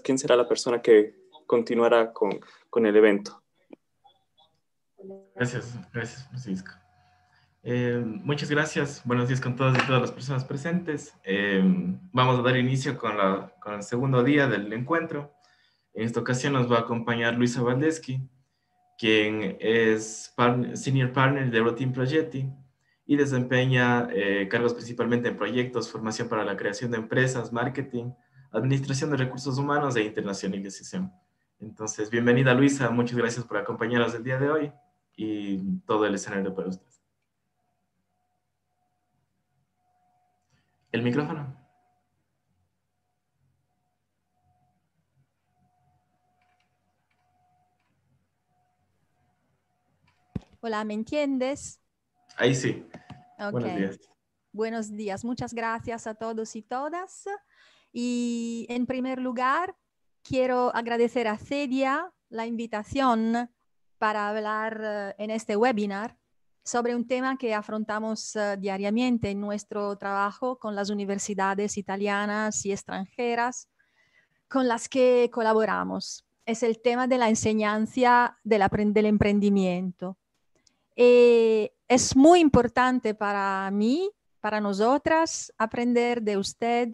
quién será la persona que continuará con, con el evento. Gracias, gracias Francisco. Eh, muchas gracias, buenos días con todas y todas las personas presentes. Eh, vamos a dar inicio con, la, con, el segundo día del encuentro. En esta ocasión nos va a acompañar Luisa Valdeschi, quien es Senior Partner de Euroteam Progetti y desempeña eh, cargos principalmente en proyectos, formación para la creación de empresas, marketing, Administración de Recursos Humanos e Decisión. Entonces, bienvenida Luisa, muchas gracias por acompañarnos el día de hoy y todo el escenario para usted. El micrófono. Hola, ¿me entiendes? Ahí sí. Buenos días. Buenos días. Muchas gracias a todos y todas. Y en primer lugar, quiero agradecer a Cedia la invitación para hablar eh, en este webinar sobre un tema que afrontamos eh, diariamente en nuestro trabajo con las universidades italianas y extranjeras con las que colaboramos. Es el tema de la enseñanza del, emprendimiento. Eh, es muy importante para mí, para nosotras, aprender de usted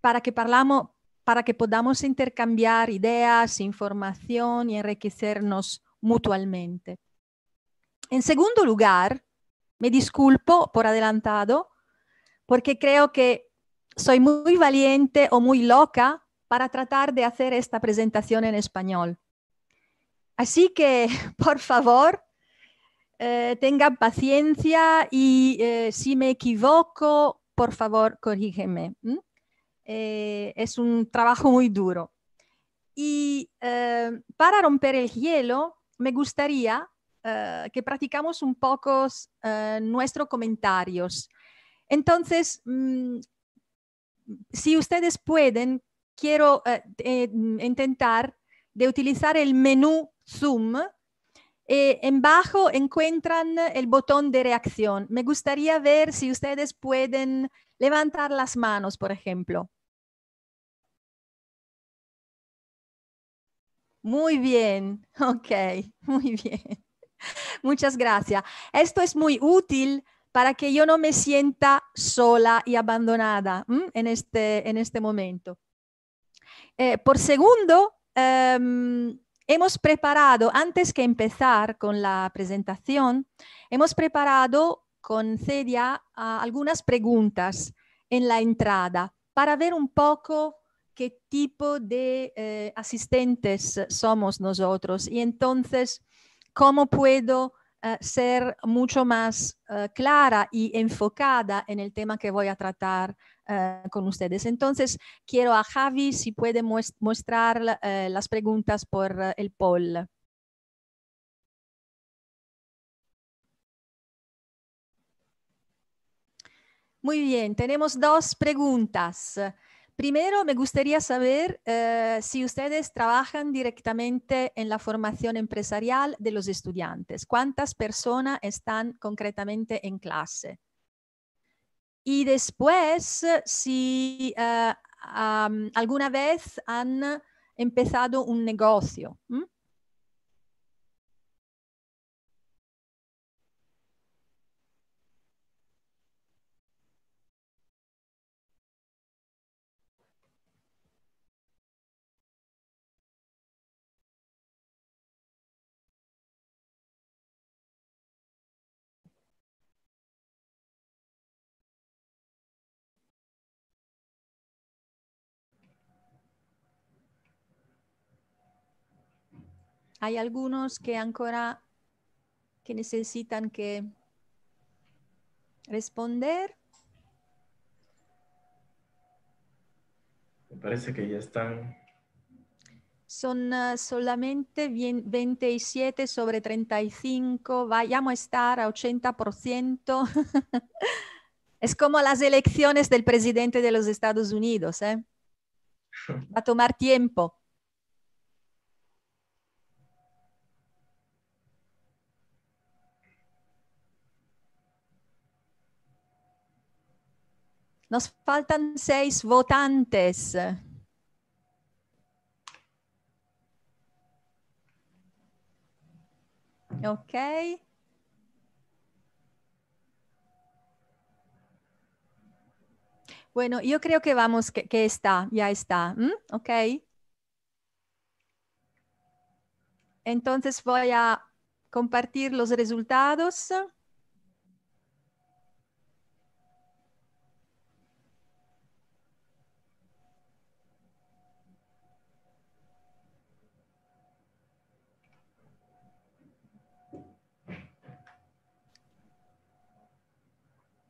para que podamos intercambiar ideas, información y enriquecernos mutuamente. En segundo lugar, me disculpo por adelantado, porque creo que soy muy valiente o muy loca para tratar de hacer esta presentación en español. Así que, por favor, eh, tengan paciencia y eh, si me equivoco, por favor, corrígeme. Eh, es un trabajo muy duro. Y eh, para romper el hielo, me gustaría eh, que practicamos un poco nuestros comentarios. Entonces, mm, si ustedes pueden, quiero intentar de utilizar el menú Zoom. en bajo encuentran el botón de reacción. Me gustaría ver si ustedes pueden levantar las manos, por ejemplo. Muy bien, ok, muy bien. Muchas gracias. Esto es muy útil para que yo no me sienta sola y abandonada en este, en este momento. Eh, por segundo, em, hemos preparado, antes que empezar con la presentación, hemos preparado con Cedia ah, algunas preguntas en la entrada para ver un poco qué tipo de eh, asistentes somos nosotros y entonces cómo puedo eh, ser mucho más eh, clara y enfocada en el tema que voy a tratar con ustedes. Entonces, quiero a Javi si puede mostrar las preguntas por el poll. Muy bien, tenemos dos preguntas. Primero, me gustaría saber eh, si ustedes trabajan directamente en la formación empresarial de los estudiantes. ¿Cuántas personas están concretamente en clase? Y después, si eh, alguna vez han empezado un negocio. hay algunos que ancora que necesitan que responder. Me parece que ya están. Son ah, solamente 27 sobre 35, vayamos a estar a 80%. es como las elecciones del presidente de los Estados Unidos. ¿eh? Va a tomar tiempo. Nos faltan seis votantes. Ok. Bueno, yo creo que vamos, que, está, ya está. ¿Mm? Ok. Entonces voy a compartir los resultados.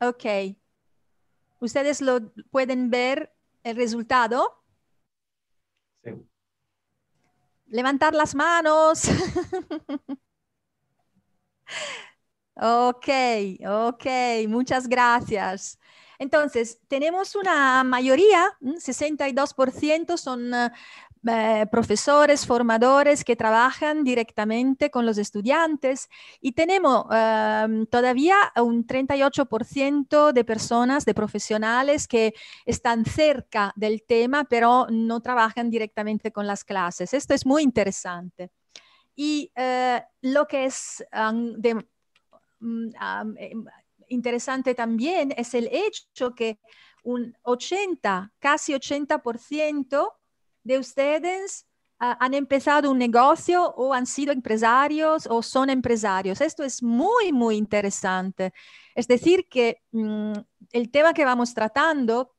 Ok. ¿Ustedes lo pueden ver el resultado? Levantar las manos. ok, ok, muchas gracias. Entonces, tenemos una mayoría, 62% son eh, eh, profesores, formadores que trabajan directamente con los estudiantes y tenemos em, todavía un 38% de personas, de profesionales que están cerca del tema, pero no trabajan directamente con las clases. Esto es muy interesante. Y eh, lo que es mm, em, interesante también es el hecho que un 80, casi 80% de ustedes ah, han empezado un negocio o han sido empresarios o son empresarios. Esto es muy, muy interesante. Es decir, que mm, el tema que vamos tratando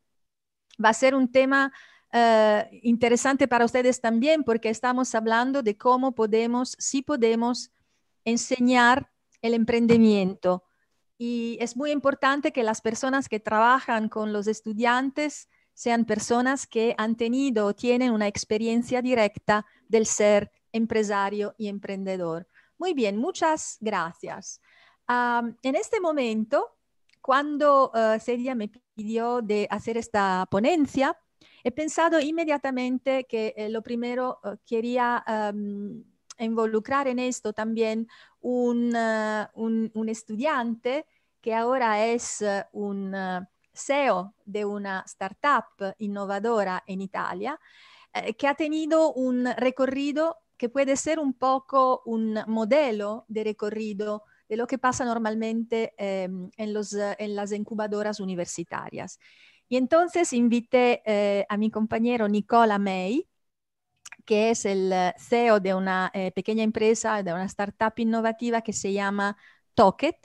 va a ser un tema ah, interesante para ustedes también porque estamos hablando de cómo podemos, si podemos, enseñar el emprendimiento. Y es muy importante que las personas que trabajan con los estudiantes sean personas que han tenido o tienen una experiencia directa del ser empresario y emprendedor. Muy bien, muchas gracias. en este momento, cuando uh, me pidió de hacer esta ponencia, he pensado inmediatamente que eh, lo primero eh, quería involucrar en esto también un, un, un, estudiante que ahora es un CEO di una startup innovadora in Italia eh, que ha tenuto un recorrido che può essere un poco un modelo de recorrido di lo che passa normalmente eh, en, los, en, las incubadoras universitarias. Y entonces invité eh, a mi compañero Nicola May, que es el CEO de una eh, pequeña empresa, de una startup innovativa que se llama Tocket,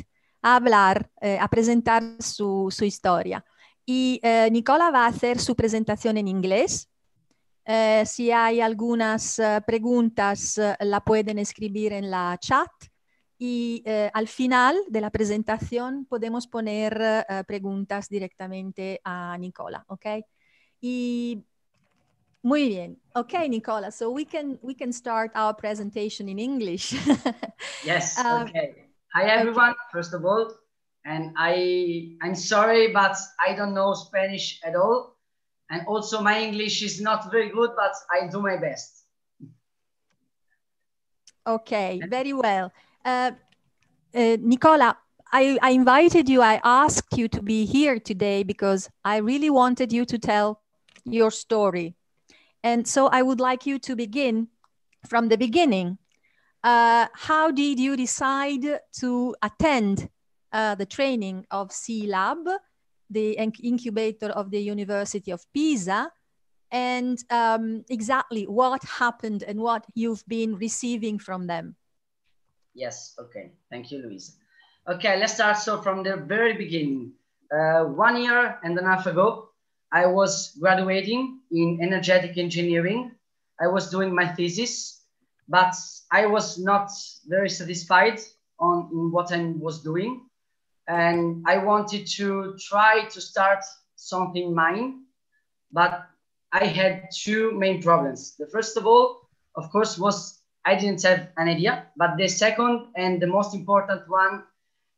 a hablar, eh, a presentar su, historia. Y eh, Nicola va a hacer su presentación en inglés. Eh, si hay algunas preguntas, la pueden escribir en la chat. Y al final de la presentación podemos poner preguntas directamente a Nicola, ¿ok? Y muy bien. Ok, Nicola. So we can we can start our presentation in English. yes. Um, Hi everyone, first of all, and I I'm sorry, but I don't know Spanish at all, and also my English is not very good, but I do my best. Okay, very well. Uh, uh, Nicola, I, I invited you, I asked you to be here today because I really wanted you to tell your story. And so I would like you to begin from the beginning uh, how did you decide to attend uh, the training of C Lab, the incubator of the University of Pisa? And um, exactly what happened and what you've been receiving from them? Yes, okay. Thank you, Louise. Okay, let's start. So, from the very beginning, uh, one year and a half ago, I was graduating in energetic engineering. I was doing my thesis, but I was not very satisfied on in what I was doing, and I wanted to try to start something mine, but I had two main problems. The first of all, of course, was I didn't have an idea, but the second and the most important one,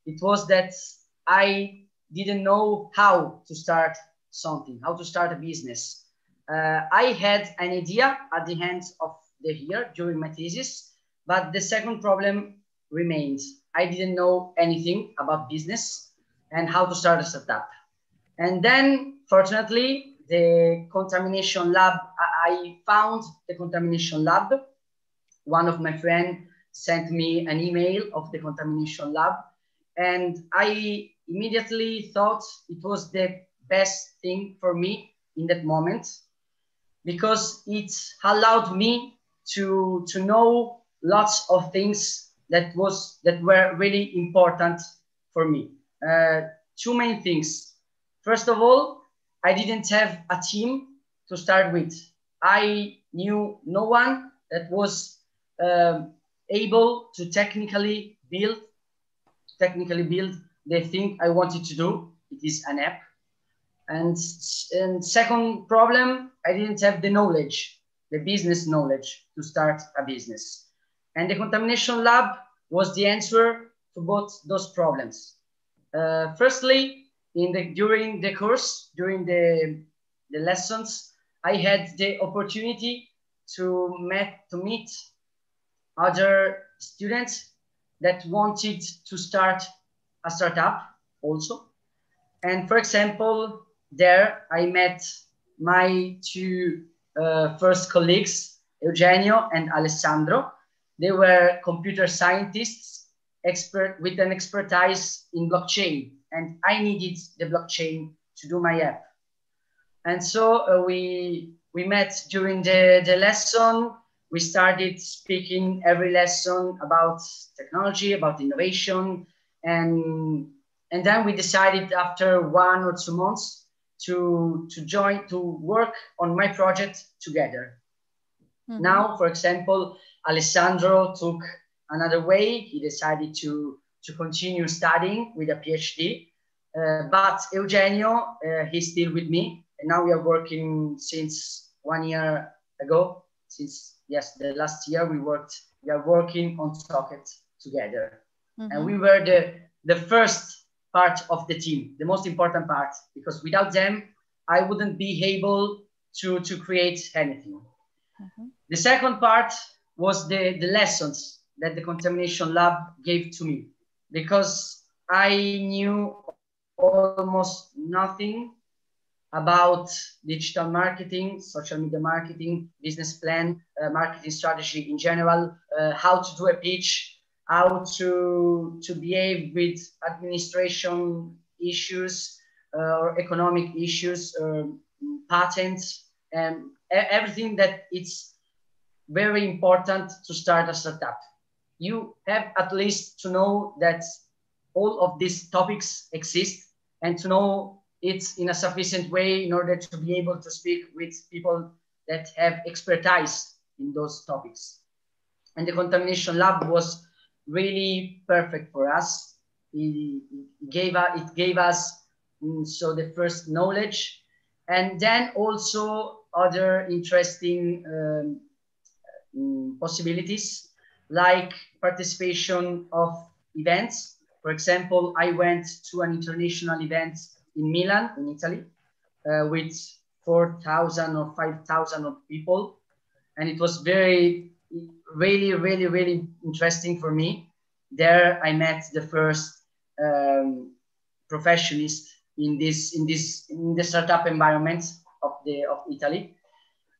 it was that I didn't know how to start something, how to start a business. Uh, I had an idea at the end of the year during my thesis, but the second problem remains. I didn't know anything about business and how to start a startup. And then, fortunately, the contamination lab, I found the contamination lab. One of my friends sent me an email of the contamination lab. And I immediately thought it was the best thing for me in that moment because it allowed me to, to know lots of things that was that were really important for me. Uh, two main things. First of all, I didn't have a team to start with. I knew no one that was um, able to technically build technically build the thing I wanted to do. It is an app. And, and second problem, I didn't have the knowledge, the business knowledge to start a business. And the contamination lab was the answer to both those problems. Uh, firstly, in the, during the course, during the, the lessons, I had the opportunity to, to meet other students that wanted to start a startup also. And for example, there I met my two uh, first colleagues, Eugenio and Alessandro, they were computer scientists expert with an expertise in blockchain, and I needed the blockchain to do my app. And so uh, we, we met during the, the lesson. We started speaking every lesson about technology, about innovation, and, and then we decided after one or two months to, to join, to work on my project together. Mm -hmm. Now, for example, Alessandro took another way. He decided to, to continue studying with a PhD. Uh, but Eugenio, uh, he's still with me. And now we are working since one year ago. Since, yes, the last year we worked, we are working on Socket together. Mm-hmm. And we were the, the first part of the team, the most important part, because without them, I wouldn't be able to, to create anything. Mm-hmm. The second part was the, the lessons that the contamination lab gave to me because I knew almost nothing about digital marketing, social media marketing, business plan, uh, marketing strategy in general, uh, how to do a pitch, how to, to behave with administration issues uh, or economic issues, um, patents, and everything that it's very important to start a startup. You have at least to know that all of these topics exist and to know it in a sufficient way in order to be able to speak with people that have expertise in those topics. And the contamination lab was really perfect for us. It gave, it gave us mm, so the first knowledge and then also other interesting um, um, possibilities like participation of events. For example, I went to an international event in Milan, in Italy, uh, with 4,000 or 5,000 of people. And it was very, really, really, really interesting for me. There I met the first um, professionist in this, in this, in the startup environment of the, of Italy.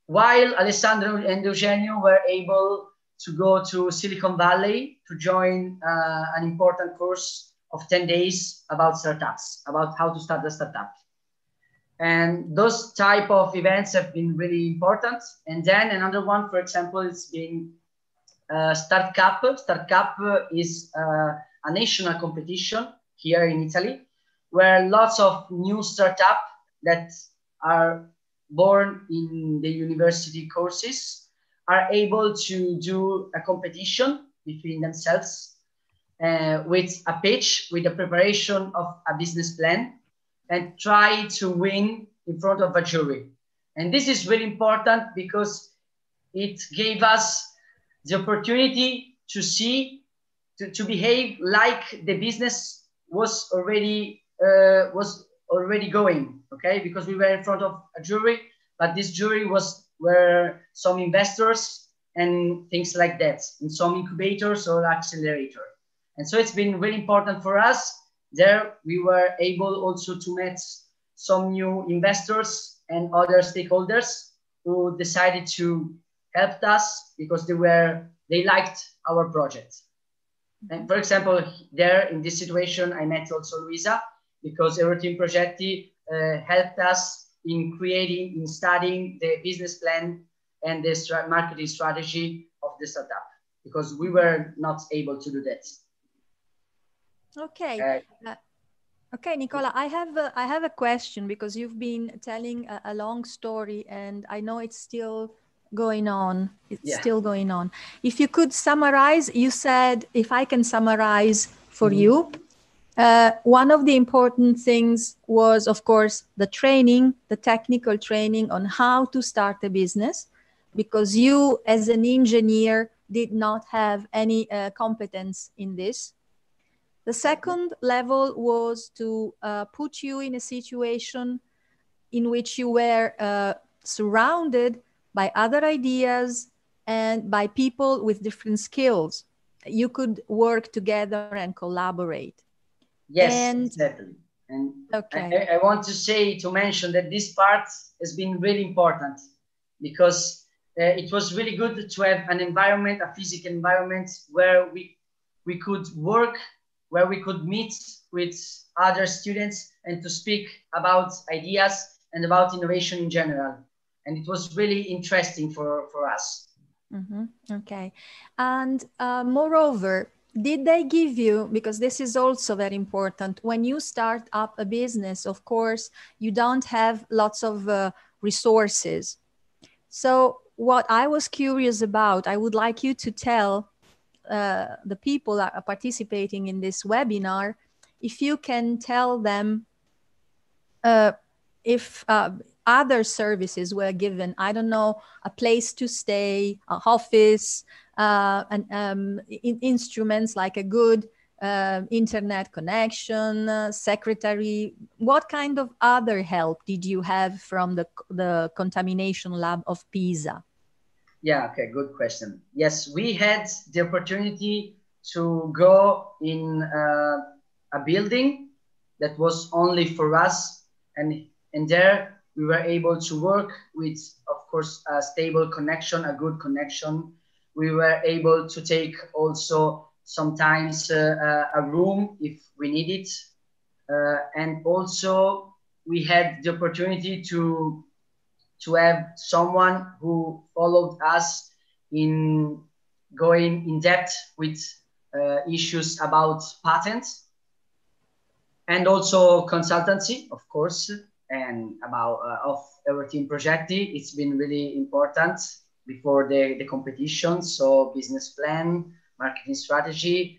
While Alessandro and Eugenio were able to go to Silicon Valley to join uh, an important course of 10 days about startups, about how to start a startup. And those type of events have been really important. And then another one, for example, it's been uh, StartCap. StartCap is uh, a national competition here in Italy, where lots of new startup that are born in the university courses are able to do a competition between themselves uh, with a pitch, with the preparation of a business plan, and try to win in front of a jury. And this is very really important because it gave us the opportunity to see, to, to behave like the business was already, uh, was already going, okay? Because we were in front of a jury, but this jury was were some investors and things like that, and some incubators or accelerator. And so it's been really important for us. There we were able also to meet some new investors and other stakeholders who decided to help us because they were they liked our project. And for example, there in this situation, I met also Luisa, because Euroteam Progetti uh, helped us in creating, in studying the business plan and the stra marketing strategy of the startup because we were not able to do that. Okay. Uh, uh, Okay, Nicola, I have a, I have a question because you've been telling a, a long story, and I know it's still going on. It's yeah. still going on. If you could summarize, you said, if I can summarize for mm -hmm. you, uh, one of the important things was, of course, the training, the technical training on how to start a business, because you, as an engineer, did not have any uh, competence in this. The second level was to uh, put you in a situation in which you were uh, surrounded by other ideas and by people with different skills. You could work together and collaborate Yes, and, exactly. And okay. I, I, want to say, to mention that this part has been really important because uh, it was really good to have an environment, a physical environment where we, we could work, where we could meet with other students and to speak about ideas and about innovation in general. And it was really interesting for, for us. Mm-hmm. Okay. And uh, moreover, did they give you because this is also very important when you start up a business of course you don't have lots of uh, resources so what i was curious about i would like you to tell uh, the people that are participating in this webinar if you can tell them uh, if uh, other services were given i don't know a place to stay a office uh, and, um, in instruments like a good uh, internet connection, uh, secretary. What kind of other help did you have from the, the contamination lab of Pisa? Yeah, okay, good question. Yes, we had the opportunity to go in uh, a building that was only for us, and, and there we were able to work with, of course, a stable connection, a good connection, we were able to take also sometimes uh, uh, a room if we need it. Uh, and also we had the opportunity to to have someone who followed us in going in depth with uh, issues about patents and also consultancy, of course, and about uh, of everything project. It's been really important before the, the competition. So business plan, marketing strategy,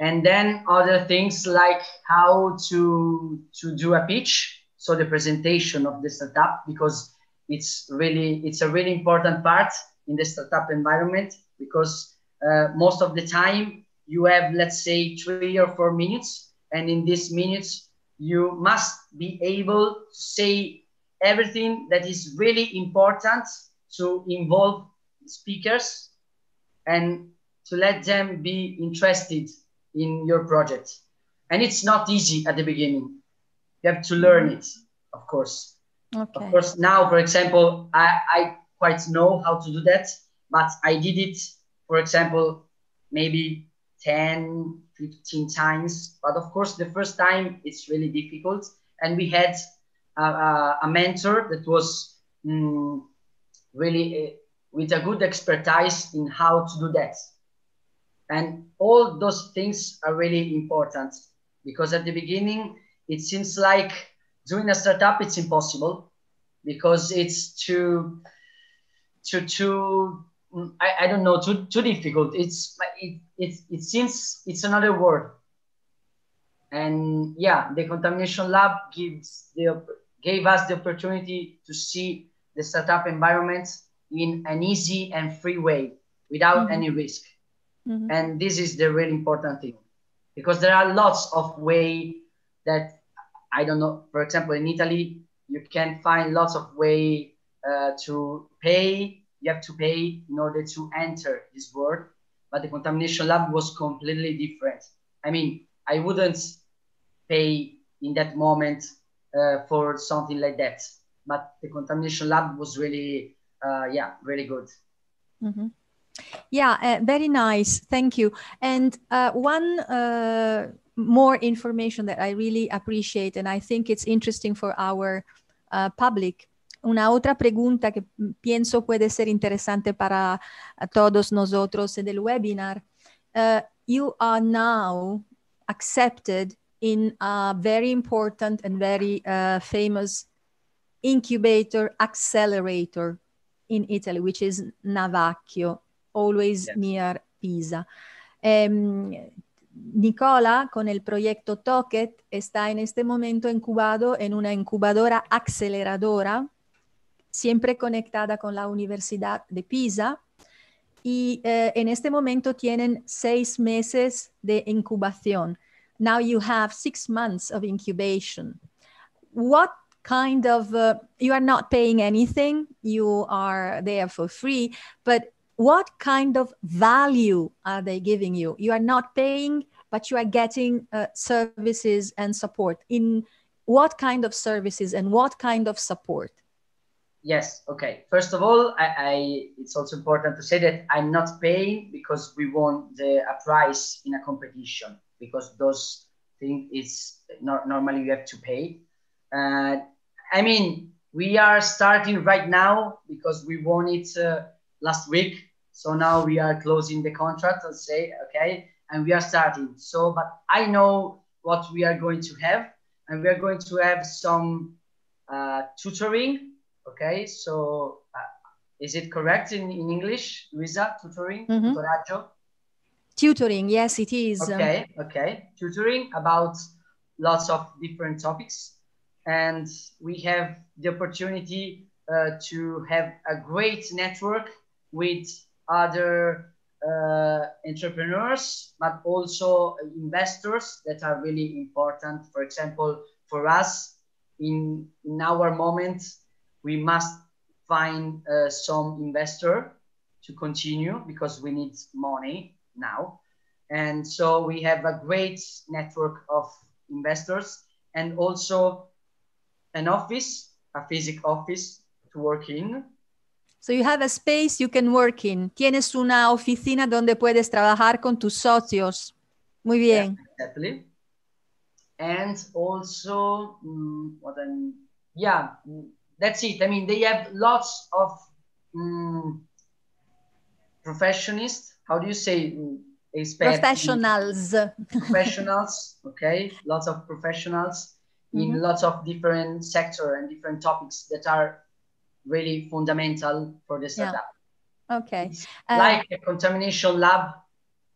and then other things like how to to do a pitch. So the presentation of the startup because it's really it's a really important part in the startup environment because uh, most of the time you have let's say three or four minutes and in these minutes you must be able to say everything that is really important to involve speakers and to let them be interested in your project. And it's not easy at the beginning. You have to learn it, of course. Okay. Of course, now, for example, I, I quite know how to do that, but I did it, for example, maybe 10, 15 times. But of course, the first time it's really difficult. And we had a, a mentor that was mm, really eh, with a good expertise in how to do that. And all those things are really important because at the beginning, it seems like doing a startup, it's impossible because it's too, too, too, mm, I, I don't know, too, too difficult. It's, it, it, it seems it's another world. And yeah, the contamination lab gives the, gave us the opportunity to see the startup environment in an easy and free way without mm-hmm. any risk. Mm-hmm. And this is the really important thing because there are lots of way that I don't know. For example, in Italy, you can find lots of way uh, to pay. You have to pay in order to enter this world. But the contamination lab was completely different. I mean, I wouldn't pay in that moment uh, for something like that but the contamination lab was really, uh, yeah, really good. Mm-hmm. Yeah, uh, very nice. Thank you. And uh, one uh, more information that I really appreciate, and I think it's interesting for our uh, public. Una otra pregunta que pienso puede ser interesante para uh, todos nosotros del webinar. you are now accepted in a very important and very uh, famous incubator accelerator in Italy, which is Navacchio, always near Pisa. Ehm, Nicola, con el proyecto Tocket, está en este momento incubado en una incubadora aceleradora, siempre conectada con la Universidad de Pisa. Y eh, en este momento tienen seis meses de incubación. Now you have six months of incubation. What kind of uh, you are not paying anything you are there for free but what kind of value are they giving you you are not paying but you are getting uh, services and support in what kind of services and what kind of support yes okay first of all I, I, it's also important to say that i'm not paying because we won the a prize in a competition because those things it's not normally you have to pay uh, I mean, we are starting right now because we won it uh, last week. So now we are closing the contract and say, okay, and we are starting. So, but I know what we are going to have, and we are going to have some uh, tutoring. Okay, so uh, is it correct in, in English, Luisa? Tutoring, mm-hmm. Coraggio? Tutoring, yes, it is. Okay, okay. Tutoring about lots of different topics and we have the opportunity uh, to have a great network with other uh, entrepreneurs, but also investors that are really important. For example, for us, in, in our moment, we must find uh, some investor to continue because we need money now. And so we have a great network of investors and also an office, a physical office to work in. So you have a space you can work in. Tienes una oficina donde puedes trabajar con tus socios. Muy bien. Yeah, exactly. And also, um, what i yeah, mm, that's it. I mean, they have lots of um, mm, professionists. How do you say? Expert, professionals. Professionals. Okay, lots of professionals mm-hmm. in lots of different sector and different topics that are really fundamental for the startup. Yeah. Okay. Uh, like a contamination lab,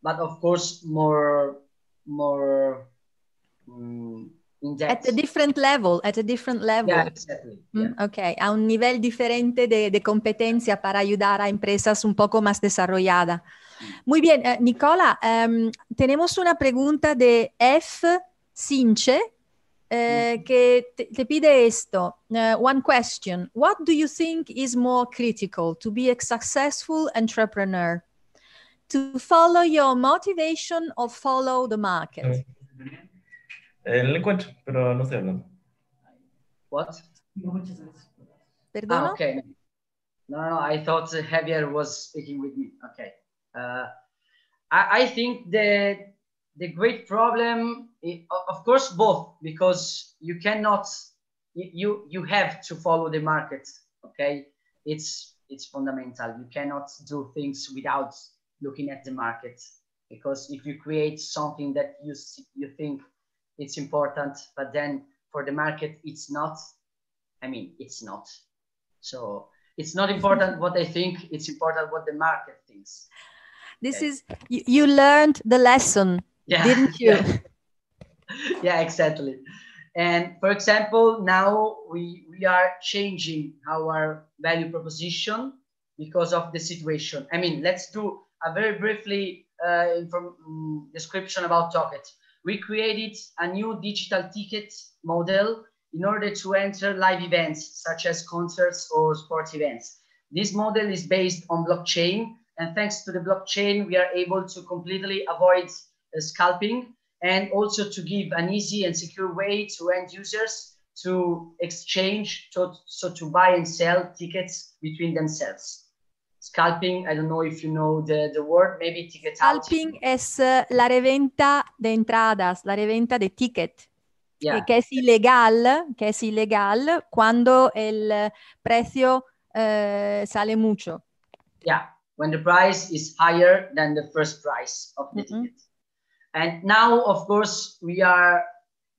but of course more more um, at a different level, at a different level. Yeah, exactly. Mm, yeah. Mm, ok, a un nivel diferente de, de, competencia para ayudar a empresas un poco más desarrolladas. Mm. Muy bien, eh, Nicola, um, tenemos una pregunta de F. Sinche Eh, mm-hmm. te pide esto, uh, one question. What do you think is more critical to be a successful entrepreneur? To follow your motivation or follow the market? El eh, encuentro, pero no estoy hablando. What? Perdona? Ah, okay. No, no, I thought Javier was speaking with me. Okay. Uh, I, I think that the great problem, of course, both because you cannot, you you have to follow the market. Okay, it's it's fundamental. You cannot do things without looking at the market because if you create something that you you think it's important, but then for the market it's not. I mean, it's not. So it's not important what I think. It's important what the market thinks this is you, you, learned the lesson yeah didn't you yeah exactly and for example now we we are changing our value proposition because of the situation i mean let's do a very briefly uh, inform, mm, description about tickets. We created a new digital ticket model in order to enter live events such as concerts or sport events. This model is based on blockchain, and thanks to the blockchain, we are able to completely avoid uh, scalping and also to give an easy and secure way to end users to exchange, to, so to buy and sell tickets between themselves. Scalping, I don't know if you know the, the word, maybe ticket Scalping is es uh, la reventa de entradas, la reventa de ticket. Yeah. Eh, que es ilegal, que es ilegal cuando el precio eh, sale mucho. Yeah, when the price is higher than the first price of the mm -hmm. ticket. And now, of course, we are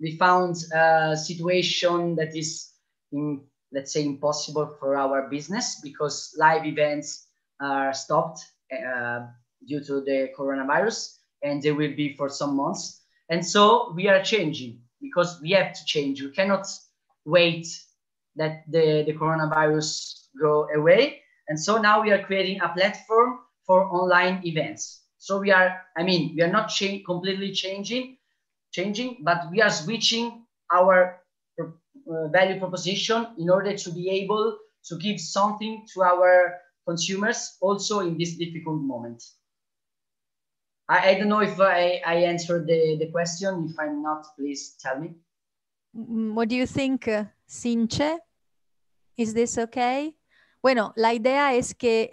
we found a situation that is, in, let's say, impossible for our business because live events are stopped uh, due to the coronavirus, and they will be for some months. And so we are changing because we have to change. We cannot wait that the, the coronavirus go away. And so now we are creating a platform for online events. So we are, I mean, we are not cha completely changing, changing, but we are switching our uh, value proposition in order to be able to give something to our consumers also in this difficult moment. I, I don't know if I, I answered the, the question. If I'm not, please tell me. Mm, what do you think, uh, Sinche? Is this okay? Bueno, la idea es que,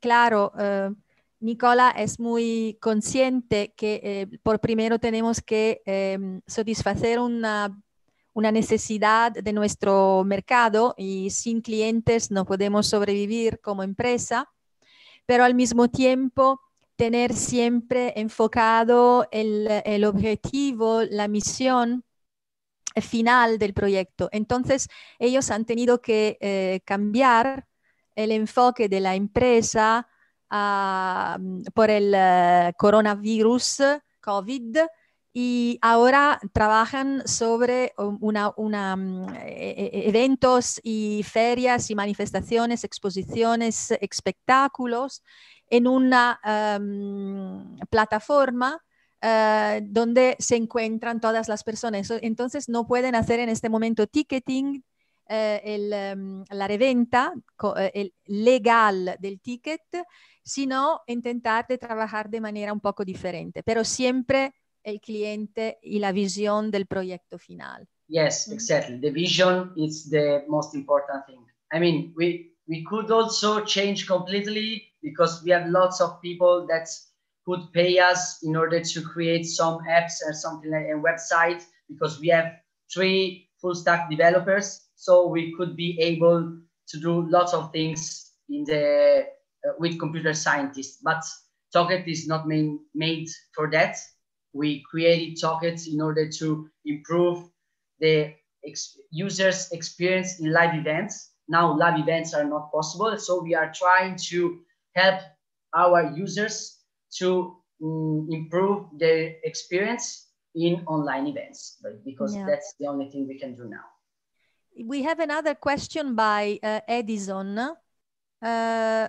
claro, eh, Nicola es muy consciente que eh, por primero tenemos que em, satisfacer una, necesidad de nuestro mercado y sin clientes no podemos sobrevivir como empresa, pero al mismo tiempo tener siempre enfocado el, objetivo, la misión final del proyecto. Entonces, ellos han tenido que eh, cambiar el enfoque de la empresa por el eh, coronavirus COVID y ahora trabajan sobre una, mm, e, e, e, eventos y ferias y manifestaciones, exposiciones, espectáculos en una plataforma eh, donde se encuentran todas las personas. Entonces no pueden hacer en este momento ticketing, eh, el, mm, la reventa el eh, legal del ticket, sino intentar de trabajar de manera un poco diferente, pero siempre el cliente y la visión del proyecto final. Yes, mm. exactly. The vision is the most important thing. I mean, we we could also change completely because we have lots of people that could pay us in order to create some apps or something like a website because we have three full stack developers So we could be able to do lots of things in the uh, with computer scientists. But Tocket is not main, made for that. We created Tocket in order to improve the ex users' experience in live events. Now live events are not possible, so we are trying to help our users to um, improve their experience in online events, because yeah. that's the only thing we can do now we have another question by uh, Edison. Uh,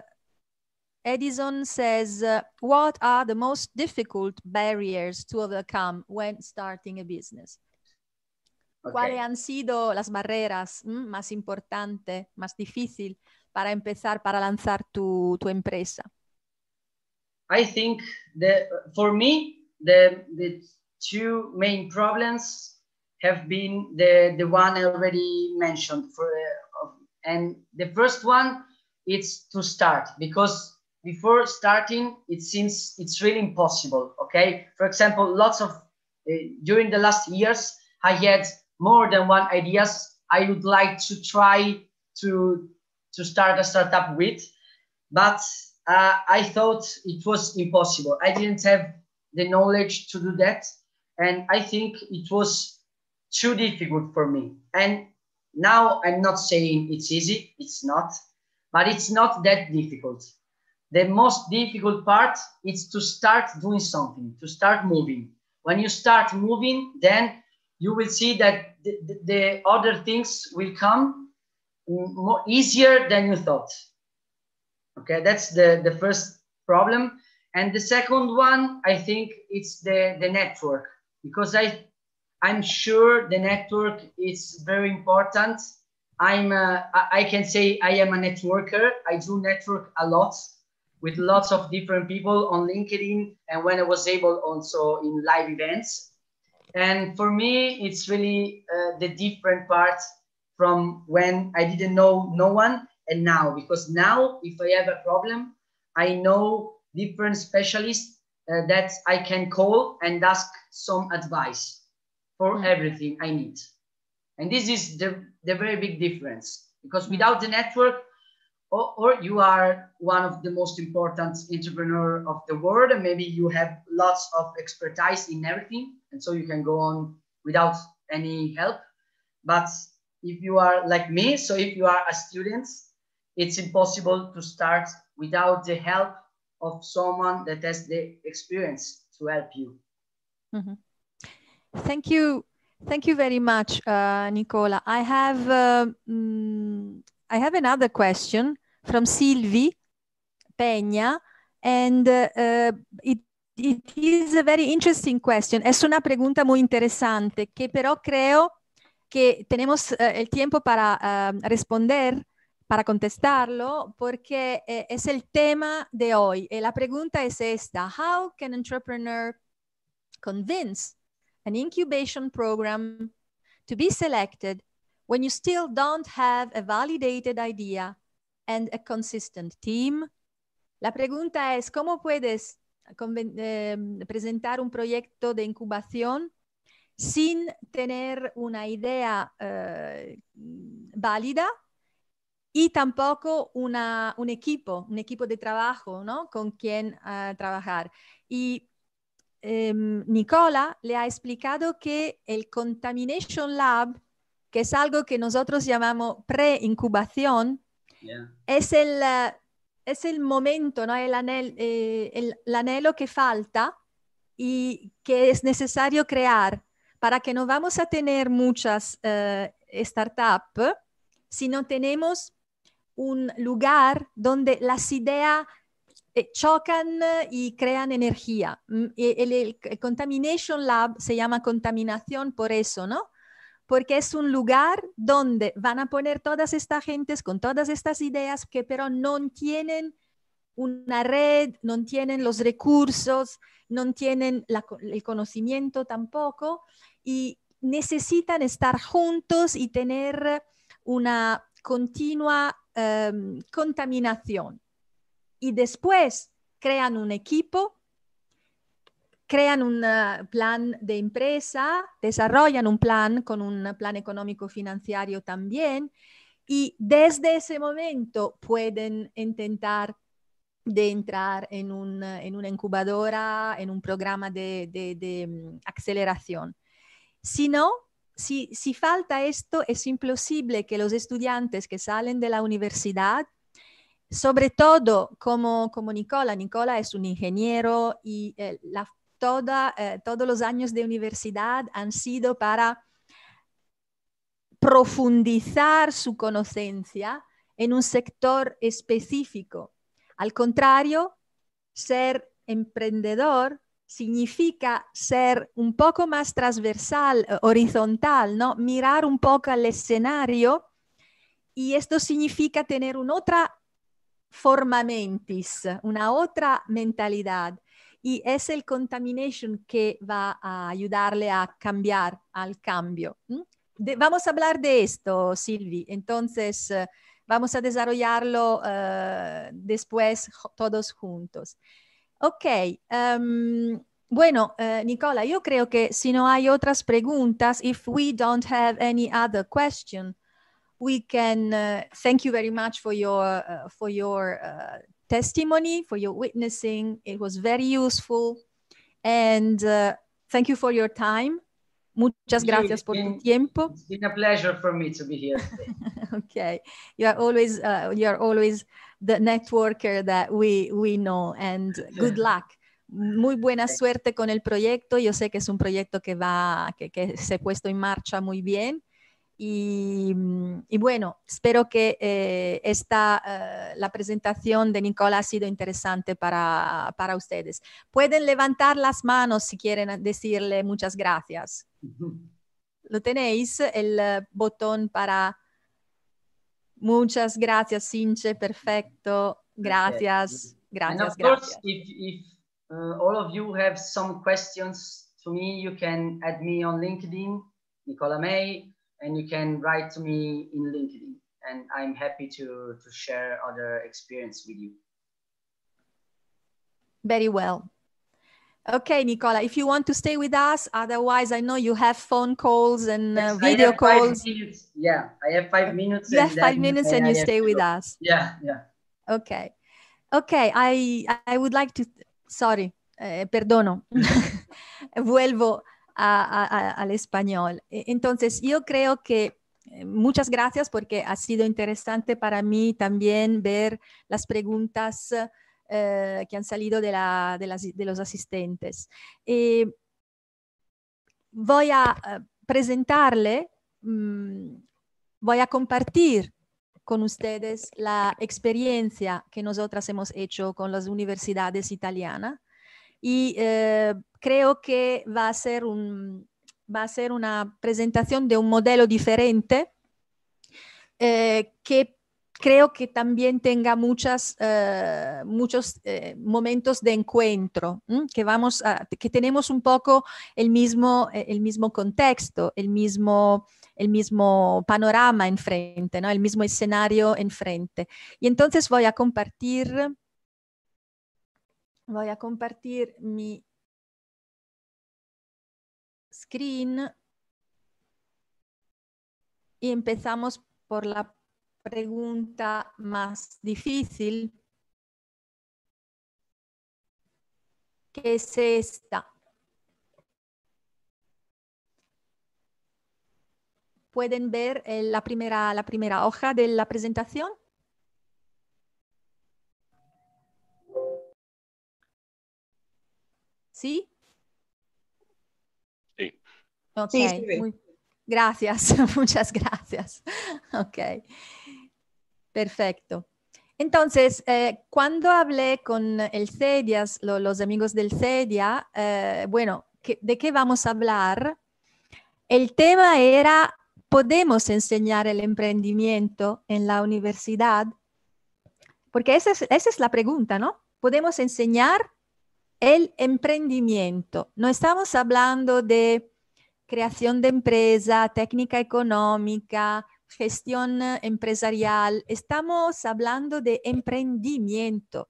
Edison says, uh, what are the most difficult barriers to overcome when starting a business? Okay. ¿Cuáles han sido las barreras mm, más importantes, más difícil para empezar, para lanzar tu, tu empresa? I think that for me, the, the two main problems have been the, the one already mentioned. For, uh, and the first one, it's to start because before starting, it seems it's really impossible, okay? For example, lots of, uh, during the last years, I had more than one ideas I would like to try to, to start a startup with, but uh, I thought it was impossible. I didn't have the knowledge to do that. And I think it was too difficult for me. And now I'm not saying it's easy, it's not, but it's not that difficult. The most difficult part is to start doing something, to start moving. When you start moving, then you will see that the, the, the other things will come more easier than you thought. Okay, that's the, the first problem. And the second one, I think it's the, the network because I I'm sure the network is very important. I'm a, uh, I can say I am a networker. I do network a lot with lots of different people on LinkedIn and when I was able also in live events. And for me, it's really uh, the different part from when I didn't know no one and now because now if I have a problem, I know different specialists uh, that I can call and ask some advice for mm. everything I need. And this is the, the very big difference because mm. without the network, or, or, you are one of the most important entrepreneur of the world, and maybe you have lots of expertise in everything, and so you can go on without any help. But if you are like me, so if you are a student, it's impossible to start without the help of someone that has the experience to help you. Mm-hmm. Thank you. Thank you very much, uh, Nicola. I have, uh, mm, I have another question from Sylvie Peña, and uh, uh, it, it is a very interesting question. Es una pregunta muy interesante que pero creo que tenemos el eh, tiempo para ehm, responder, para contestarlo, porque es el tema de hoy. Y la pregunta es esta. How can entrepreneur convince an incubation program to be selected when you still don't have a validated idea and a consistent team? La pregunta es, ¿cómo puedes em, presentar un proyecto de incubación sin tener una idea eh, válida y tampoco un equipo, un equipo de trabajo ¿no? con quien eh, trabajar? Y Em, Nicola le ha explicado que el Contamination Lab, que es algo que nosotros llamamos pre-incubación, es, el, eh, es el momento, ¿no? Eh, el, el, anhelo que falta y que es necesario crear para que no vamos a tener muchas eh, startups si no tenemos un lugar donde las ideas eh, chocan eh, y crean energía. Mm, eh, el, Contamination Lab se llama contaminación por eso, ¿no? Porque es un lugar donde van a poner todas estas gentes con todas estas ideas que pero no tienen una red, no tienen los recursos, no tienen el conocimiento tampoco y necesitan estar juntos y tener una continua em, contaminación y después crean un equipo, crean un eh, plan de empresa, desarrollan un plan con un plan económico financiero también y desde ese momento pueden intentar de entrar en, un, eh, en una incubadora, en un programa de, de, mm, aceleración. Si no, si, si, falta esto, es imposible que los estudiantes que salen de la universidad sobre todo como, Nicola, Nicola es un ingeniero y eh, la, eh, todos los años de universidad han sido para profundizar su conocencia en un sector específico. Al contrario, ser emprendedor significa ser un poco más transversal, eh, horizontal, ¿no? mirar un poco al escenario y esto significa tener una otra Formamentis, una otra mentalidad. Y es el contamination que va a ayudarle a cambiar al cambio. vamos a hablar de esto, Silvi. Entonces, eh, vamos a desarrollarlo eh, después todos juntos. Ok. Em, bueno, eh, Nicola, yo creo que si no hay otras preguntas, if we don't have any other question, we can uh, thank you very much for your uh, for your uh, testimony for your witnessing it was very useful and uh, thank you for your time muchas gracias por tu tiempo it's been a pleasure for me to be here okay you are always uh, you are always the networker that we we know and good luck muy buena suerte con el proyecto yo sé que es un proyecto que va que, que se ha puesto en marcha muy bien Mm, y, bueno, espero que eh, esta, eh, la presentación de Nicola ha sido interesante para, ustedes. Pueden levantar las manos si quieren decirle muchas gracias. Lo tenéis, el eh, botón para muchas gracias, Sinche, perfecto. Gracias, gracias, gracias. if, uh, all of you have some questions to me, you can add me on LinkedIn, Nicola May, and you can write to me in LinkedIn. And I'm happy to, to share other experience with you. Very well. Okay, Nicola, if you want to stay with us, otherwise, I know you have phone calls and uh, yes, video calls. Yeah, I have five minutes. You have five minutes and, and you stay with us. Yeah, yeah. Okay. Okay, I, I would like to, sorry, eh, perdono, vuelvo al español. E, entonces, yo creo que eh, muchas gracias porque ha sido interesante para mí también ver las preguntas eh, que han salido de, los asistentes. Eh, voy a presentarle, mm, voy a compartir con ustedes la experiencia que nosotras hemos hecho con las universidades italianas y creo que va a ser, un, va a ser una presentación de un modelo diferente eh, que creo que también tenga muchas, eh, muchos eh, momentos de encuentro, que, vamos que tenemos un poco el mismo, el mismo contexto, el mismo, el mismo panorama enfrente, ¿no? el mismo escenario enfrente. Y entonces voy a compartir, voy a compartir mi screen y empezamos por la pregunta más difícil, que es esta. ¿Pueden ver eh, la primera, la primera hoja de la presentación? ¿Sí? Ok, gracias, muchas gracias. Ok, perfecto. Entonces, eh, cuando hablé con el CEDIAS, los amigos del CEDIA, eh, bueno, ¿de qué vamos a hablar? El tema era, ¿podemos enseñar el emprendimiento en la universidad? Porque esa es la pregunta, ¿no? ¿Podemos enseñar el emprendimiento? No estamos hablando de creación de empresa, técnica económica, gestión eh, empresarial. Estamos hablando de emprendimiento,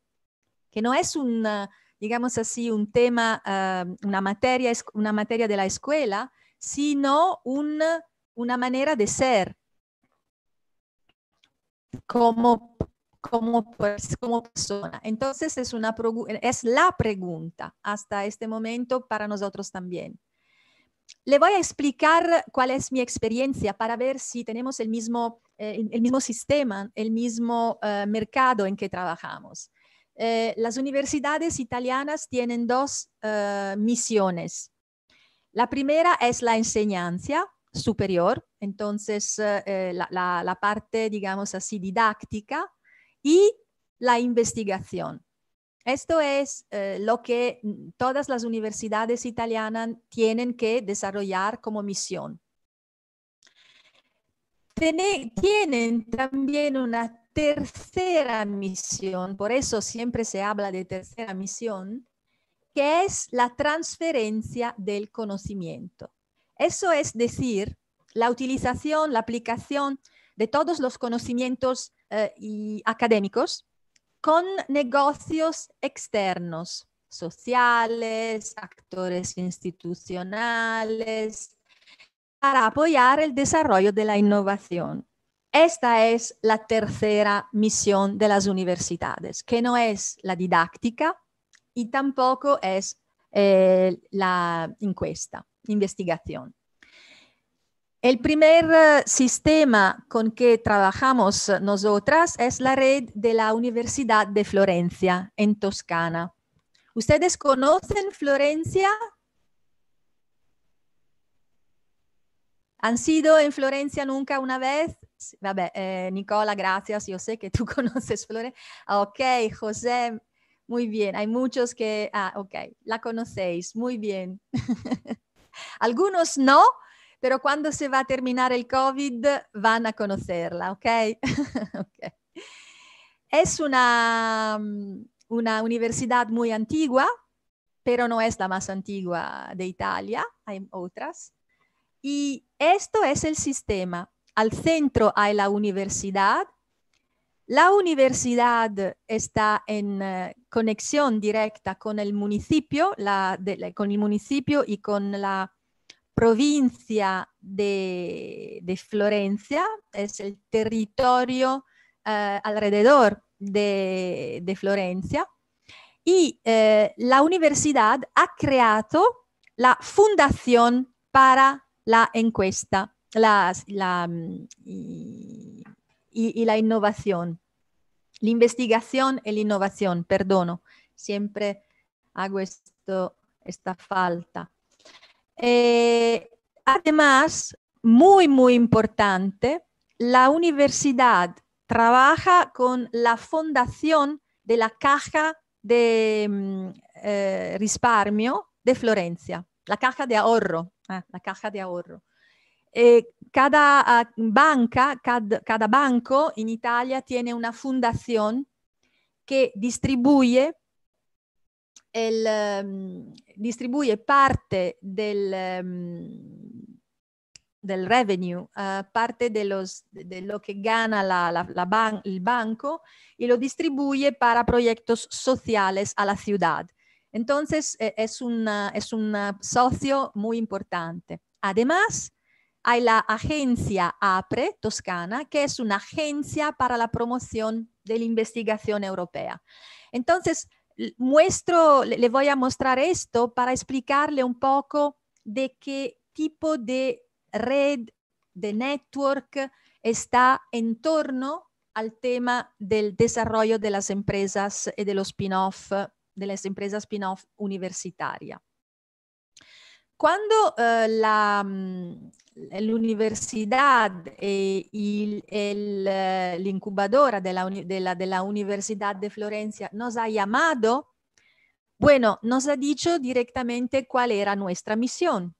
que no es un, eh, digamos así, un tema, eh, una, materia, una materia de la escuela, sino una manera de ser como, pues, persona. Entonces es, es la pregunta hasta este momento para nosotros también. Le voy a explicar cuál es mi experiencia para ver si tenemos el mismo, eh, el mismo sistema, el mismo eh, mercado en que trabajamos. Eh, las universidades italianas tienen dos misiones. La primera es la enseñanza superior, entonces la parte, digamos así, didáctica y la investigación. Esto es eh, lo que todas las universidades italianas tienen que desarrollar como misión. tienen también una tercera misión, por eso siempre se habla de tercera misión, que es la transferencia del conocimiento. Eso es decir, la utilización, la aplicación de todos los conocimientos eh, académicos con negocios externos, sociales, actores institucionales, para apoyar el desarrollo de la innovación. Esta es la tercera misión de las universidades, que no es la didáctica y tampoco es eh, la encuesta, investigación. El primer eh, sistema con que trabajamos eh, nosotras es la red de la Universidad de Florencia, en Toscana. ¿Ustedes conocen Florencia? ¿Han sido en Florencia nunca una vez? Eh, Nicola, gracias. Yo sé que tú conoces Florencia. Ah, ok, José, muy bien. Hay muchos que... Ah, ok, la conocéis. Muy bien. Algunos no, però quando se va a terminare il COVID van a conocerla, ¿ok? okay. è una, mm, una universidad muy antigua, però non è la più antigua de Italia, hay otras. Y esto es el sistema. Al centro hay la università La università sta in eh, conexión directa con il municipio, la de, con el municipio y con la provincia de, de Florencia, es el territorio eh, alrededor de, de, Florencia, y eh, la universidad ha creado la Fundación para la Encuesta la, la, mm, y, y la Innovación. La investigación y la innovación, perdono, siempre hago esto, esta falta. Eh, además, muy, muy importante, la universidad trabaja con la fundación de la Caja de mm, eh, Risparmio de Florencia, la Caja de Ahorro. Eh, la caja de ahorro. cada ah, banca, cada banco en Italia tiene una fundación que distribuye el, em, distribuye parte del, em, del revenue, ah, parte de, los, de, lo que gana la, la, el banco y lo distribuye para proyectos sociales a la ciudad. Entonces, e, es, es un socio muy importante. Además, hay la agencia APRE Toscana, que es una agencia para la promoción de la investigación europea. Entonces, muestro, le, voy a mostrar esto para explicarle un poco de qué tipo de red, de network está en torno al tema del desarrollo de las empresas y eh, de los spin-off, de las empresas spin-off universitaria. Cuando eh, la, mm, la universidad eh, y eh, la incubadora de la, Universidad de Florencia nos ha llamado, bueno, nos ha dicho directamente cuál era nuestra misión.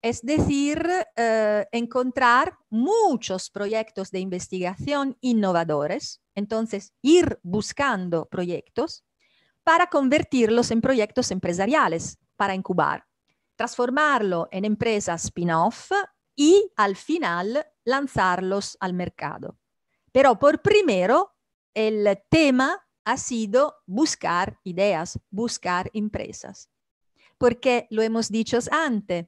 Es decir, eh, encontrar muchos proyectos de investigación innovadores, entonces ir buscando proyectos para convertirlos en proyectos empresariales, para incubar transformarlo en empresas spin-off y al final lanzarlos al mercado. Pero por primero, el tema ha sido buscar ideas, buscar empresas. Porque lo hemos dicho antes,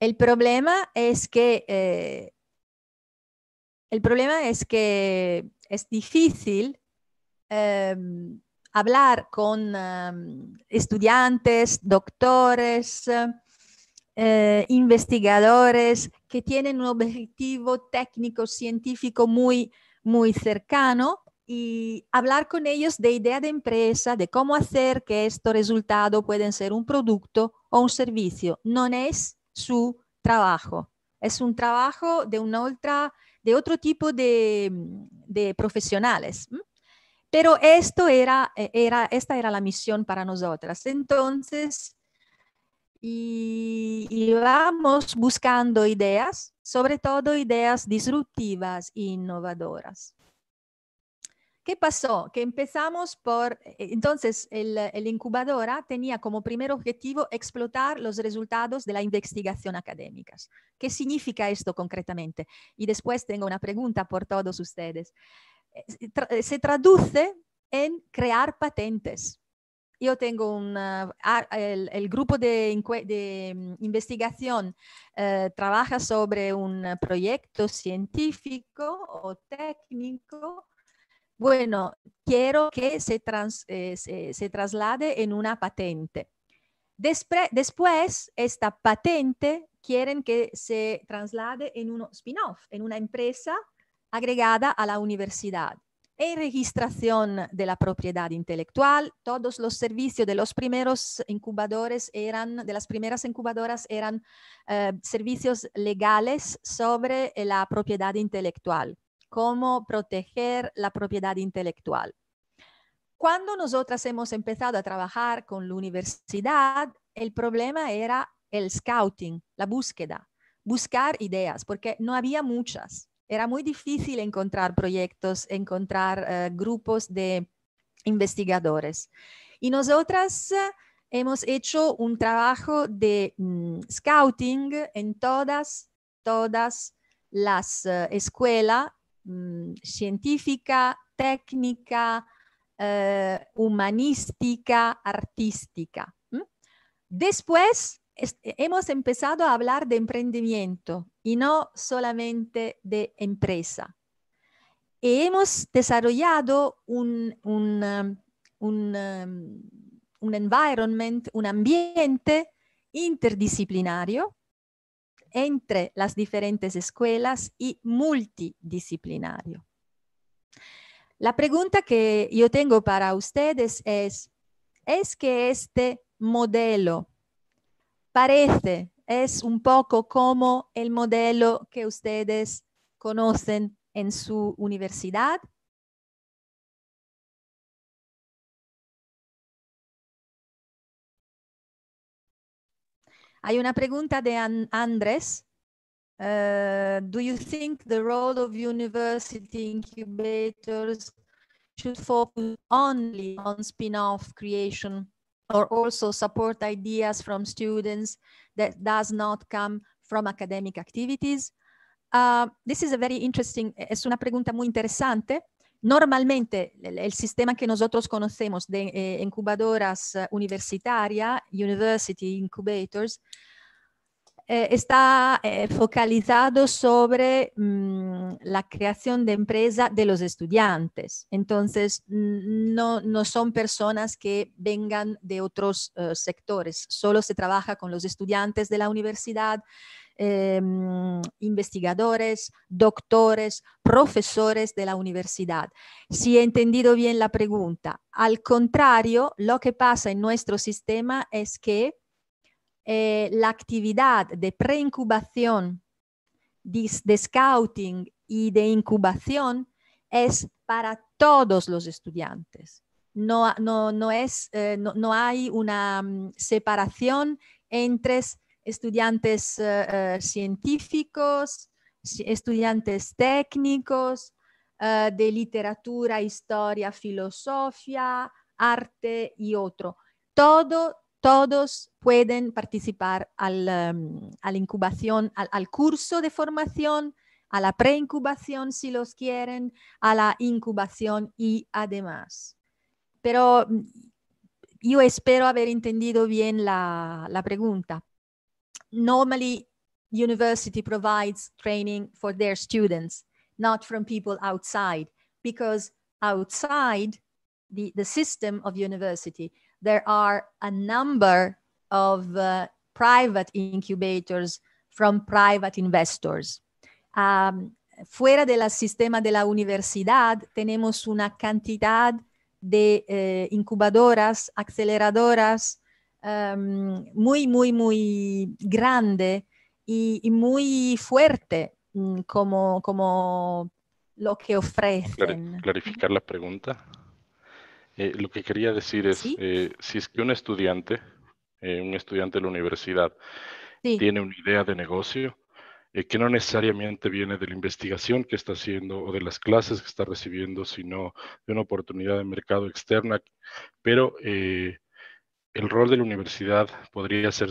el problema es que, eh, el problema es, que es difícil em, hablar con em, estudiantes, doctores, eh, investigadores que tienen un objetivo técnico científico muy, muy cercano y hablar con ellos de idea de empresa, de cómo hacer que estos resultados pueden ser un producto o un servicio. No es su trabajo, es un trabajo de, una de otro tipo de, profesionales. Pero esto era, eh, era, esta era la misión para nosotras. Entonces, y, vamos buscando ideas, sobre todo ideas disruptivas e innovadoras. ¿Qué pasó? Que empezamos por, eh, entonces, el, incubadora tenía como primer objetivo explotar los resultados de la investigación académica. ¿Qué significa esto concretamente? Y después tengo una pregunta por todos ustedes. Eh, se traduce en crear patentes yo tengo un, ah, el, grupo de, mm, investigación eh, trabaja sobre un proyecto científico o técnico. Bueno, quiero que se, eh, traslade en una patente. después, esta patente quieren que se traslade en un spin-off, en una empresa agregada a la universidad. E registración de la propiedad intelectual. Todos los servicios de los primeros incubadores eran, de las primeras incubadoras eran eh, servicios legales sobre eh, la propiedad intelectual, cómo proteger la propiedad intelectual. Cuando nosotras hemos empezado a trabajar con la universidad, el problema era el scouting, la búsqueda, buscar ideas, porque no había muchas era muy difícil encontrar proyectos, encontrar eh, grupos de investigadores. Y nosotras eh, hemos hecho un trabajo de mm, scouting en todas, todas las eh, escuelas mm, científica, técnica, humanística, artística. Después hemos empezado a hablar de emprendimiento y no solamente de empresa. Y hemos desarrollado um, um, un, environment, un ambiente interdisciplinario entre las diferentes escuelas y multidisciplinario. La pregunta que yo tengo para ustedes es, ¿es que este modelo parece es un poco como el modelo que ustedes conocen en su universidad. Hay una pregunta de Andrés. Uh, do you think the role of university incubators should focus only on spin-off creation or also support ideas from students that does not come from academic activities. Uh, this is a very interesting, eh, es una pregunta muy interesante. Normalmente el, el sistema que nosotros conocemos de eh, incubadoras eh, universitaria, university incubators, Eh, está eh, focalizado sobre mm, la creación de empresa de los estudiantes. Entonces, no, son personas que vengan de otros eh, sectores, solo se trabaja con los estudiantes de la universidad. Em, investigadores, doctores, profesores de la universidad. Si he entendido bien la pregunta, al contrario, lo que pasa en nuestro sistema es que eh, la actividad de preincubación, de, scouting y de incubación es para todos los estudiantes. No, no, no, es, eh, no, hay una mm, separación entre estudiantes eh, científicos, estudiantes técnicos, de literatura, historia, filosofía, arte y otro. Todo, todos pueden participar al, em, a la incubación, al, curso de formación, a la preincubación si los quieren, a la incubación y además. Pero mm, yo espero haber entendido bien la, la pregunta. Normally, university provides training for their students, not from people outside, because outside the, the system of university, there are a number of uh, private incubators from private investors. Um, fuera del sistema de la universidad tenemos una cantidad de eh, incubadoras, aceleradoras um, muy, muy, muy grande y, muy fuerte mm, como, lo que ofrecen. Clarificar la pregunta. Eh, lo que quería decir es, eh, si es que un estudiante, eh, un estudiante de la universidad, tiene una idea de negocio que no necesariamente viene de la investigación que está haciendo o de las clases que está recibiendo, sino de una oportunidad de mercado externa, pero el rol de la universidad podría ser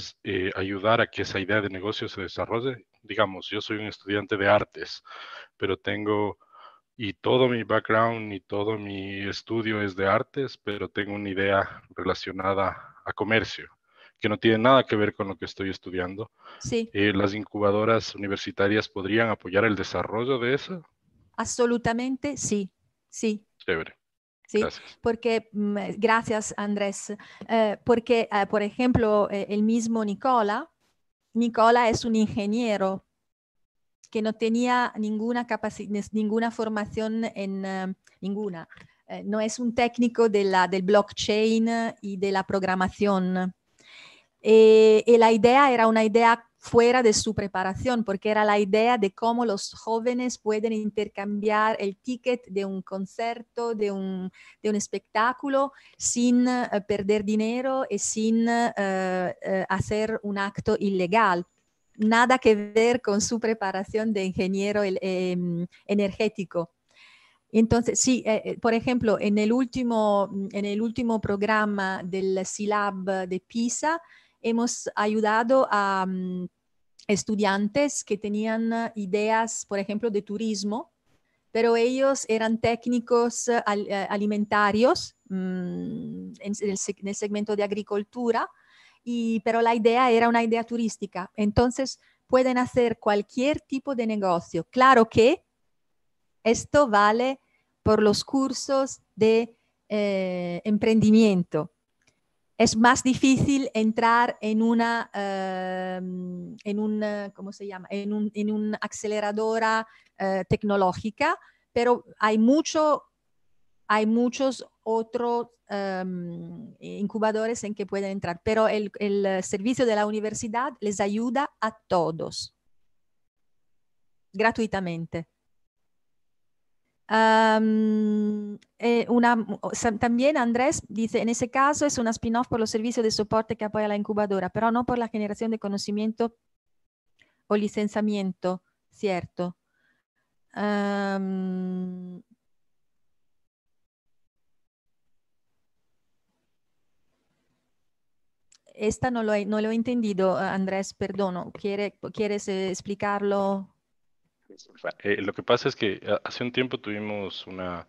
ayudar a que esa idea de negocio se desarrolle. Digamos, yo soy un estudiante de artes, pero tengo y todo mi background y todo mi estudio es de artes, pero tengo una idea relacionada a comercio, que no tiene nada que ver con lo que estoy estudiando. Sí. Eh, ¿Las incubadoras universitarias podrían apoyar el desarrollo de eso? Absolutamente, sí, sí. Chévere. Sí, porque mm, eh, gracias Andrés, eh, porque por ejemplo el mismo Nicola, Nicola es un ingeniero que no tenía ninguna, ninguna formación en eh, ninguna. Eh, no es un técnico del blockchain eh, y de la programación. y la idea era una idea fuera de su preparación, porque era la idea de cómo los jóvenes pueden intercambiar el ticket de un concierto, de un, espectáculo, sin perder dinero y sin hacer un acto ilegal nada que ver con su preparación de ingeniero em, energético. Entonces, sí, eh, eh, por ejemplo, en el, último, programa del SILAB de Pisa, hemos ayudado a mm, estudiantes que tenían ideas, por ejemplo, de turismo, pero ellos eran técnicos eh, alimentarios mm, en el segmento de agricultura y, pero la idea era una idea turística. Entonces pueden hacer cualquier tipo de negocio. Claro que esto vale por los cursos de eh, emprendimiento. Es más difícil entrar en una, em, en un, ¿cómo se llama? En un, en un aceleradora eh, tecnológica, pero hay mucho hay muchos otros um, ehm, incubadores en que pueden entrar, pero el, el, servicio de la universidad les ayuda a todos gratuitamente. Um, eh, una, también Andrés dice, en ese caso es una spin-off por los servicios de soporte que apoya la incubadora, pero no por la generación de conocimiento o licenciamiento, cierto. Um, esta no lo, he, no lo he entendido, eh, Andrés, perdono. ¿Quiere, ¿Quieres eh, explicarlo? Eh, lo que pasa es que hace un tiempo tuvimos una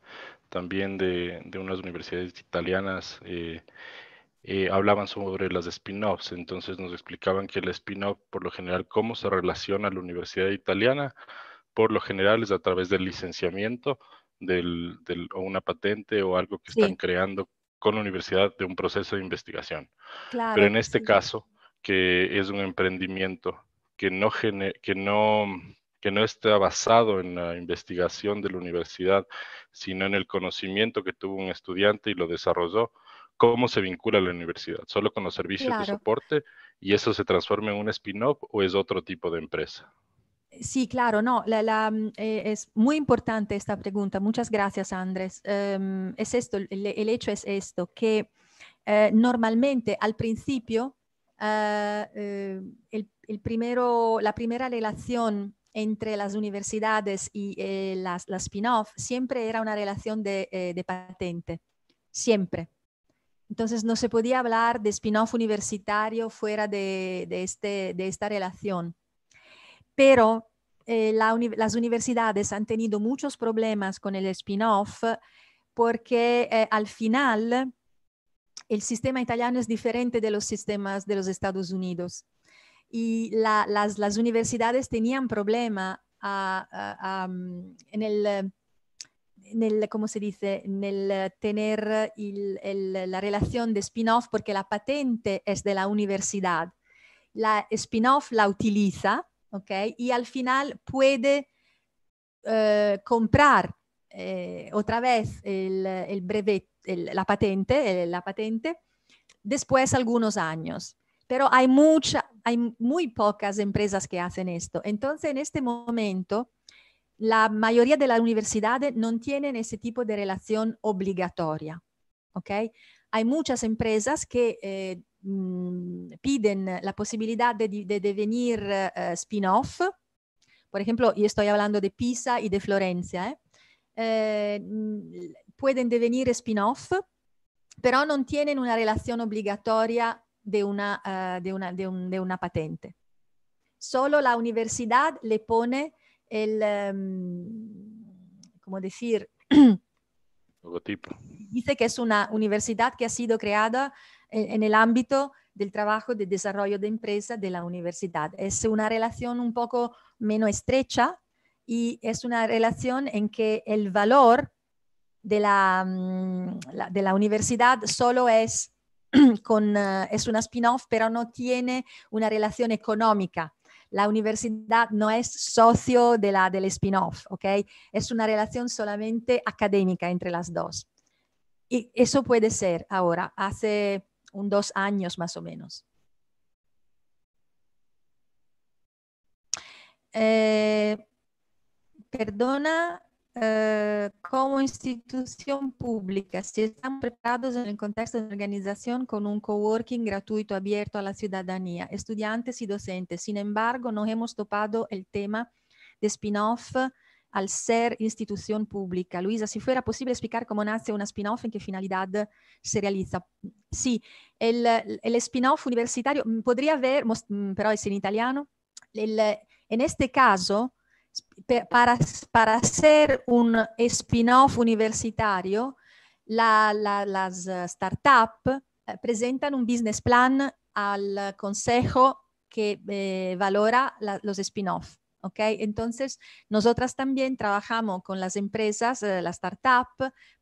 también de, unas universidades italianas. hablaban sobre las spin-offs, entonces nos explicaban que el spin-off, por lo general, cómo se relaciona a la universidad italiana, por lo general es a través del licenciamiento del, o una patente o algo que están creando con la universidad de un proceso de investigación. Pero en este caso, que es un emprendimiento que no, que no, que no está basado en la investigación de la universidad, sino en el conocimiento que tuvo un estudiante y lo desarrolló, cómo se vincula a la universidad, solo con los servicios de soporte y eso se transforma en un spin-off o es otro tipo de empresa. Sí, claro, no, mm, eh, es muy importante esta pregunta. Muchas gracias, Andrés. Em, es esto, el, hecho es esto, que eh, normalmente al principio ah, eh, la primera relación entre las universidades y las, spin-off siempre era una relación de, patente, siempre. Entonces no se podía hablar de spin-off universitario fuera de este, esta relación pero eh, las universidades han tenido muchos problemas con el spin-off porque eh, al final el sistema italiano es diferente de los sistemas de los Estados Unidos y las, universidades tenían problema mm, en el ¿cómo se dice, en tener la relación de spin-off porque la patente es de la universidad. La spin-off la utiliza, y al final puede eh, comprar eh, otra vez el, brevet, la patente, eh, la patente, después algunos años. Pero hay, mucha, hay muy pocas empresas que hacen esto. Entonces, en este momento, la mayoría de las universidades no tienen ese tipo de relación obligatoria. Hay muchas empresas que mh, mhmm, piden la posibilidad de, de devenir uh, spin-off. Per esempio, io sto parlando di Pisa e di Florencia. ¿eh? Eh, mhmm, pueden devenir spin-off, però non tienen una relazione obbligatoria di una, uh, una, un, una, patente. Solo la università le pone il... um, ehm, ¿cómo decir? Logotipo. Dice che è una università che ha sido creata en el ámbito del trabajo de desarrollo de empresa de la universidad. Es una relación un poco menos estrecha y es una relación en que el valor de la, mm, de la universidad solo es, con, eh, es una spin-off, pero no tiene una relación económica. La universidad no es socio de la, del spin-off, ¿ok? Es una relación solamente académica entre las dos. Y eso puede ser ahora. Hace un dos años más o menos. Eh, perdona, eh, como institución pública, si están preparados en el contexto de organización con un coworking gratuito abierto a la ciudadanía, estudiantes y docentes. Sin embargo, no hemos topado el tema de spin-off al ser institución pública. Luisa, si fuera posible explicar cómo nace una spin-off, en qué finalidad se realiza. Sí, el, el spin-off universitario mm, podría haber, mm, pero es en italiano, el, en este caso, para, para ser un spin-off universitario, la, la, las eh, startup eh, presentan un business plan al consejo que eh, valora la, los spin-off. Entonces, nosotras también trabajamos con las empresas, las eh, la startup,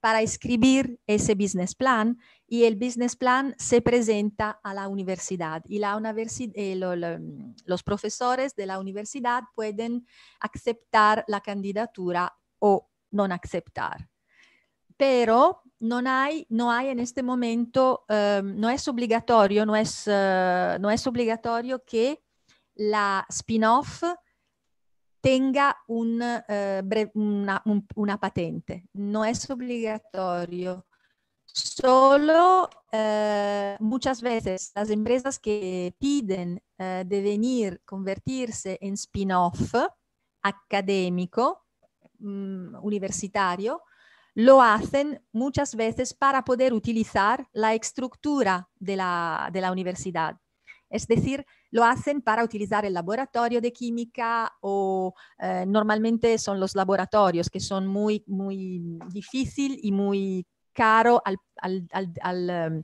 para escribir ese business plan y el business plan se presenta a la universidad y eh, mm, los profesores de la universidad pueden aceptar la candidatura o no aceptar. Pero no hay, en este momento, eh, no es obligatorio, no es obligatorio que la spin-off tenga un, eh, bre- una, un, una, patente. Non è obligatorio. Solo eh, muchas veces las empresas que piden eh, devenir, convertirse en spin-off académico, mm, universitario, lo hacen muchas veces para poder utilizar la estructura de la, de la universidad. Es decir, lo hacen para utilizar el laboratorio de química o eh, normalmente son los laboratorios que son muy, muy difícil y muy caro al, em,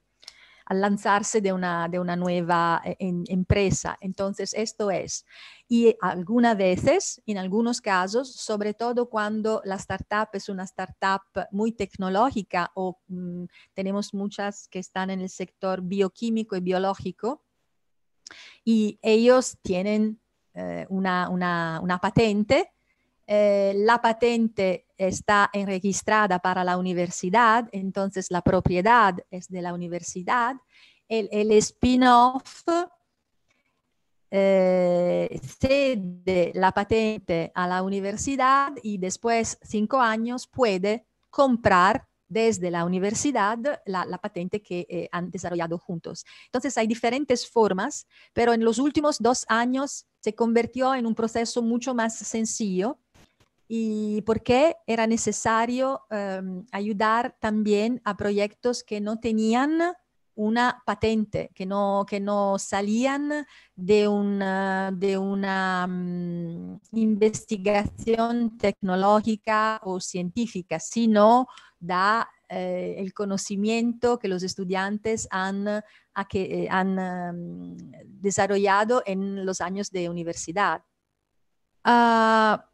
lanzarse de una, de una nueva eh, empresa. Entonces, esto es. Y algunas veces, en algunos casos, sobre todo cuando la startup es una startup muy tecnológica o mm, tenemos muchas que están en el sector bioquímico y biológico, y ellos tienen eh, una, patente. Eh, la patente está registrada para la universidad, entonces la propiedad es de la universidad. El, spin-off cede eh, la patente a la universidad y después cinco años puede comprar desde la universidad la, patente que eh, han desarrollado juntos. Entonces hay diferentes formas, pero en los últimos dos años se convirtió en un proceso mucho más sencillo y porque era necesario em, ayudar también a proyectos que no tenían una patente, que no, que no salían de una, de una mm, investigación tecnológica o científica, sino da eh, el conocimiento que los estudiantes han, eh, eh, mm, desarrollado en los años de universidad. Ah,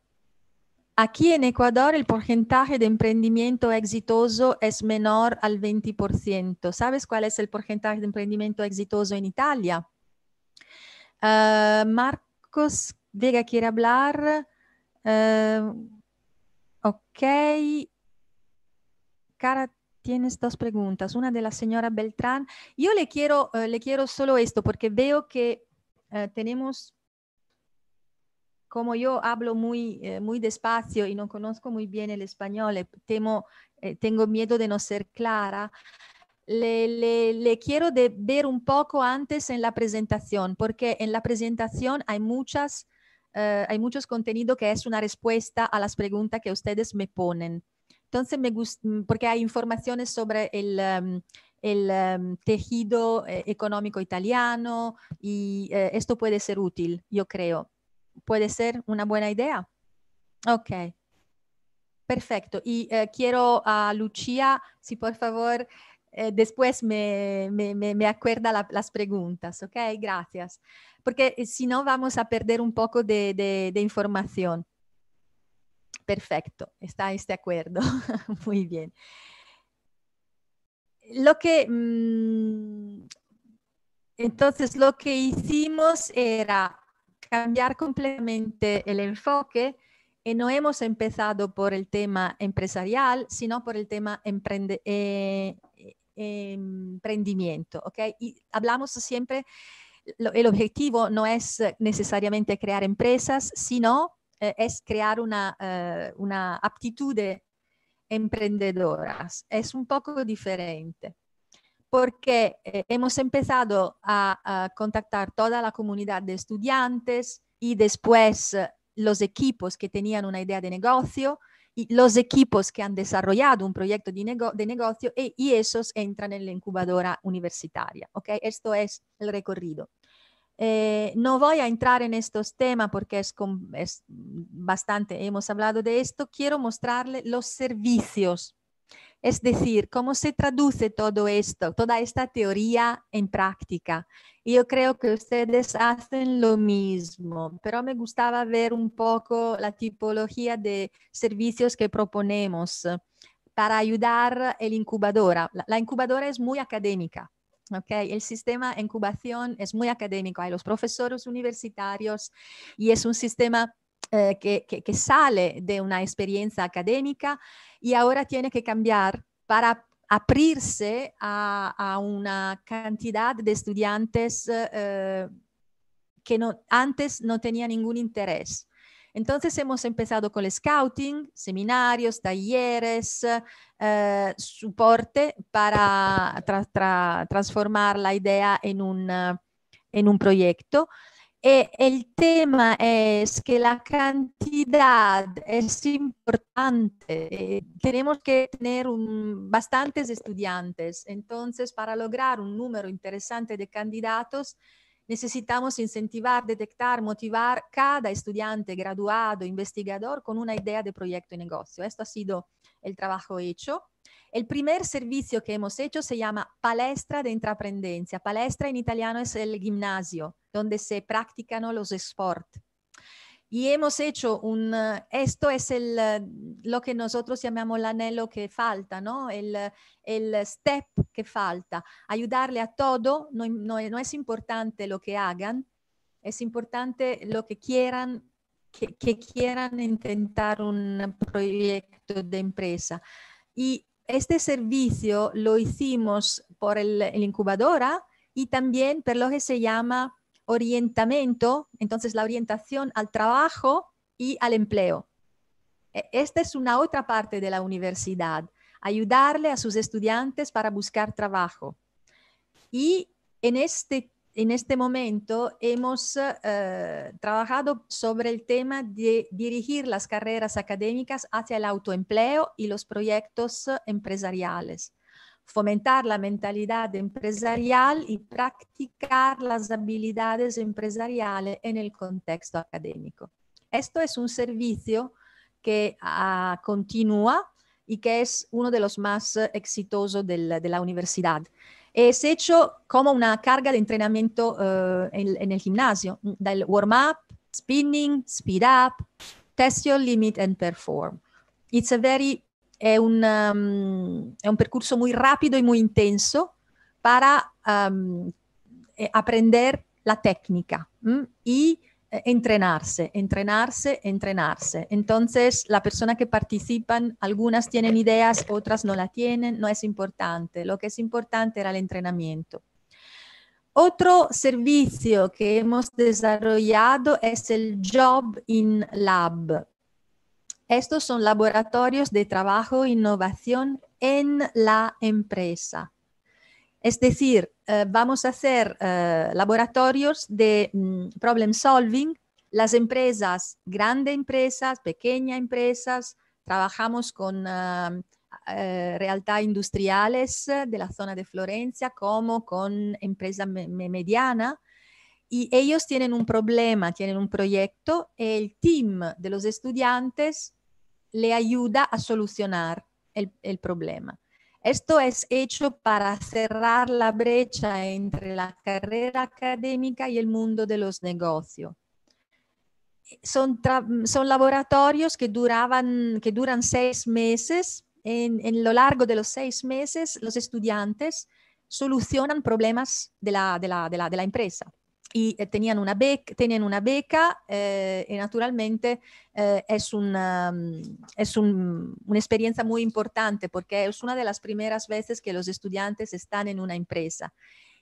aquí en Ecuador el porcentaje de emprendimiento exitoso es menor al 20%. ¿Sabes cuál es el porcentaje de emprendimiento exitoso en Italia? Ah, Marcos Vega quiere hablar. Ah, ok. Cara, tienes dos preguntas. Una de la señora Beltrán. Yo le quiero, eh, le quiero solo esto porque veo que eh, tenemos, como yo hablo muy, eh, muy despacio y no conozco muy bien el español, temo, tengo miedo de no ser clara. Le, le, quiero ver un poco antes en la presentación, porque en la presentación hay muchas, hay muchos contenido que es una respuesta a las preguntas que ustedes me ponen. Entonces, me gusta, mm, porque hay informaciones sobre el... Em, em, tejido eh, económico italiano y eh, esto puede ser útil, yo creo. ¿Puede ser una buena idea? Ok, perfecto. Y eh, quiero a Lucía, si por favor después me, me, me, acuerda las preguntas, ok, gracias. Porque si no vamos a perder un poco de, de, de información. Perfecto, estáis de este acuerdo. Muy bien. Lo que mm, entonces lo que hicimos era cambiar completamente el enfoque y eh, no hemos empezado por el tema empresarial, sino por el tema eh, eh, emprendimiento. ¿okay? hablamos siempre, el objetivo no es necesariamente crear empresas, sino eh, es crear una, eh, una aptitud emprendedora. Es un poco diferente porque eh, hemos empezado a, contactar toda la comunidad de estudiantes y después los equipos que tenían una idea de negocio, y los equipos que han desarrollado un proyecto de, negocio e, y, esos entran en la incubadora universitaria. ¿ok? Esto es el recorrido. Eh, no voy a entrar en estos temas porque es, bastante, hemos hablado de esto. Quiero mostrarle los servicios, es decir, cómo se traduce todo esto, toda esta teoría en práctica. Yo creo que ustedes hacen lo mismo, pero me gustaba ver un poco la tipología de servicios que proponemos eh, para ayudar el incubadora. la incubadora es muy académica el sistema de incubación es muy académico, hay los profesores universitarios y es un sistema eh, que, sale de una experiencia académica y ahora tiene que cambiar para abrirse a, una cantidad de estudiantes eh, eh, que antes no tenían ningún interés. Entonces hemos empezado con el scouting, seminarios, talleres, eh, soporte para transformar la idea en un, proyecto. Y eh, el tema es que la cantidad es importante. tenemos que tener bastantes estudiantes. Entonces, para lograr un número interesante de candidatos, Necesitamos incentivar, detectar, motivar cada estudiante, graduado, investigador con una idea de proyecto y negocio. Esto ha sido el trabajo hecho. El primer servicio que hemos hecho se llama Palestra de Intraprendencia. Palestra en italiano es el gimnasio, donde se practican los sport. Y hemos hecho un, esto es eh, lo que nosotros llamamos el anhelo que falta, ¿no? El, eh, step que falta. Ayudarle a todo, no, es importante lo que hagan, es importante lo que quieran, que, quieran intentar un proyecto de empresa. Y este servicio lo hicimos por el, el incubadora y también por lo que se llama orientamiento, entonces la orientación al trabajo y al empleo. E, esta es una otra parte de la universidad, ayudarle a sus estudiantes para buscar trabajo. Y en este, este momento hemos eh, eh, trabajado sobre el tema de dirigir las carreras académicas hacia el autoempleo y los proyectos eh, empresariales fomentar la mentalidad empresarial y practicar las habilidades empresariales en el contexto académico. Esto es un servicio que ah, continúa y que es uno de los más eh, exitosos de la universidad. Es hecho como una carga de entrenamiento eh, en, el gimnasio, mm, del warm-up, spinning, speed-up, test your limit and perform. It's a very è un, um, ehm, es un percurso muy rápido y muy intenso para um, aprender la técnica ¿m? Mm, y eh, entrenarse, entrenarse, entrenarse. Entonces, la persona que participan, algunas tienen ideas, otras no la tienen, no es importante. Lo que es importante era el entrenamiento. Otro servicio que hemos desarrollado es el Job in Lab, Estos son laboratorios de trabajo e innovación en la empresa. Es decir, eh, vamos a hacer eh, laboratorios de mm, problem solving. Las empresas, grandes empresas, pequeñas empresas, trabajamos con eh, realidades industriales de la zona de Florencia como con empresas mediana. Y ellos tienen un problema, tienen un proyecto, el team de los estudiantes le ayuda a solucionar el, problema. Esto es hecho para cerrar la brecha entre la carrera académica y el mundo de los negocios. Son, son laboratorios que, duraban, que duran seis meses. En, lo largo de los seis meses, los estudiantes solucionan problemas de la empresa y eh, tenían una beca, una beca eh, y naturalmente eh, es, una, mm, es una experiencia muy importante porque es una de las primeras veces que los estudiantes están en una empresa.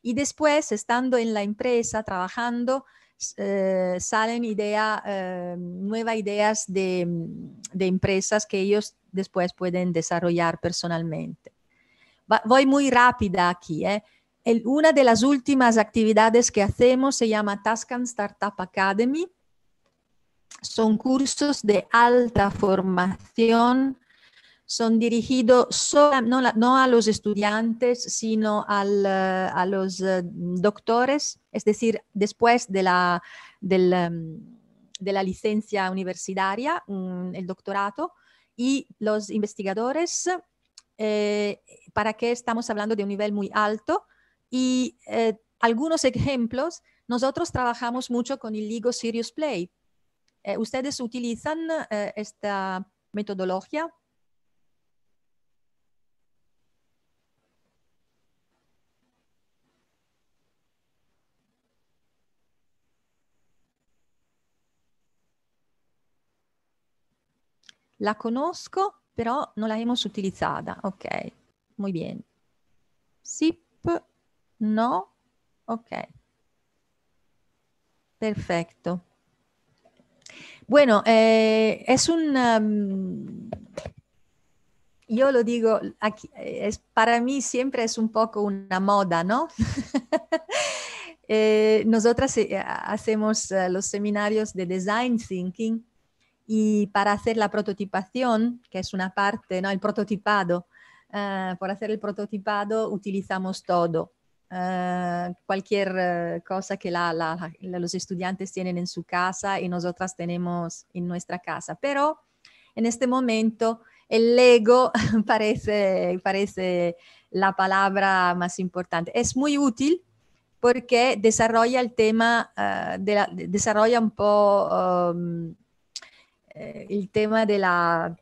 Y después, estando en la empresa, trabajando, salen nuevas ideas mm, de, empresas que ellos después pueden desarrollar personalmente. voy muy rápida aquí, ¿eh? una de las últimas actividades que hacemos se llama Tascan Startup Academy. Son cursos de alta formación, son dirigidos no, a los estudiantes, sino eh, a los eh, doctores, es decir, después de la, em, licencia universitaria, el doctorado, y los investigadores eh, para que estamos hablando de un nivel muy alto y eh, algunos ejemplos, nosotros trabajamos mucho con el Ligo Serious Play. Eh, ¿Ustedes utilizan eh, esta metodología? La conozco, pero no la hemos utilizada. Ok, muy bien. SIP no? Ok. Perfecto. Bueno, eh, es un... yo lo digo, aquí, es, para mí siempre es un poco una moda, ¿no? Eh, nosotras eh, hacemos los seminarios de design thinking y para hacer la prototipación, que es una parte, ¿no? El prototipado. por hacer el prototipado utilizamos todo. Eh, cualquier eh, cosa que los estudiantes tienen en su casa y nosotras tenemos en nuestra casa. Pero en este momento el ego parece, parece la palabra más importante. Es muy útil porque desarrolla el tema, eh, desarrolla un poco um, el tema de la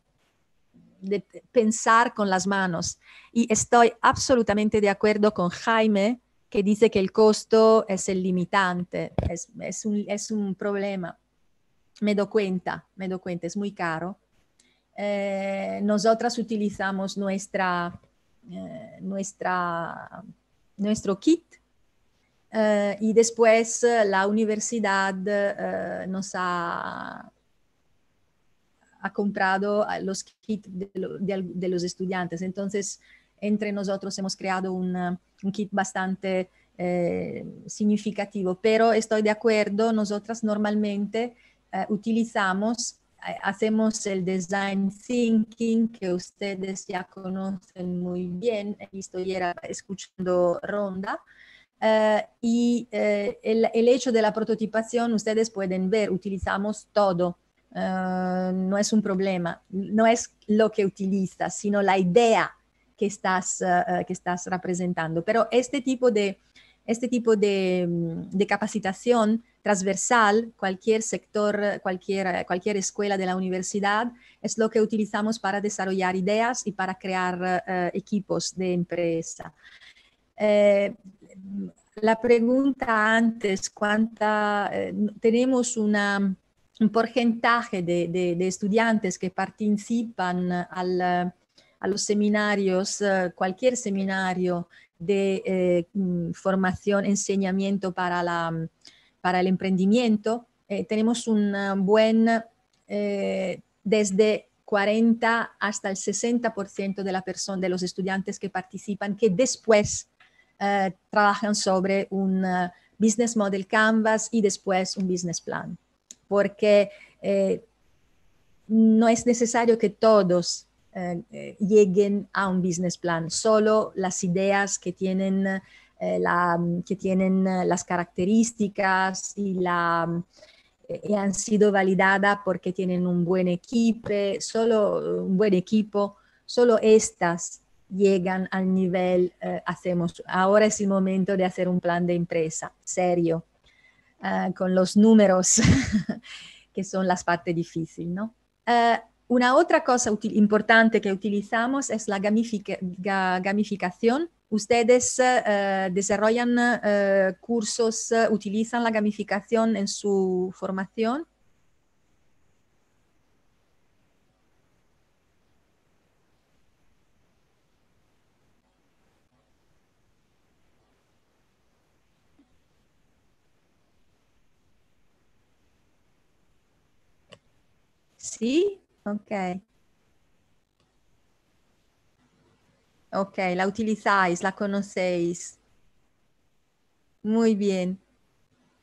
de pensar con las manos. Y estoy absolutamente de acuerdo con Jaime, que dice que el costo es el limitante, es, un, problema. Me doy cuenta, me doy cuenta, es muy caro. Eh, nosotras utilizamos nuestra, eh, nuestra, nuestro kit eh, y después la universidad nos ha ha comprado ah, los kits de, los estudiantes. Entonces, entre nosotros hemos creado un kit bastante eh, significativo, pero estoy de acuerdo, nosotras normalmente eh, utilizamos, eh, hacemos el design thinking que ustedes ya conocen muy bien, estoy escuchando ronda. y el, el, hecho de la prototipación, ustedes pueden ver, utilizamos todo, eh, no es un problema, no es lo que utilizas, sino la idea que estás, eh, eh, que estás representando. Pero este tipo, de, este tipo de, mm, capacitación transversal, cualquier sector, cualquier, cualquier escuela de la universidad, es lo que utilizamos para desarrollar ideas y para crear equipos de empresa. la pregunta antes, ¿cuánta, tenemos una, un porcentaje de, estudiantes que participan a los seminarios, eh, cualquier seminario de eh, mm, formación, enseñamiento para, para el emprendimiento, eh, tenemos un buen, desde 40 hasta el 60% de, la persona, de los estudiantes que participan, que después trabajan sobre un business model canvas y después un business plan porque eh, no es necesario que todos eh, eh, lleguen a un business plan, solo las ideas que tienen, las características y han sido validadas porque tienen un buen equipo, solo un buen equipo, solo estas llegan al nivel, hacemos, ahora es el momento de hacer un plan de empresa serio, Ah, con los números, que son las partes difíciles, ¿no? Ah, una otra cosa importante que utilizamos es la gamificación. Ustedes eh, eh, desarrollan eh, cursos, utilizan la gamificación en su formación. ¿Sí? Ok. Ok, la utilizáis, la conocéis. Muy bien.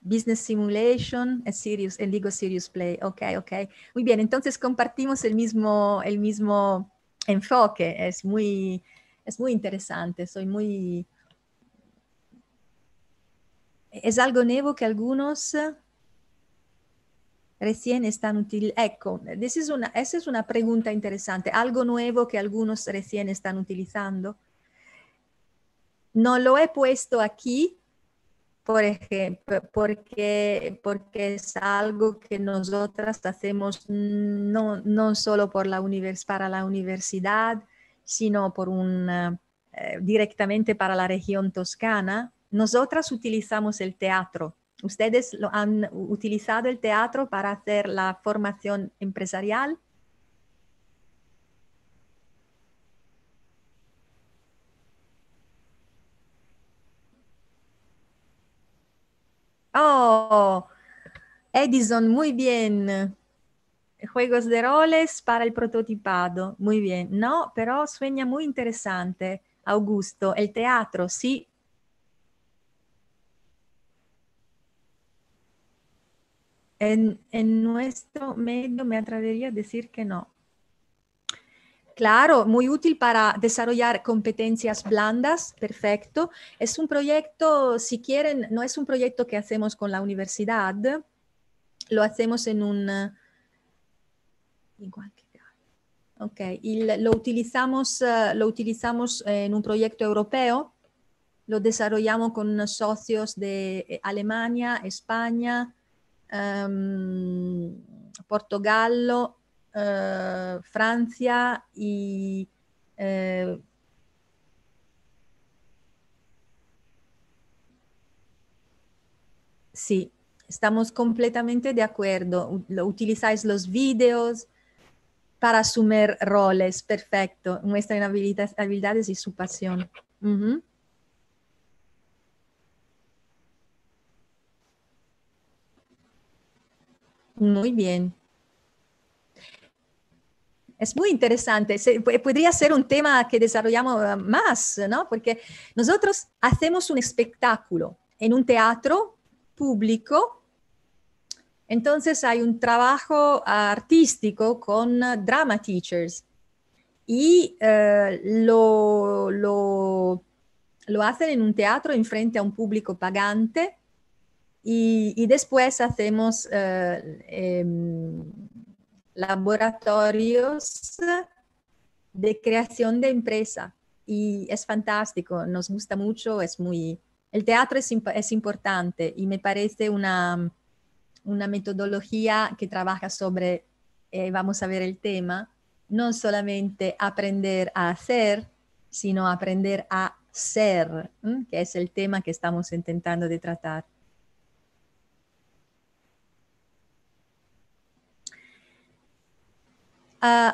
Business Simulation, serious el digo Serious Play. Ok, ok. Muy bien, entonces compartimos el mismo, el mismo enfoque. Es muy, es muy interesante. Soy muy... Es algo nuevo que algunos recién están utilizando. Ecco, eh, esa es, una, esa es una pregunta interesante. Algo nuevo que algunos recién están utilizando. No lo he puesto aquí, por ejemplo, porque, porque es algo que nosotras hacemos no, no solo por la univers para la universidad, sino por un, eh, directamente para la región toscana. Nosotras utilizamos el teatro Ustedes lo han utilizado el teatro para hacer la formación empresarial. Oh, Edison, muy bien. Juegos de roles para el prototipado, muy bien. No, pero sueña muy interesante, Augusto. El teatro, sí, en, nuestro medio me atrevería a decir que no. Claro, muy útil para desarrollar competencias blandas, perfecto. Es un proyecto, si quieren, no es un proyecto que hacemos con la universidad, lo hacemos en un... En lo, utilizamos, eh, lo utilizamos en un proyecto europeo, lo desarrollamos con socios de eh, Alemania, España, ehm, Portogallo, eh, Francia, i, eh, sí, estamos completamente de acuerdo. Utilizáis los vídeos para assumere roles, perfecto. Nuestra habilidad, habilidades y su pasión. Uh -huh. Muy bien. Es muy interesante. podría ser un tema que desarrollamos eh, más, ¿no? Porque nosotros hacemos un espectáculo en un teatro público. Entonces hay un trabajo artístico con eh, drama teachers y eh, lo, lo hacen en un teatro en frente a un público pagante y, después hacemos eh, em, laboratorios de creación de empresa. Y es fantástico, nos gusta mucho, es muy... El teatro es, importante y me parece una, metodología que trabaja sobre, eh, vamos a ver el tema, no solamente aprender a hacer, sino aprender a ser, que es el tema que estamos intentando de tratar.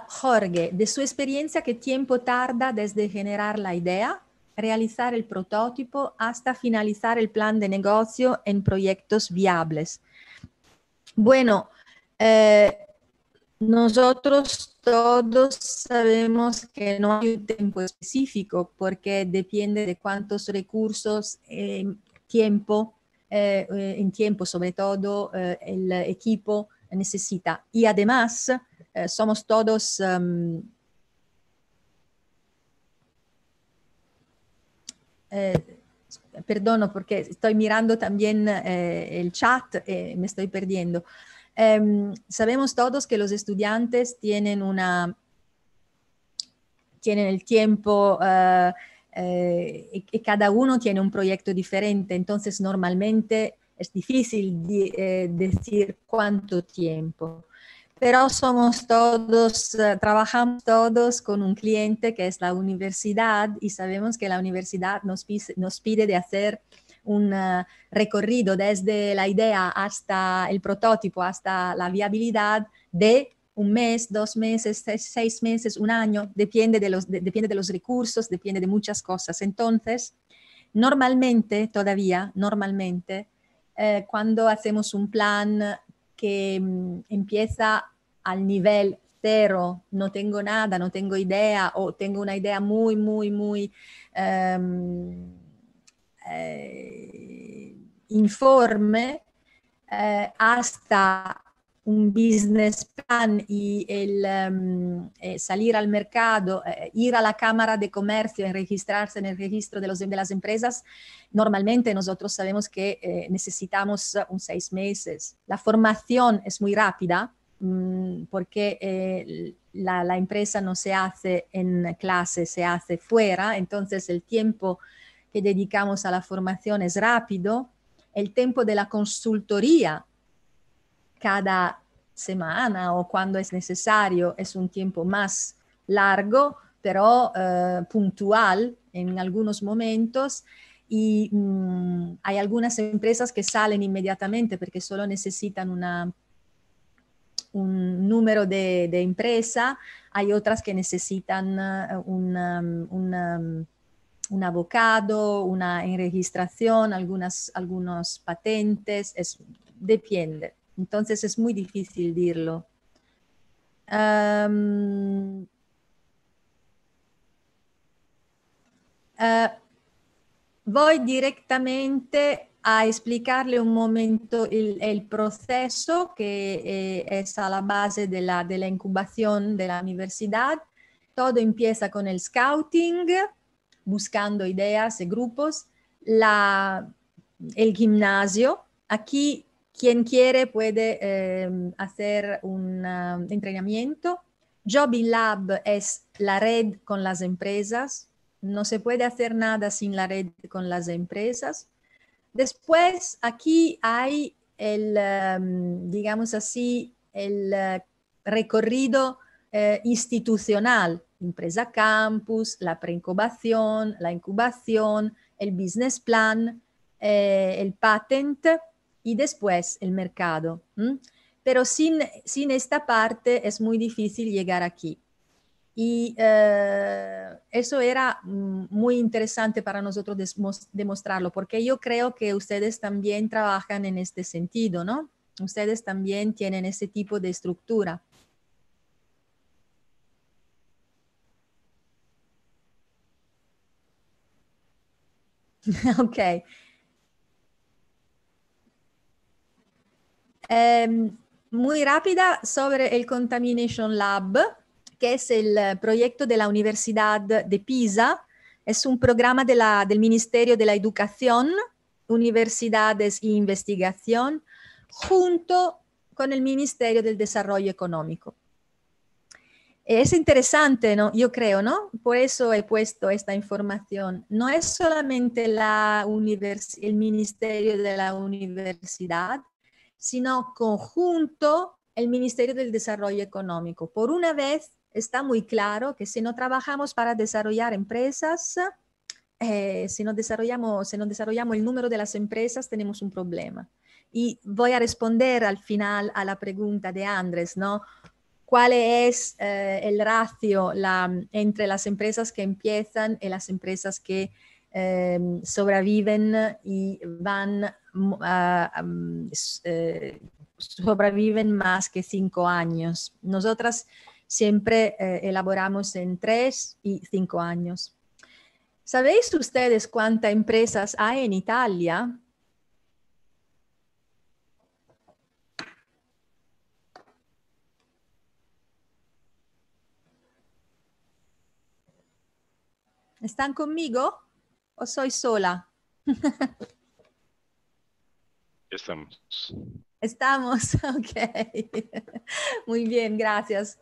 Jorge, de su experiencia, ¿qué tiempo tarda desde generar la idea, realizar el prototipo hasta finalizar el plan de negocio en proyectos viables? Bueno, eh, nosotros todos sabemos que no hay un tiempo específico porque depende de cuántos recursos, eh, tiempo, eh, en tiempo sobre todo el equipo necesita. Y además, eh, somos todos... Um, eh, perdono perché sto mirando también eh, el chat e eh, me sto perdiendo. Um, sabemos todos che los estudiantes tienen una tienen el tiempo uh, eh, y, y, cada uno tiene un proyecto diferente, entonces normalmente es difícil di, eh, decir cuánto tiempo. pero somos todos, eh, trabajamos todos con un cliente que es la universidad y sabemos que la universidad nos, pide, nos pide de hacer un eh, recorrido desde la idea hasta el prototipo, hasta la viabilidad de un mes, dos meses, seis, meses, un año, depende de, los, depende de los recursos, depende de muchas cosas. Entonces, normalmente, todavía, normalmente, eh, cuando hacemos un plan que mm, empieza al nivel cero, no tengo nada, no tengo idea o tengo una idea muy, muy, muy um, eh, informe, eh, hasta un business plan y el em, eh, salir al mercado, eh, ir a la Cámara de Comercio y registrarse en el registro de, las empresas, normalmente nosotros sabemos que eh, necesitamos un seis meses. La formación es muy rápida mm, porque la, la empresa no se hace en clase, se hace fuera, entonces el tiempo que dedicamos a la formación es rápido. El tiempo de la consultoría cada semana o cuando es necesario es un tiempo más largo, pero eh, puntual en algunos momentos. Y mm, hay algunas empresas que salen inmediatamente porque solo necesitan una, un número de, empresa. Hay otras que necesitan eh, un abogado, una registración, algunas, algunos patentes. Es, depende. Entonces es muy difícil decirlo. Ah, voy directamente a explicarle un momento el, proceso que eh, es a la base de la, incubación de la universidad. Todo empieza con el scouting, buscando ideas y grupos, el gimnasio. Aquí quien quiere puede ehm, hacer un um, entrenamiento. in Lab es la red con las empresas. No se puede hacer nada sin la red con las empresas. Después, aquí hay el, um, digamos así, el uh, recorrido eh, institucional, empresa campus, la preincubación, la incubación, el business plan, eh, el patent y después el mercado. Pero sin, sin esta parte es muy difícil llegar aquí. Y eh, eso era mm, muy interesante para nosotros demostrarlo, porque yo creo que ustedes también trabajan en este sentido, ¿no? Ustedes también tienen ese tipo de estructura. ok, Em, muy rápida sobre el Contamination Lab, que es el eh, proyecto de la Universidad de Pisa. Es un programa del Ministerio de la Educación, Universidades e Investigación, junto con el Ministerio del Desarrollo Económico. Es interesante, ¿no? yo creo, ¿no? Por eso he puesto esta información. No es solamente la el Ministerio de la Universidad, sino conjunto el Ministerio del Desarrollo Económico. Por una vez, está muy claro que si no trabajamos para desarrollar empresas, eh, si, no desarrollamos, si no desarrollamos el número de las empresas, tenemos un problema. Y voy a responder al final a la pregunta de Andrés, ¿no? ¿Cuál es eh, el ratio la, entre las empresas que empiezan y las empresas que eh, sobreviven y van Mm, eh, sobreviven más que cinco años. Nosotras siempre eh, elaboramos en tres y cinco años. ¿Sabéis ustedes cuántas empresas hay en Italia? ¿Están conmigo o soy sola? Estamos. Estamos, ok. Muy bien, gracias.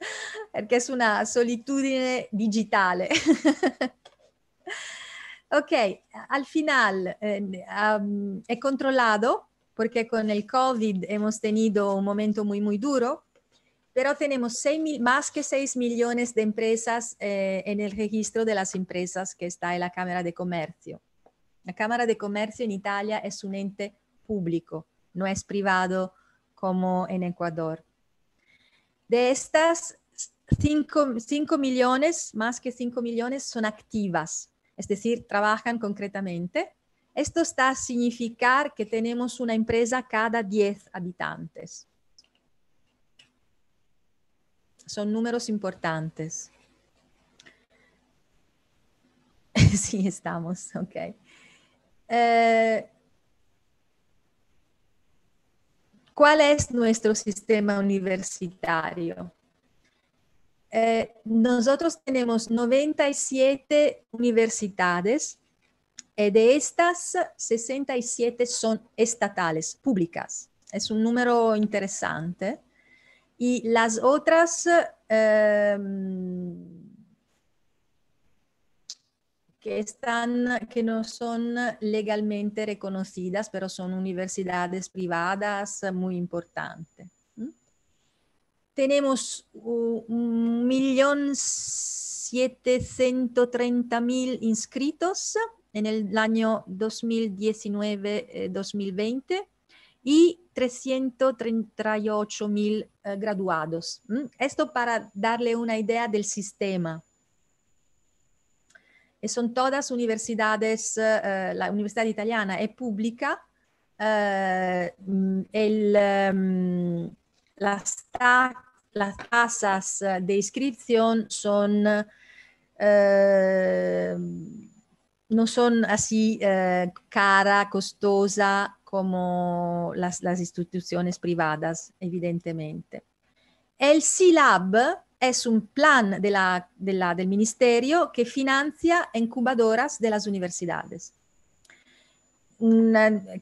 Porque es una solitudine digitale. ok, al final he controlado porque con el COVID hemos tenido un momento muy, muy duro, pero tenemos más que 6 millones de empresas eh, en el registro de las empresas que está en la Cámara de Comercio. La Cámara de Comercio en Italia es un ente público, no es privado como en Ecuador. De estas, 5 millones, más que 5 millones, son activas, es decir, trabajan concretamente. Esto está a significar que tenemos una empresa cada 10 habitantes. Son números importantes. sí, estamos, ok. Eh, ¿Cuál es nuestro sistema universitario? Eh, nosotros tenemos 97 universidades, y eh, de estas 67 son estatales, públicas. Es un número interesante. Y las otras... Eh, que, están, que no son legalmente reconocidas, pero son universidades privadas muy importantes. Tenemos 1.730.000 inscritos en el año 2019-2020 eh, y 338.000 eh, graduados. Esto para darle una idea del sistema. e son todas universidades, eh, la università italiana es pública, eh, mm, le ehm, las, las, tasas de inscripción son, eh, no son así eh, cara, costosa como las, las instituciones privadas, evidentemente. El SILAB, es un plan del ministerio que financia incubadoras de las universidades.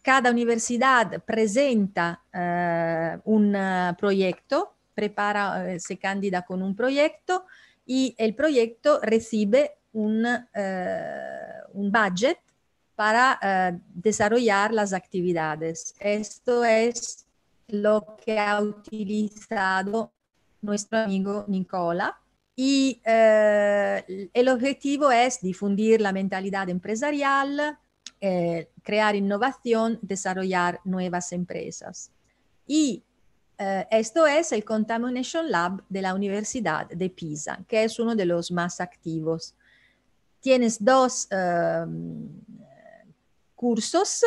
cada universidad presenta eh, un eh, proyecto, prepara, eh, se candida con un proyecto y el proyecto recibe un, budget para desarrollar las actividades. Esto es lo que ha utilizado nuestro amigo Nicola. Y eh, el objetivo es difundir la mentalidad empresarial, eh, crear innovación, desarrollar nuevas empresas. Y eh, esto es el Contamination Lab de la Universidad de Pisa, que es uno de los más activos. Tienes dos em, cursos,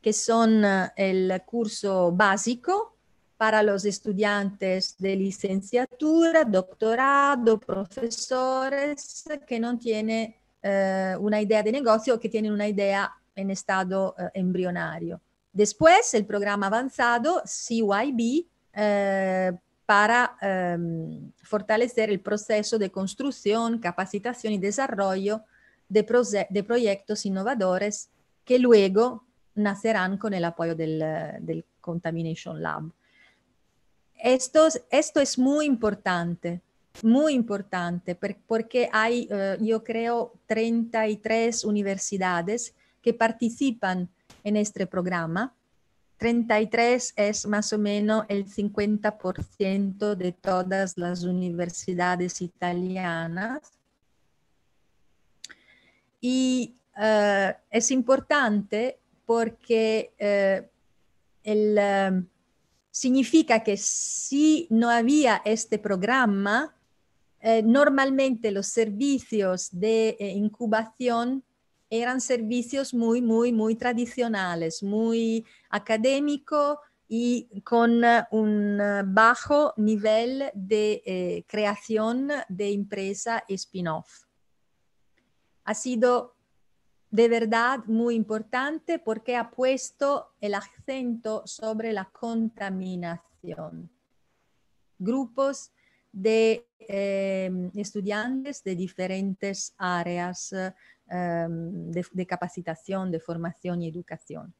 que son el curso básico para los estudiantes de licenciatura, doctorado, profesores que no tienen eh, una idea de negocio o que tienen una idea en estado eh, embrionario. Después, el programa avanzado CYB eh, para fortalecer el proceso de construcción, capacitación y desarrollo de, de proyectos innovadores que luego nacerán con el apoyo del, del Contamination Lab. Esto, esto es muy importante, muy importante, porque hay, eh, yo creo, 33 universidades que participan en este programa. 33 es más o menos el 50% de todas las universidades italianas. Y eh, es importante porque eh, el, Significa que si no había este programa, eh, normalmente los servicios de eh, incubación eran servicios muy, muy, muy tradicionales, muy académico y con eh, un bajo nivel de creación de empresa spin-off. Ha sido de verdad muy importante porque ha puesto el acento sobre la contaminación. Grupos de eh, estudiantes de diferentes áreas eh, de, capacitación, de formación y educación.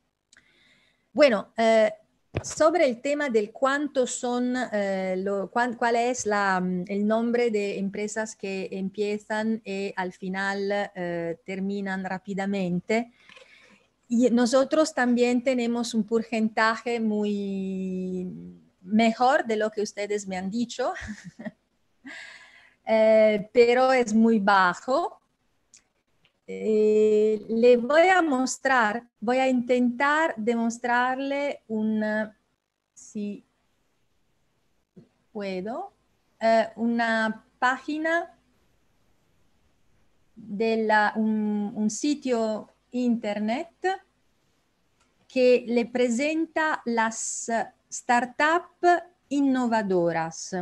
Bueno, eh, sobre el tema del cuánto son, eh, cuál, es la, mm, el nombre de empresas que empiezan y al final eh, terminan rápidamente. Y nosotros también tenemos un porcentaje muy mejor de lo que ustedes me han dicho, eh, pero es muy bajo. eh, le voy a mostrar, voy a intentar demostrarle un, si puedo, eh, una página de un, un sitio internet che le presenta las startup innovadoras.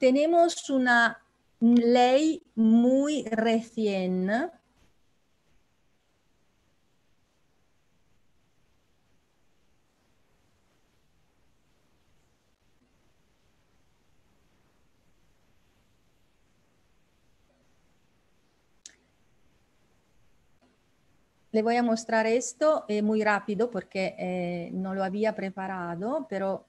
tenemos una ley muy recién Le voy a mostrar esto eh, muy rápido porque eh, no lo había preparado, pero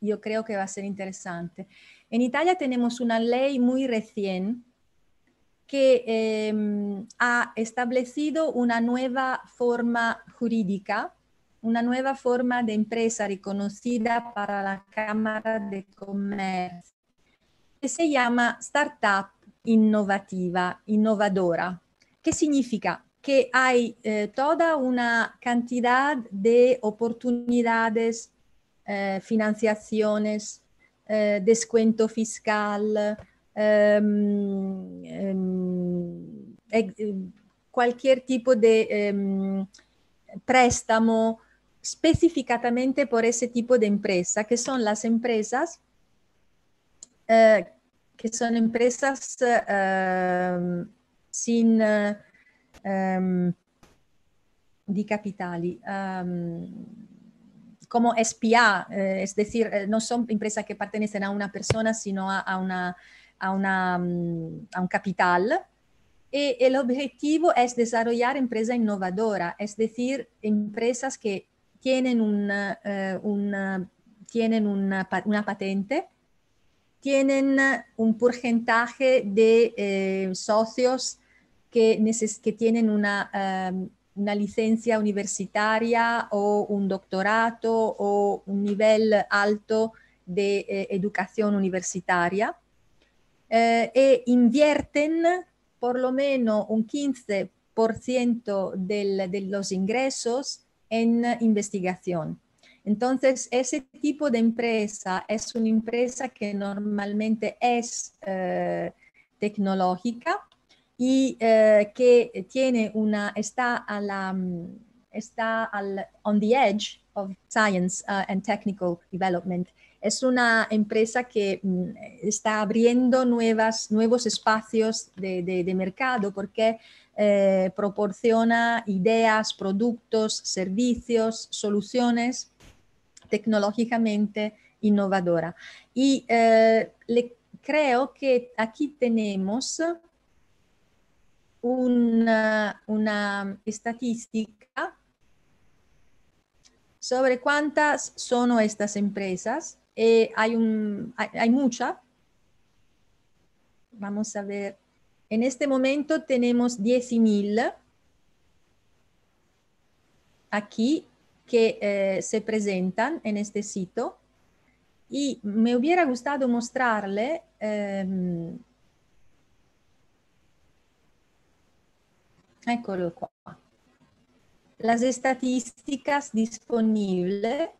yo creo que va a ser interesante. En Italia tenemos una ley muy recién que em, ha establecido una nueva forma jurídica, una nueva forma de empresa reconocida para la Cámara de Comercio, que se llama Startup Innovativa, Innovadora, ¿Qué significa que hay eh, toda una cantidad de oportunidades, eh, financiaciones, eh, descuento fiscal, ehm, ehm, eh, cualquier tipo di ehm, préstamo específicamente por ese tipo de empresa, que son las empresas eh, sono imprese empresas ehm, sin eh, di capitali. Um, como SPA, eh, es decir, eh, no son empresas que pertenecen a una persona, sino a, una, mm, un capital. Y el objetivo es desarrollar empresa innovadora, es decir, empresas que tienen una, eh, tienen una, patente, tienen un porcentaje de socios que, tienen una, una licencia universitaria o un doctorato o un nivel alto de eh, educación universitaria eh, e invierten por lo menos un 15% de los ingresos en investigación. Entonces, ese tipo de empresa es una empresa que normalmente es eh, tecnológica, y eh, que tiene una, está, a la, mm, está al, on the edge of science uh, and technical development. Es una empresa que mm, está abriendo nuevas, nuevos espacios de, de, mercado porque eh, proporciona ideas, productos, servicios, soluciones tecnológicamente innovadoras. Y eh, le, creo que aquí tenemos una, una statística sobre cuántas sono estas empresas. Eh, hay, un, hay, hay mucha. Vamos a ver. En este momento tenemos 10.000 aquí que eh, se presentan en este sitio y me hubiera gustado mostrarle eh, Las estadísticas disponibles.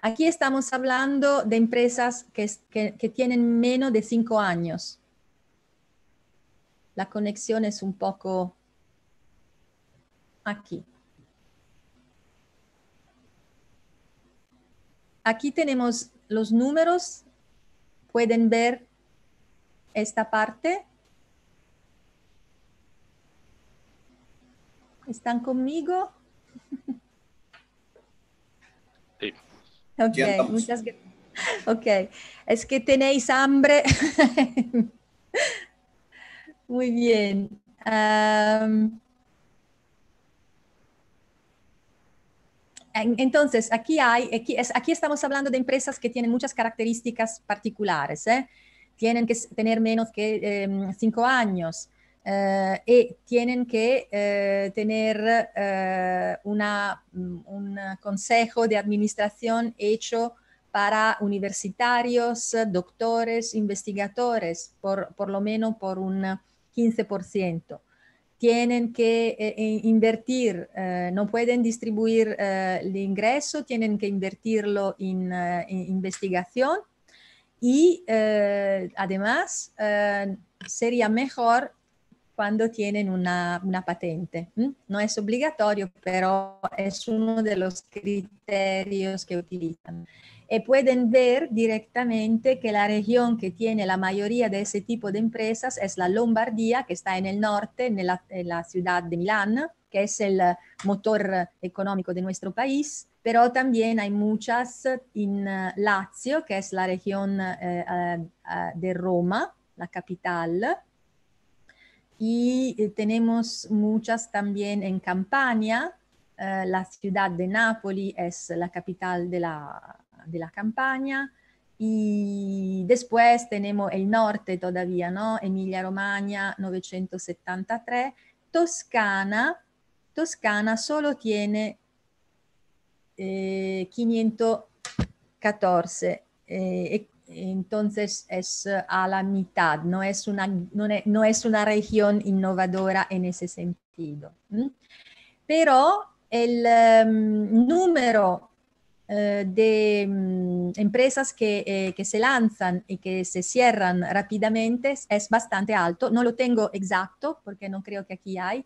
Aquí estamos hablando de empresas que, que tienen menos de cinco años. La conexión es un poco aquí. Aquí tenemos los números. Pueden ver esta parte ¿Están conmigo? Sí. Ok, muchas gracias. Ok, es que tenéis hambre. Muy bien. entonces, aquí, hay, aquí, estamos hablando de empresas que tienen muchas características particulares. ¿eh? Tienen que tener menos que em, cinco años, eh, y tienen que eh, tener eh, mm, un consejo de administración hecho para universitarios, doctores, investigadores, por, lo menos por un 15%. Tienen que invertir, no pueden distribuir el ingreso, tienen que invertirlo en, en investigación y además sería mejor quando ottienen una, una patente. Non è obbligatorio, però è uno dei criteri che utilizzano. E eh, Y pueden ver directamente que la regione che tiene la maggioria di ese tipo di imprese è la Lombardia, che sta nel nord, nella, en la, en la ciudad de Milán, que es el eh, motor económico de nuestro país, pero también hay muchas en Lazio, que es la región eh, eh, de Roma, la capital, y eh, tenemos muchas también en Campania. Eh, la ciudad de napoli es la capital de la, de Campania. Y después tenemos el norte todavía, ¿no? Emilia-Romagna 973. Toscana, Toscana solo tiene 514 eh, entonces es eh, a la mitad, no es una, no es una región innovadora en ese sentido. Pero el em, número eh, de em, empresas eh, que, se lanzan y que se cierran rápidamente es bastante alto. No lo tengo exacto porque no creo que aquí hay,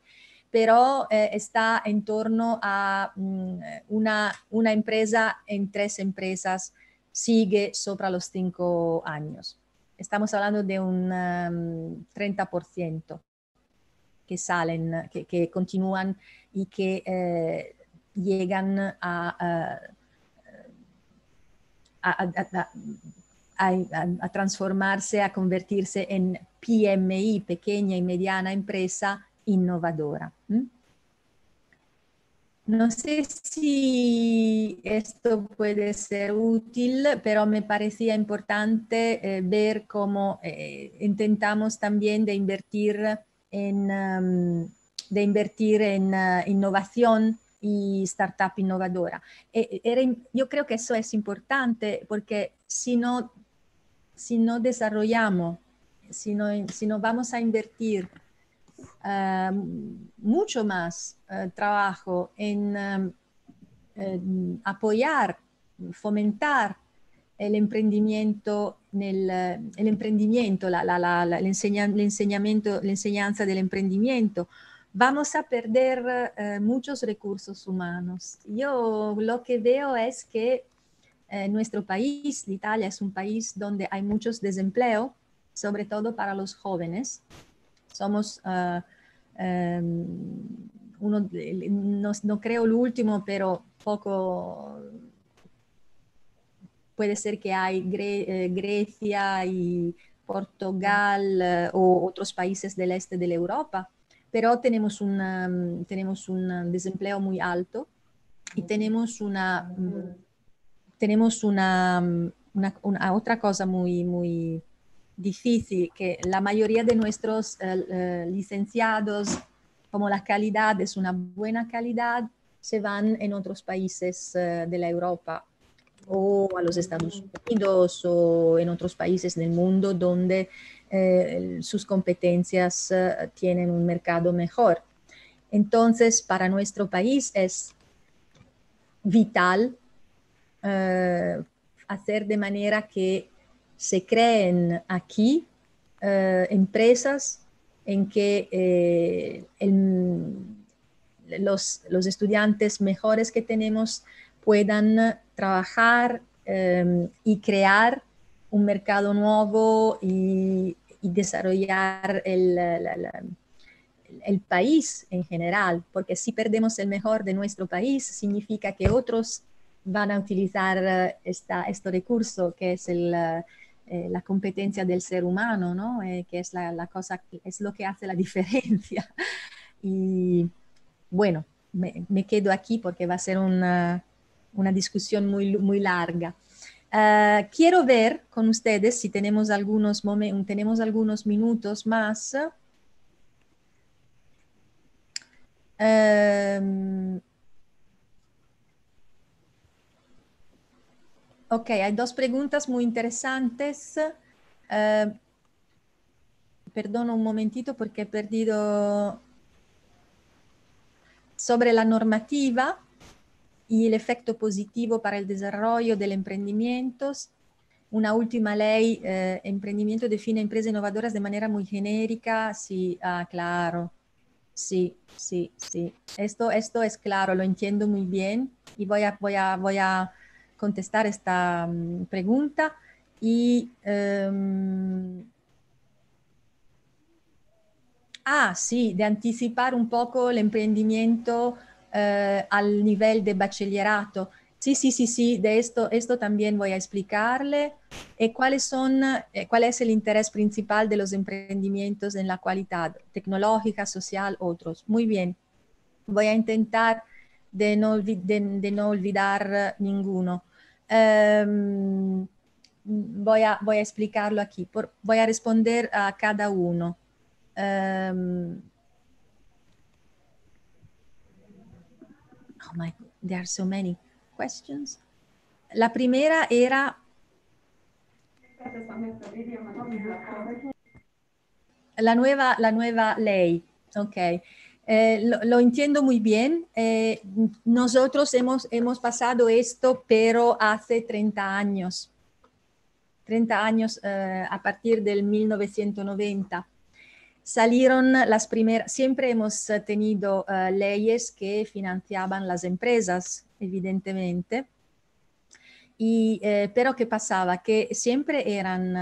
pero está en torno a mm, una, una empresa en tres empresas sigue sobre los cinco años. Estamos hablando de un 30% mm, que salen, que, continúan y que eh, llegan a, transformarse, a convertirse en PMI, pequeña y mediana empresa innovadora. No sé si esto puede ser útil, pero me parecía importante eh, ver cómo eh, intentamos también de invertir en, de invertir en ah, innovación y startup innovadora. Eh, yo creo que eso es importante porque si no, si no desarrollamos, si no, si no vamos a invertir mucho más eh, trabajo en, apoyar, fomentar el emprendimiento, eh, el emprendimiento la, enseñanza del emprendimiento, vamos a perder eh, muchos recursos humanos. Yo lo que veo es que nuestro país, Italia, es un país donde hay muchos desempleo, sobre todo para los jóvenes somos ah, em, uno, no, creo el último, pero poco puede ser que hay eh, Grecia y Portugal eh, o otros países del este de la Europa, pero tenemos, un desempleo muy alto y tenemos una, tenemos una, otra cosa muy, muy difícil, que la mayoría de nuestros eh, eh, licenciados, como la calidad es una buena calidad, se van en otros países eh, de la Europa o a los Estados Unidos o en otros países del mundo donde sus competencias tienen un mercado mejor. Entonces, para nuestro país es vital hacer de manera que se creen aquí eh, empresas en que eh, los, estudiantes mejores que tenemos puedan trabajar eh, y crear un mercado nuevo y, desarrollar el, país en general, porque si perdemos el mejor de nuestro país, significa que otros van a utilizar este recurso que es el, eh, la competencia del ser humano, ¿no? Eh, que es la, cosa, lo que hace la diferencia. y bueno, me, quedo aquí porque va a ser una, discusión muy, larga. Ah, quiero ver con ustedes si tenemos algunos, tenemos algunos minutos más. Ok, hay dos preguntas muy interesantes. Eh, perdono un momentito porque he perdido sobre la normativa y el efecto positivo para el desarrollo del emprendimiento. Una última ley, eh, emprendimiento define empresas innovadoras de manera muy genérica. Sí, ah, claro. Sí, sí, sí. Esto, esto es claro, lo entiendo muy bien y voy a, voy voy a contestar esta mm, pregunta y... Em, ah, sí, de anticipar un poco el emprendimiento eh, al nivel de bachillerato. Sí, sí, sí, sí, de esto, esto también voy a explicarle. ¿Y eh, cuáles son, eh, ¿Cuál es el interés principal de los emprendimientos en la cualidad tecnológica, social, otros? Muy bien, voy a intentar de no olvidar ninguno. um, ehm, voy, a, voy a explicarlo aquí, por, voy a responder a cada uno. Um, oh my, there are so many questions. La primera era... La nueva, la nueva ley, ok. Eh, lo, entiendo muy bien. Eh, nosotros hemos, hemos pasado esto, pero hace 30 años. 30 años eh, a partir del 1990. Salieron las primeras, siempre hemos tenido leyes que financiaban las empresas, evidentemente. pero ¿qué pasaba? Que siempre eran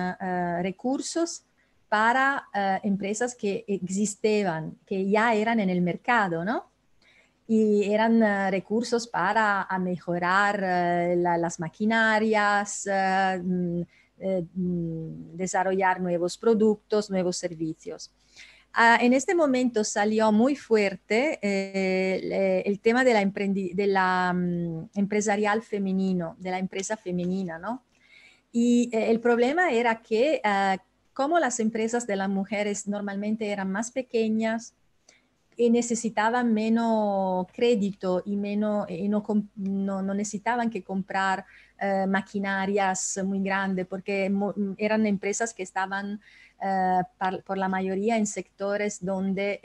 recursos para eh, empresas que existían, que ya eran en el mercado, ¿no? Y eran eh, recursos para mejorar eh, las maquinarias, mm, mm, desarrollar nuevos productos, nuevos servicios. Ah, en este momento salió muy fuerte el, tema de la, mm, empresarial femenino, de la empresa femenina, ¿no? Y el problema era que ah, como las empresas de las mujeres normalmente eran más pequeñas y necesitaban menos crédito y, menos, eh, no, necesitaban que comprar eh, maquinarias muy grandes porque eran empresas que estaban eh, por la mayoría en sectores donde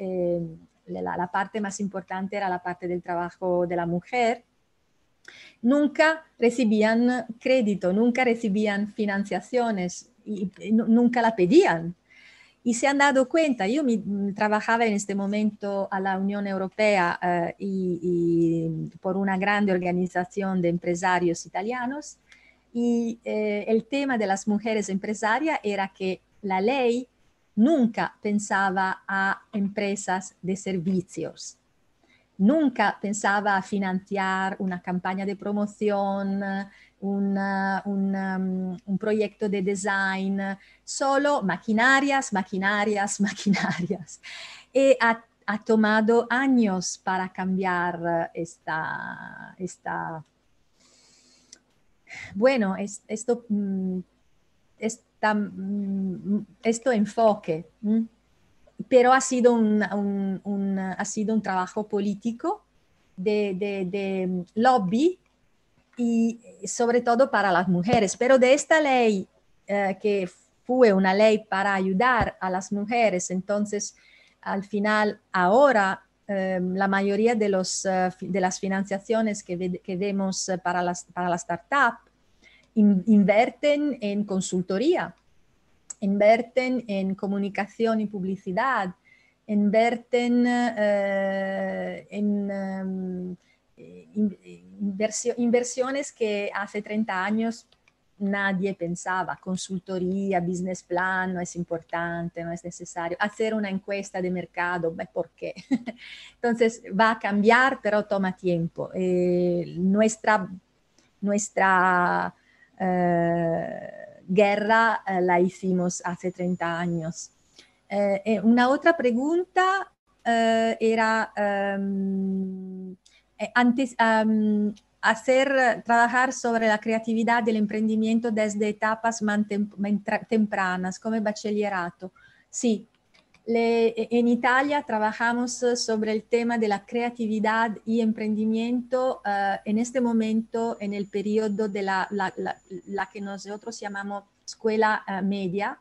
la parte más importante era la parte del trabajo de la mujer nunca recibían crédito, nunca recibían financiaciones nunca la pedían. Y se han dado cuenta, yo trabajaba en este momento a la Unión Europea eh, por una gran organización de empresarios italianos y eh, el tema de las mujeres empresarias era que la ley nunca pensaba a empresas de servicios, nunca pensaba financiar una campaña de promoción, mm, un proyecto de design, solo maquinarias, maquinarias, maquinarias. Y ha, tomado años para cambiar esta, bueno, esto, mm, mm, esto enfoque pero ha sido un, ha sido un trabajo político de, lobby y sobre todo para las mujeres. Pero de esta ley, eh, que fue una ley para ayudar a las mujeres, entonces al final ahora eh, la mayoría de, los, eh, de las financiaciones que, que vemos para las, para las startups invierten en consultoría Inverten en comunicación y publicidad, Inverten eh, en eh, inversiones que hace 30 años nadie pensaba, consultoría, business plan, no es importante, no es necesario, hacer una encuesta de mercado, ¿por qué? Entonces va a cambiar, pero toma tiempo. Eh, nuestra, nuestra guerra eh, la hicimos hace 30 años. Eh, eh, una otra pregunta eh, era um, antes, um, hacer trabajar sobre la creatividad del emprendimiento desde etapas más tempranas, como bachillerato. Sí, E, en Italia trabajamos eh, sobre el tema de la creatividad y emprendimiento eh, en este momento, en el periodo de la, que nosotros llamamos escuela eh, media.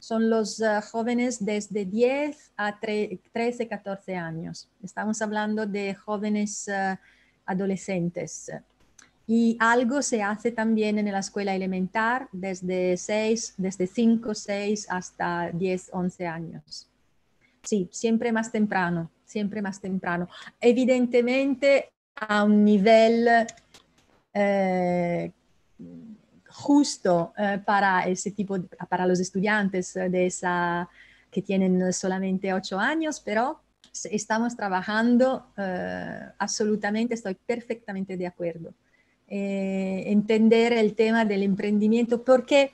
Son los jóvenes desde 10 a 13, 14 años. Estamos hablando de jóvenes adolescentes. Y algo se hace también en la escuela elemental desde 6, desde 5, 6 hasta 10, 11 años. Sí, siempre más temprano, siempre más temprano. Evidentemente a un nivel eh, justo eh, para ese tipo, los estudiantes de esa que tienen solamente ocho años, pero estamos trabajando eh, absolutamente, estoy perfectamente de acuerdo. entender el tema del emprendimiento porque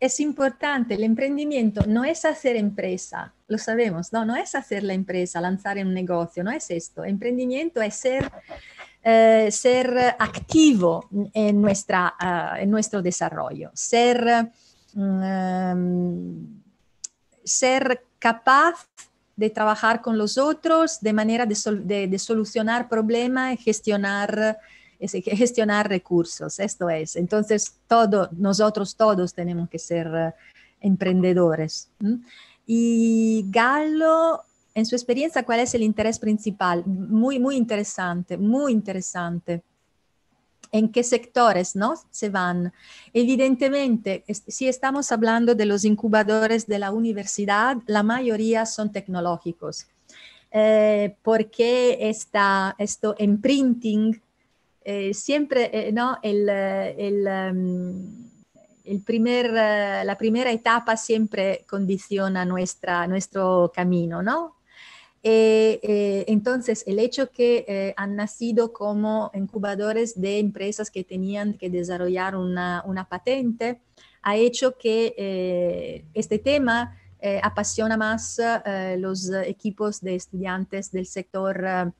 es importante, el emprendimiento no es hacer empresa, lo sabemos, no, no es hacer la empresa, lanzar un negocio, no es esto. emprendimiento es ser, eh, ser activo en, nuestra, ah, en nuestro desarrollo, ser, mm, em, ser capaz de trabajar con los otros de manera de, solucionar problemas y gestionar es gestionar recursos, esto es. Entonces, todo, nosotros todos tenemos que ser eh, emprendedores. Y Gallo, en su experiencia, ¿cuál es el interés principal? Muy, muy interesante, muy interesante. ¿En qué sectores ¿no? se van? Evidentemente, si estamos hablando de los incubadores de la universidad, la mayoría son tecnológicos. Eh, porque está esto en printing eh, siempre, eh, ¿no? Eh, em, la primera etapa siempre condiciona nuestra, nuestro camino, ¿no? entonces, el hecho que han nacido como incubadores de empresas que tenían que desarrollar una, una patente ha hecho que este tema apasiona más los equipos de estudiantes del sector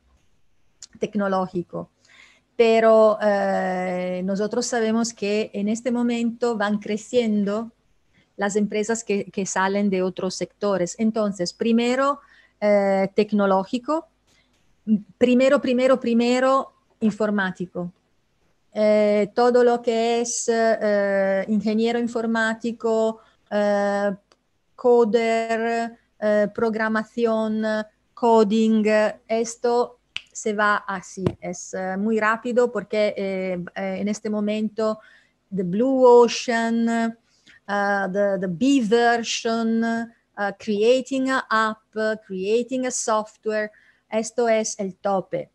tecnológico pero eh, nosotros sabemos que en este momento van creciendo las empresas que, salen de otros sectores. Entonces, primero, eh, tecnológico, primero, primero, primero, informático. Eh, todo lo que es ingeniero informático, coder, programación, coding, esto se va así. Es eh, muy rápido porque eh, eh, en este momento The Blue Ocean, the, B version, creating an app, creating a software, esto es el tope.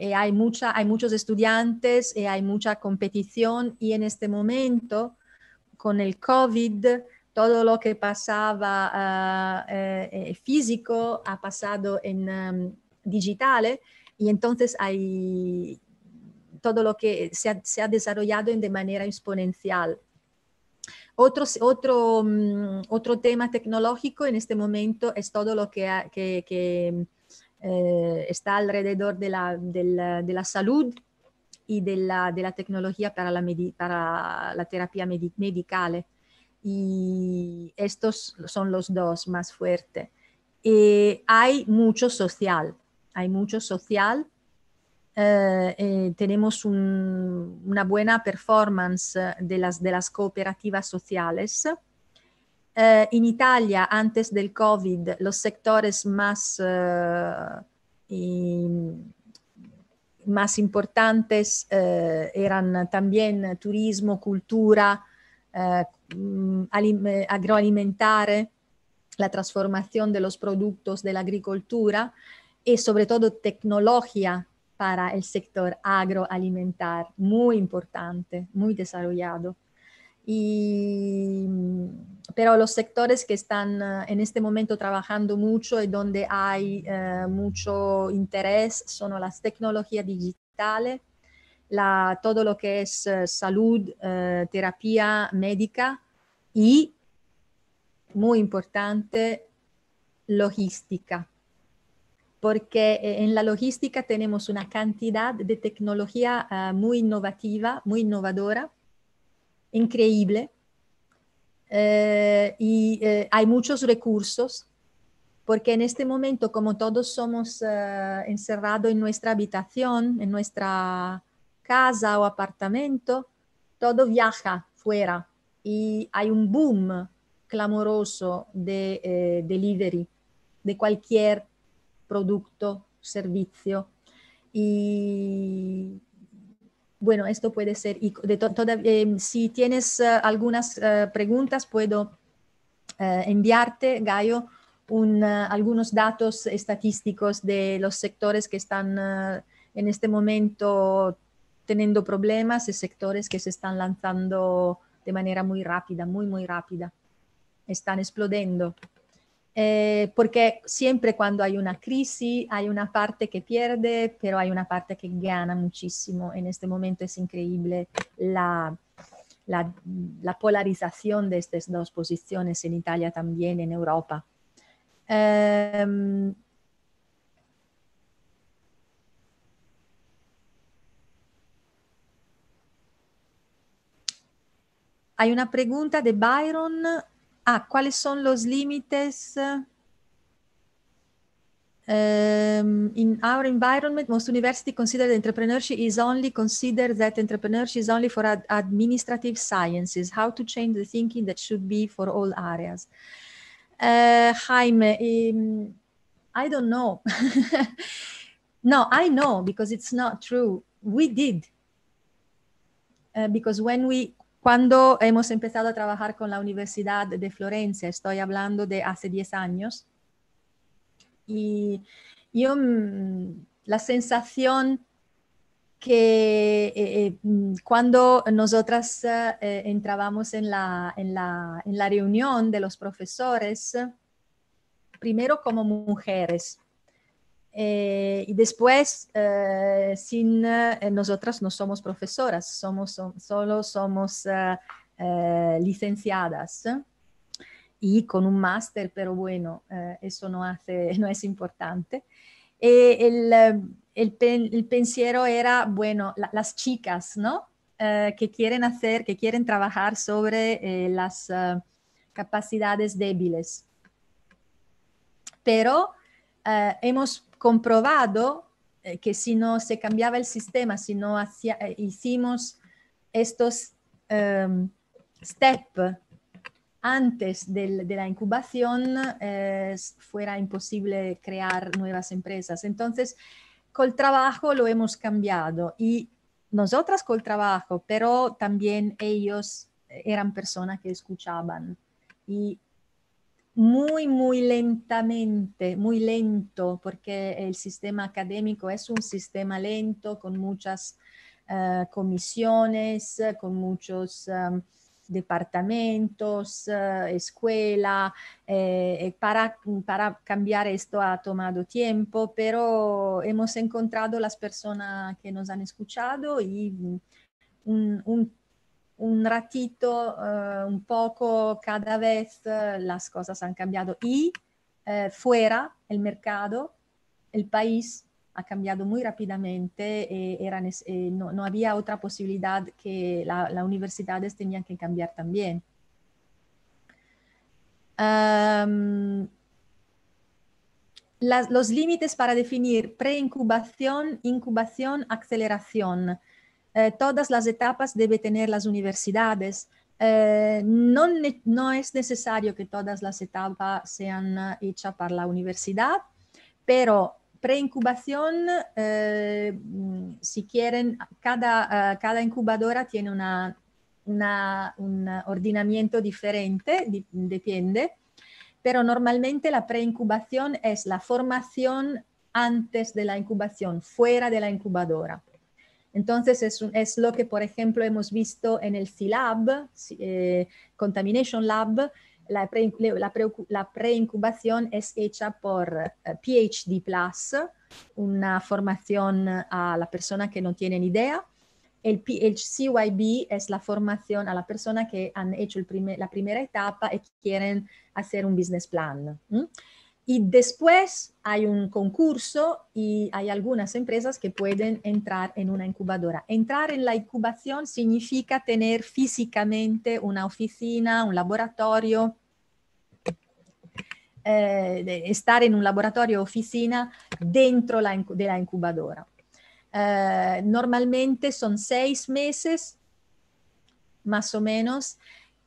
y hay, mucha, hay muchos estudiantes y hay mucha competición y en este momento, con el COVID, todo lo que pasaba físico ha pasado en, em, digital y entonces hay todo lo que se ha, desarrollado de manera exponencial. Otro, otro, mm, otro, tema tecnológico en este momento es todo lo que, eh, está alrededor de la, salud y de la, tecnología para la, terapia médica medical. Y estos son los dos más fuertes. Eh, hay mucho social, hay mucho social. Eh, eh, tenemos una buena performance de las, cooperativas sociales. Eh, en Italia, antes del COVID, los sectores más, más importantes eran también turismo, cultura, mm, agroalimentare, la transformación de los productos de la agricultura y sobre todo tecnología para el sector agroalimentar, muy importante, muy desarrollado. pero los sectores que están eh, en este momento trabajando mucho y donde hay eh, mucho interés son las tecnologías digitales, todo lo que es eh, salud, terapia médica y, muy importante, logística porque eh, en la logística tenemos una cantidad de tecnología ah, muy innovativa, muy innovadora, increíble, eh, y eh, hay muchos recursos, porque en este momento, como todos somos encerrado ah, encerrados en nuestra habitación, en nuestra casa o apartamento, todo viaja fuera y hay un boom clamoroso de delivery de cualquier producto, servicio. Y bueno, esto puede ser. Y de eh, si tienes eh, algunas eh, preguntas, puedo enviarte, Gallo, algunos datos estadísticos de los sectores que están en este momento teniendo problemas y sectores que se están lanzando de manera muy rápida, muy, muy rápida. Están explodiendo. eh, porque siempre cuando hay una crisis hay una parte que pierde, pero hay una parte que gana muchísimo. En este momento es increíble la, la, la polarización de estas dos posiciones en Italia también, en Europa. Um, hay una pregunta de Byron Ah, are son los límites? Um, in our environment, most universities consider that entrepreneurship is only considered that entrepreneurship is only for ad administrative sciences. How to change the thinking that should be for all areas. Uh, Jaime, um, I don't know. no, I know because it's not true. We did. Uh, because when we Cuando hemos empezado a trabajar con la Universidad de Florencia, estoy hablando de hace 10 años, y mm, la sensación que eh, eh, mm, cuando nosotras eh, entrábamos en la reunión de los profesores, primero como mujeres, eh, y después, eh, sin eh, nosotras no somos profesoras, somos, solo somos licenciadas y con un máster, pero bueno, eso no, es importante. El, pensiero era, bueno, las chicas, ¿no? que quieren hacer, que quieren trabajar sobre las capacidades débiles. Pero eh, hemos comprobado eh, que si no se cambiaba el sistema, si no eh, hicimos estos em, steps antes de la incubación, fuera imposible crear nuevas empresas. Entonces, con el trabajo lo hemos cambiado y nosotras con el trabajo, pero también ellos eran personas que escuchaban y muy, muy lentamente, muy lento, porque el sistema académico es un sistema lento con muchas eh, comisiones, eh, con muchos... departamentos, eh, escuela, para, cambiar esto ha tomado tiempo, pero hemos encontrado las personas que nos han escuchado y un, un, un ratito, eh, un poco cada vez eh, las cosas han cambiado y eh, fuera el mercado, el país ha cambiado muy rápidamente no, había otra posibilidad que las universidades tenían que cambiar también. los límites para definir preincubación, incubación, aceleración. Eh, todas las etapas debe tener las universidades. Eh, no, es necesario que todas las etapas sean eh, hechas por la universidad, pero preincubación, eh, mm, si quieren, cada, cada incubadora tiene una, un ordenamiento diferente, depende, pero normalmente la preincubación es la formación antes de la incubación, fuera de la incubadora. Entonces, es, lo que, por ejemplo, hemos visto en el C-Lab, eh, Contamination Lab, la, preincubación es hecha por eh, PhD Plus, una formación a la persona que no tiene ni idea. El, PHCYB es la formación a la persona que han hecho la primera etapa y quieren hacer un business plan. Y después hay un concurso y hay algunas empresas que pueden entrar en una incubadora. Entrar en la incubación significa tener físicamente una oficina, un laboratorio, eh, estar en un laboratorio o oficina dentro de la incubadora. Eh, normalmente son seis meses, más o menos,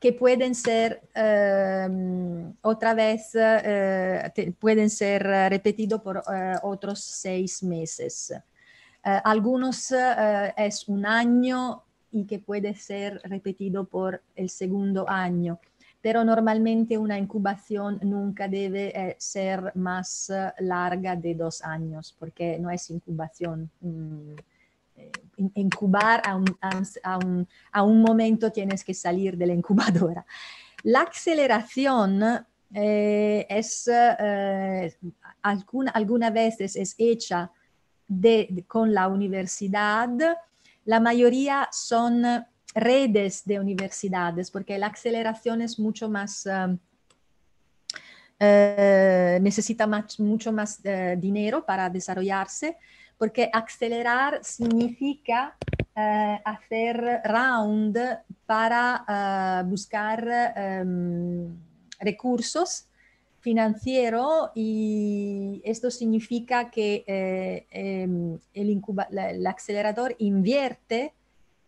que pueden ser em, otra vez, eh, pueden ser eh, repetidos por eh, otros seis meses. algunos es un año y que puede ser repetido por el segundo año, pero normalmente una incubación nunca debe ser más larga de dos años porque no es incubación. Mm, incubar a un, momento tienes que salir de la incubadora. La aceleración eh, es, eh, alguna, algunas veces es hecha con la universidad, la mayoría son redes de universidades, porque la aceleración es mucho más... Eh, necesita mucho más dinero para desarrollarse, porque acelerar significa eh, hacer round para eh, buscar em, recursos financieros y esto significa que eh, em, el, el, acelerador invierte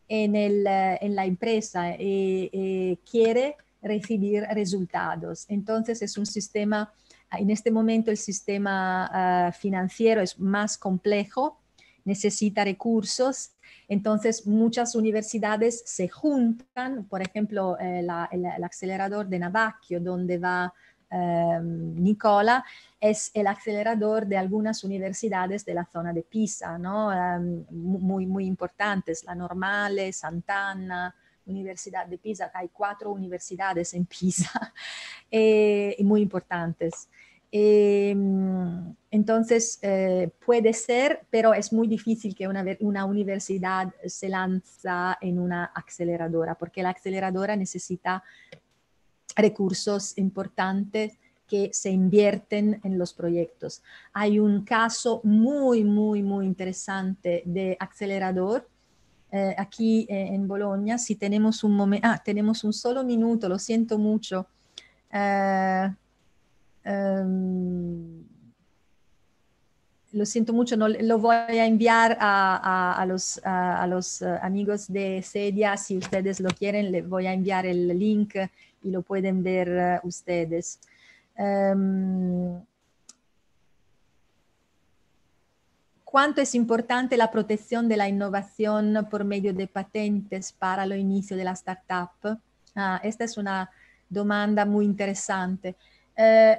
en, la empresa y quiere recibir resultados. Entonces es un sistema Ah, en este momento el sistema ah, financiero es más complejo, necesita recursos, entonces muchas universidades se juntan, por ejemplo, eh, el, acelerador de Navacchio, donde va em, Nicola, es el acelerador de algunas universidades de la zona de Pisa, ¿no? Em, muy, muy importantes, la Normale, Sant'Anna, Universidad de Pisa, hay cuatro universidades en Pisa eh, y muy importantes. Em, entonces, eh, puede ser, pero es muy difícil que una, universidad se lanza en una aceleradora, porque la aceleradora necesita recursos importantes que se invierten en los proyectos. Hay un caso muy, muy, muy interesante de acelerador. Eh, aquí eh, en Bolonia, si tenemos un momento, ah, tenemos un solo minuto, lo siento mucho. Em, lo siento mucho, no, lo voy a enviar a, los, eh, amigos de Sedia, si ustedes lo quieren, les voy a enviar el link y lo pueden ver eh, ustedes. Em, ¿Cuánto es importante la protección de la innovación por medio de patentes para lo inicio de la startup? Ah, esta es una pregunta muy interesante. Eh,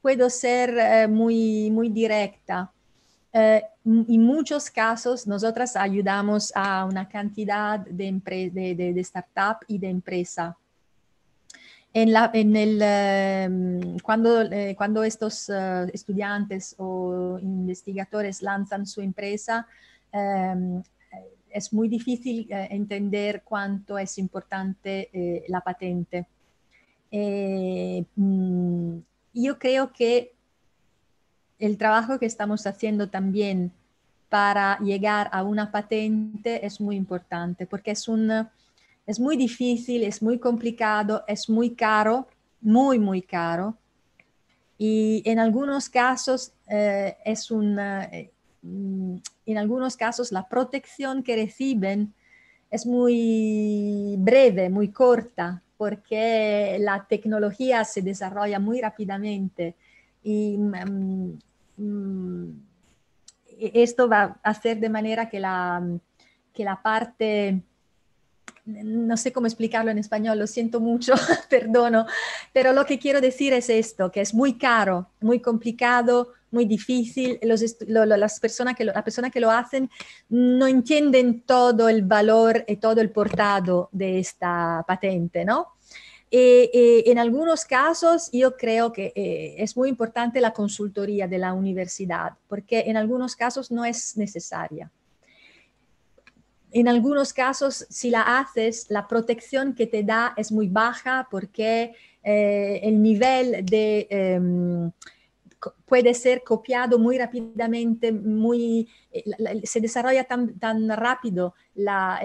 puedo ser eh, muy, muy directa. en eh, muchos casos, nosotras ayudamos a una cantidad de, de, de, startup y de empresa. En la, en el, em, cuando, eh, cuando estos estudiantes o investigadores lanzan su empresa, em, es muy difícil entender cuánto es importante la patente. Mm, yo creo que el trabajo que estamos haciendo también para llegar a una patente es muy importante porque es, un, es muy difícil, es muy complicado, es muy caro, muy, muy caro. Y en algunos casos eh, es un, eh, en algunos casos la protección que reciben es muy breve, muy corta porque la tecnología se desarrolla muy rápidamente y mm, mm, esto va a hacer de manera que la, que la parte no sé cómo explicarlo en español, lo siento mucho, perdono, pero lo que quiero decir es esto, que es muy caro, muy complicado, muy difícil, las personas que lo, persona que lo hacen no entienden todo el valor y eh, todo el portado de esta patente, ¿no? y eh, eh, en algunos casos yo creo que es muy importante la consultoría de la universidad, porque en algunos casos no es necesaria. En algunos casos, si la haces, la protección que te da es muy baja porque el nivel de em, puede ser copiado muy rápidamente, muy, eh, se desarrolla tan, rápido la,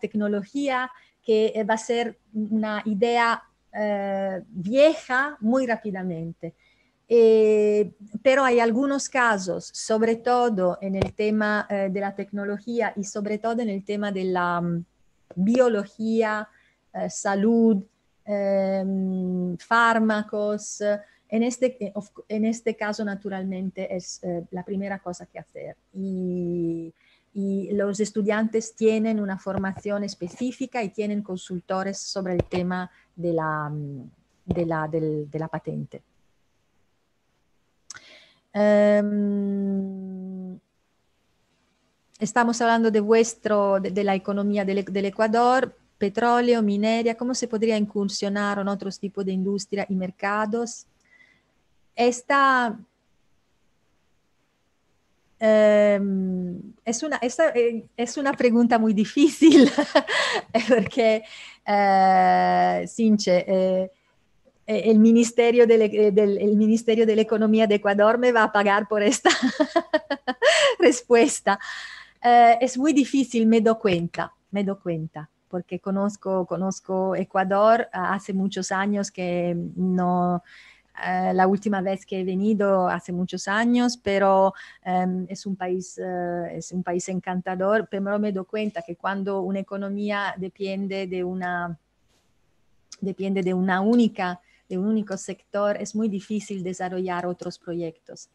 tecnología que eh, va a ser una idea eh, vieja muy rápidamente. pero hay algunos casos, sobre todo en el tema de la tecnología y sobre todo en el tema de la mm, biología, salud, em, fármacos, este, en este, caso, naturalmente, es eh, la primera cosa que hacer. Y, los estudiantes tienen una formación específica y tienen consultores sobre el tema de la, patente. Em, estamos hablando de vuestro, de, la economía del, Ecuador, petróleo, minería, ¿cómo se podría incursionar en otros tipo de industria y mercados? esta em, es, una, es, eh, es, una, pregunta muy difícil eh, porque, eh, sinche, el, Ministerio de, del, Ministerio de la Economía de Ecuador me va a pagar por esta respuesta. es muy difícil, me doy cuenta, me do cuenta, porque conozco, conozco Ecuador hace muchos años que no, eh, la última vez que he venido hace muchos años, pero em, es, un país, eh, es un país encantador. Pero me doy cuenta que cuando una economía depende de una, depende de una única de un único sector, es muy difícil desarrollar otros proyectos.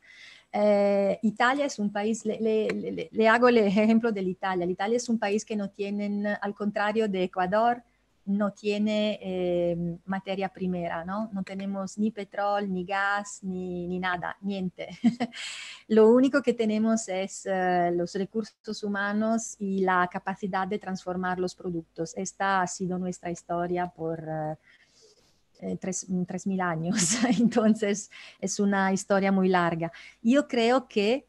Eh, Italia es un país, le, hago el ejemplo de Italia. Italia es un país que no tienen, al contrario de Ecuador, no tiene em, materia primera, ¿no? No tenemos ni petróleo, ni gas, ni, nada, niente. Lo único que tenemos es eh, los recursos humanos y la capacidad de transformar los productos. Esta ha sido nuestra historia por... Eh, eh, tres, 3.000 años, entonces es una historia muy larga. Yo creo que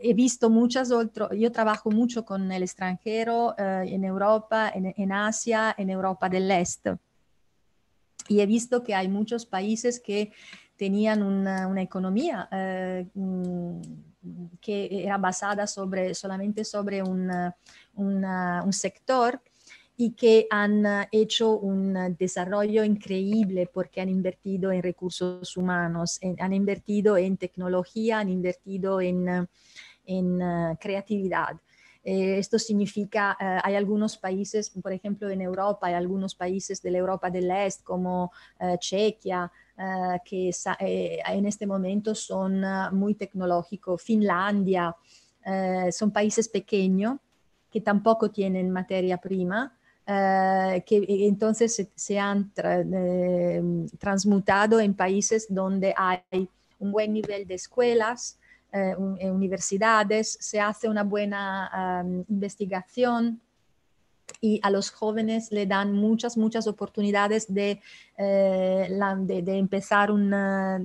he visto muchas otras, yo trabajo mucho con el extranjero eh, en Europa, en, Asia, en Europa del Este. Y he visto que hay muchos países que tenían una, economía eh, mm, que era basada sobre, solamente sobre un sector y que han ah, hecho un ah, desarrollo increíble porque han invertido en recursos humanos, han invertido en tecnología, han invertido en, ah, creatividad. Eh, esto significa, hay algunos países, por ejemplo en Europa, hay algunos países de la Europa del Este como Chequia, que eh, en este momento son muy tecnológicos, Finlandia, eh, son países pequeños que tampoco tienen materia prima, eh, que e, entonces se, han eh, transmutado en países donde hay un buen nivel de escuelas, eh, universidades, se hace una buena investigación y a los jóvenes le dan muchas, muchas oportunidades de, de, empezar un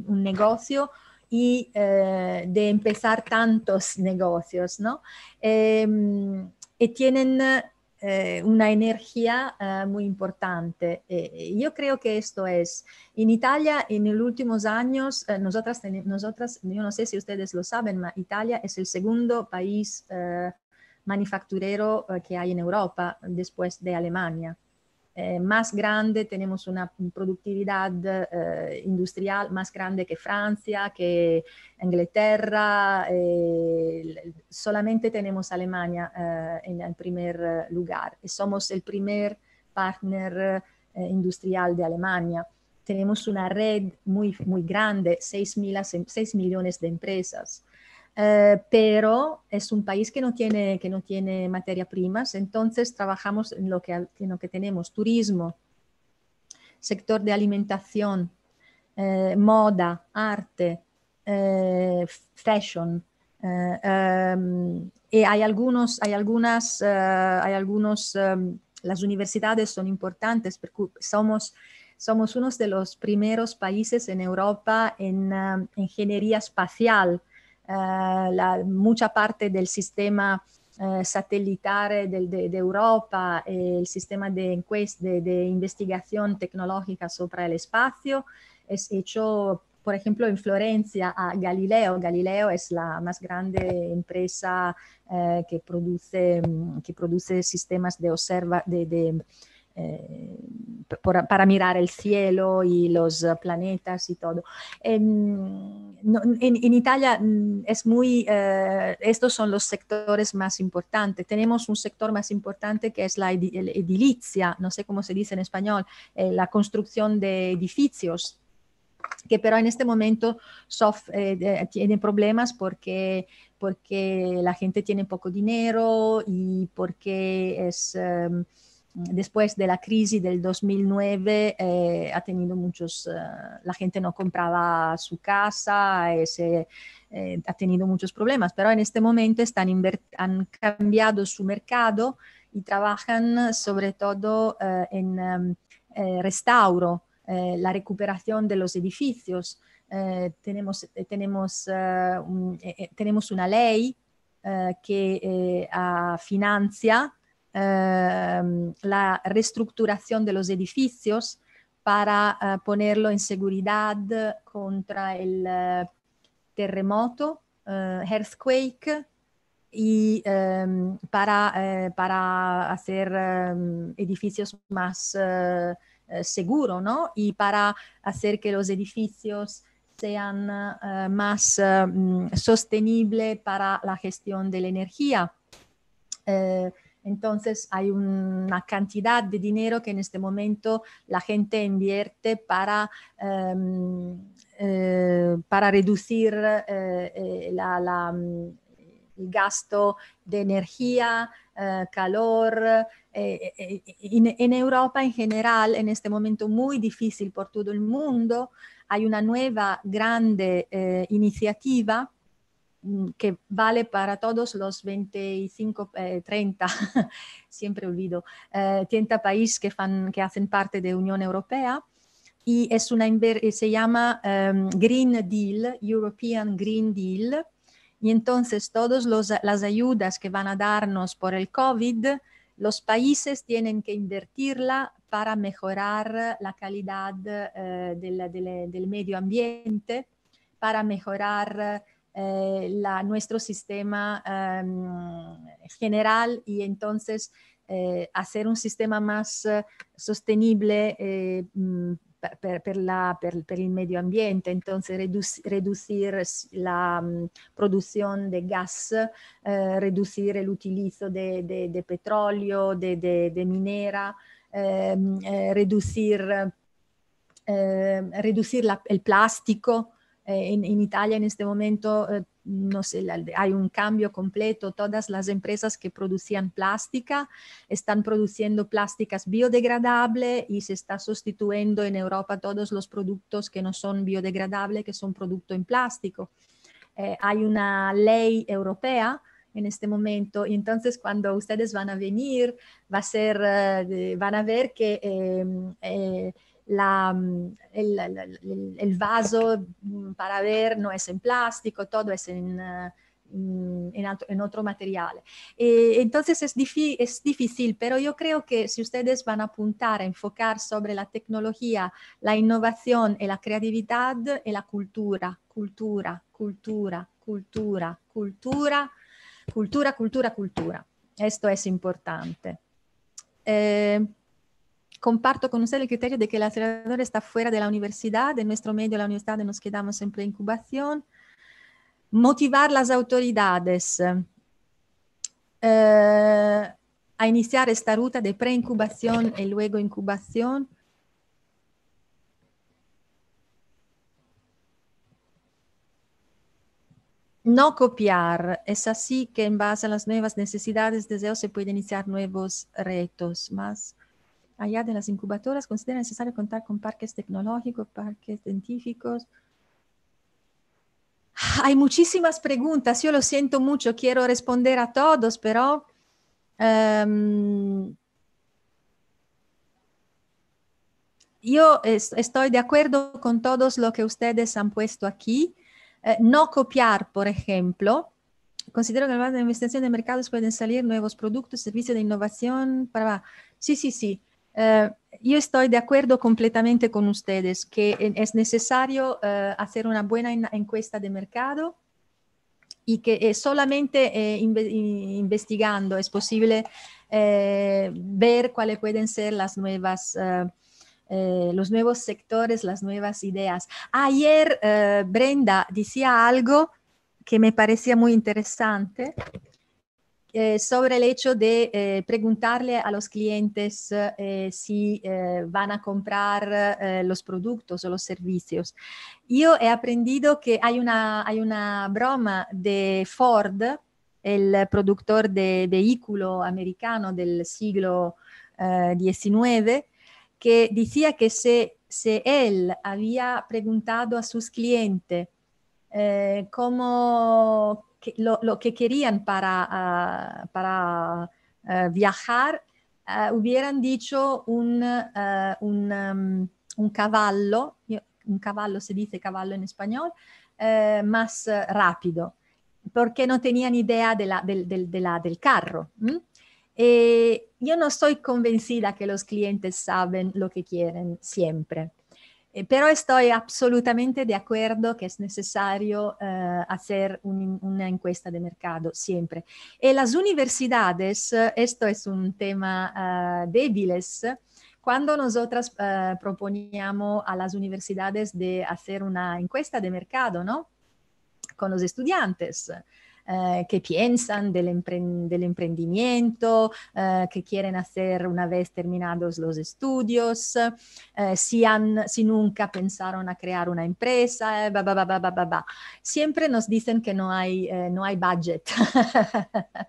negocio y de empezar tantos negocios, ¿no? Em, y tienen eh, una energía eh, muy importante. E, e, yo creo que esto es, en Italia en los últimos años, eh, nosotras, nosotras, yo no sé si ustedes lo saben, pero Italia es el segundo país manufacturero que hay en Europa después de Alemania. Eh, más grande, tenemos una productividad eh, industrial más grande que Francia, que Inglaterra, eh, solamente tenemos Alemania en el primer lugar somos el primer partner industrial de Alemania. Tenemos una red muy, muy grande, 6, 6 millones de empresas. Eh, pero es un país que no tiene, que no tiene materia primas, entonces trabajamos en lo que, lo que tenemos, turismo, sector de alimentación, eh, moda, arte, eh, fashion. Em, y hay algunos, hay algunas, hay algunos, em, las universidades son importantes, somos, somos unos de los primeros países en Europa en em, ingeniería espacial Eh, la, mucha parte del sistema eh, satellitare del, de, de Europa e il sistema di investigazione tecnologica sopra il spazio. Es hecho, por ejemplo, in Florencia a Galileo. Galileo è la più grande impresa eh, che produce, que produce sistemas de, observa de, de Eh, para mirar el cielo y los eh, planetas y todo. Em, en, Italia mm, es muy, eh, estos son los sectores más importantes. Tenemos un sector más importante que es la edilicia, no sé cómo se dice en español, la construcción de edificios que pero en este momento tiene problemas porque, porque la gente tiene poco dinero y porque es... Em, después de la crisis del 2009 eh, ha tenido muchos, eh, la gente no compraba su casa, eh, ha tenido muchos problemas, pero en este momento están han cambiado su mercado y trabajan sobre todo en em, restauro, la recuperación de los edificios. tenemos, tenemos una ley que financia Em, la reestructuración de los edificios para eh, ponerlo en seguridad contra el eh, terremoto, eh, earthquake, y em, para, para, hacer em, edificios más seguros, Y para hacer que los edificios sean más mm, sostenibles para la gestión de la energía. Entonces hay una cantidad de dinero que en este momento la gente invierte para, em, eh, para reducir eh, eh, mm, el gasto de energía, calor. En, en Europa en general, en este momento muy difícil por todo el mundo, hay una nueva grande iniciativa Mm, que vale para todos los 25, 30, eh, siempre olvido, 30 eh, países que, hacen parte de Unión Europea y es una, eh, se llama em, Green Deal, European Green Deal, y entonces todas las ayudas que van a darnos por el COVID, los países tienen que invertirla para mejorar la calidad del, del, medio ambiente, para mejorar eh, nuestro sistema em, general y entonces eh, hacer un sistema más eh, sostenible mm, para el medio ambiente, entonces reducir la mm, producción de gas, reducir el utilizo de, petróleo, de, minera, em, reducir, el plástico. Eh, en, Italia en este momento, eh, no hay un cambio completo. Todas las empresas que producían plástica están produciendo plásticas biodegradables y se está sustituyendo en Europa todos los productos que no son biodegradables, que son productos en plástico. Eh, hay una ley europea en este momento. Y entonces cuando ustedes van a venir, va a ser, van a ver que em, la, el, el, el, vaso mm, para ver no es en plástico, todo es en, en, otro, en otro, material. E, entonces es, es, difícil, pero yo creo que si ustedes van a apuntar, a enfocar sobre la tecnología, la innovación y la creatividad y la cultura, cultura, cultura, cultura, cultura, cultura, cultura, cultura. Esto es importante. Eh, comparto con usted el criterio de que el acelerador está fuera de la universidad, de nuestro medio la universidad nos quedamos siempre en incubación. Motivar las autoridades eh, eh, a iniciar esta ruta de preincubación y luego incubación. No copiar. Es así que en base a las nuevas necesidades, deseos, se pueden iniciar nuevos retos. Más allá de las incubadoras, considera necesario contar con parques tecnológicos, parques científicos. Hay muchísimas preguntas, yo lo siento mucho, quiero responder a todos, pero... Em, yo estoy de acuerdo con todos lo que ustedes han puesto aquí. Eh, no copiar, por ejemplo. Considero que además de la investigación de mercados pueden salir nuevos productos, servicios de innovación. Para... Sí, sí, sí. Eh, yo estoy de acuerdo completamente con ustedes que es necesario eh, hacer una buena encuesta de mercado y que eh, solamente investigando es posible ver cuáles pueden ser las nuevas... los nuevos sectores, las nuevas ideas. Ayer Brenda decía algo que me parecía muy interesante. eh, sobre el hecho de eh, preguntarle a los clientes eh, si eh, van a comprar eh, los productos o los servicios. Yo he aprendido que hay una, hay una broma de Ford, el productor de vehículo americano del siglo XIX, eh, que decía que se, se él había preguntado a sus clientes cómo lo, que querían para, ah, eh, viajar, eh, hubieran dicho un, eh, un, um, un, caballo, un caballo se dice caballo en español, más rápido, porque no tenían idea de la, del, carro. yo no estoy convencida que los clientes saben lo que quieren siempre. Però pero estoy absolutamente de acuerdo que es necesario eh, hacer un, una encuesta de mercado siempre. Y las universidades, esto es un tema uh, débiles, cuando nosotras uh, eh, proponemos a las universidades de hacer una encuesta de mercado, ¿no? Con los estudiantes. Eh, que piensan del, emprendimiento, eh, que quieren hacer una vez terminados los estudios, eh, si, han, si nunca pensaron a crear una empresa, Siempre nos dicen que no hay, no hay budget.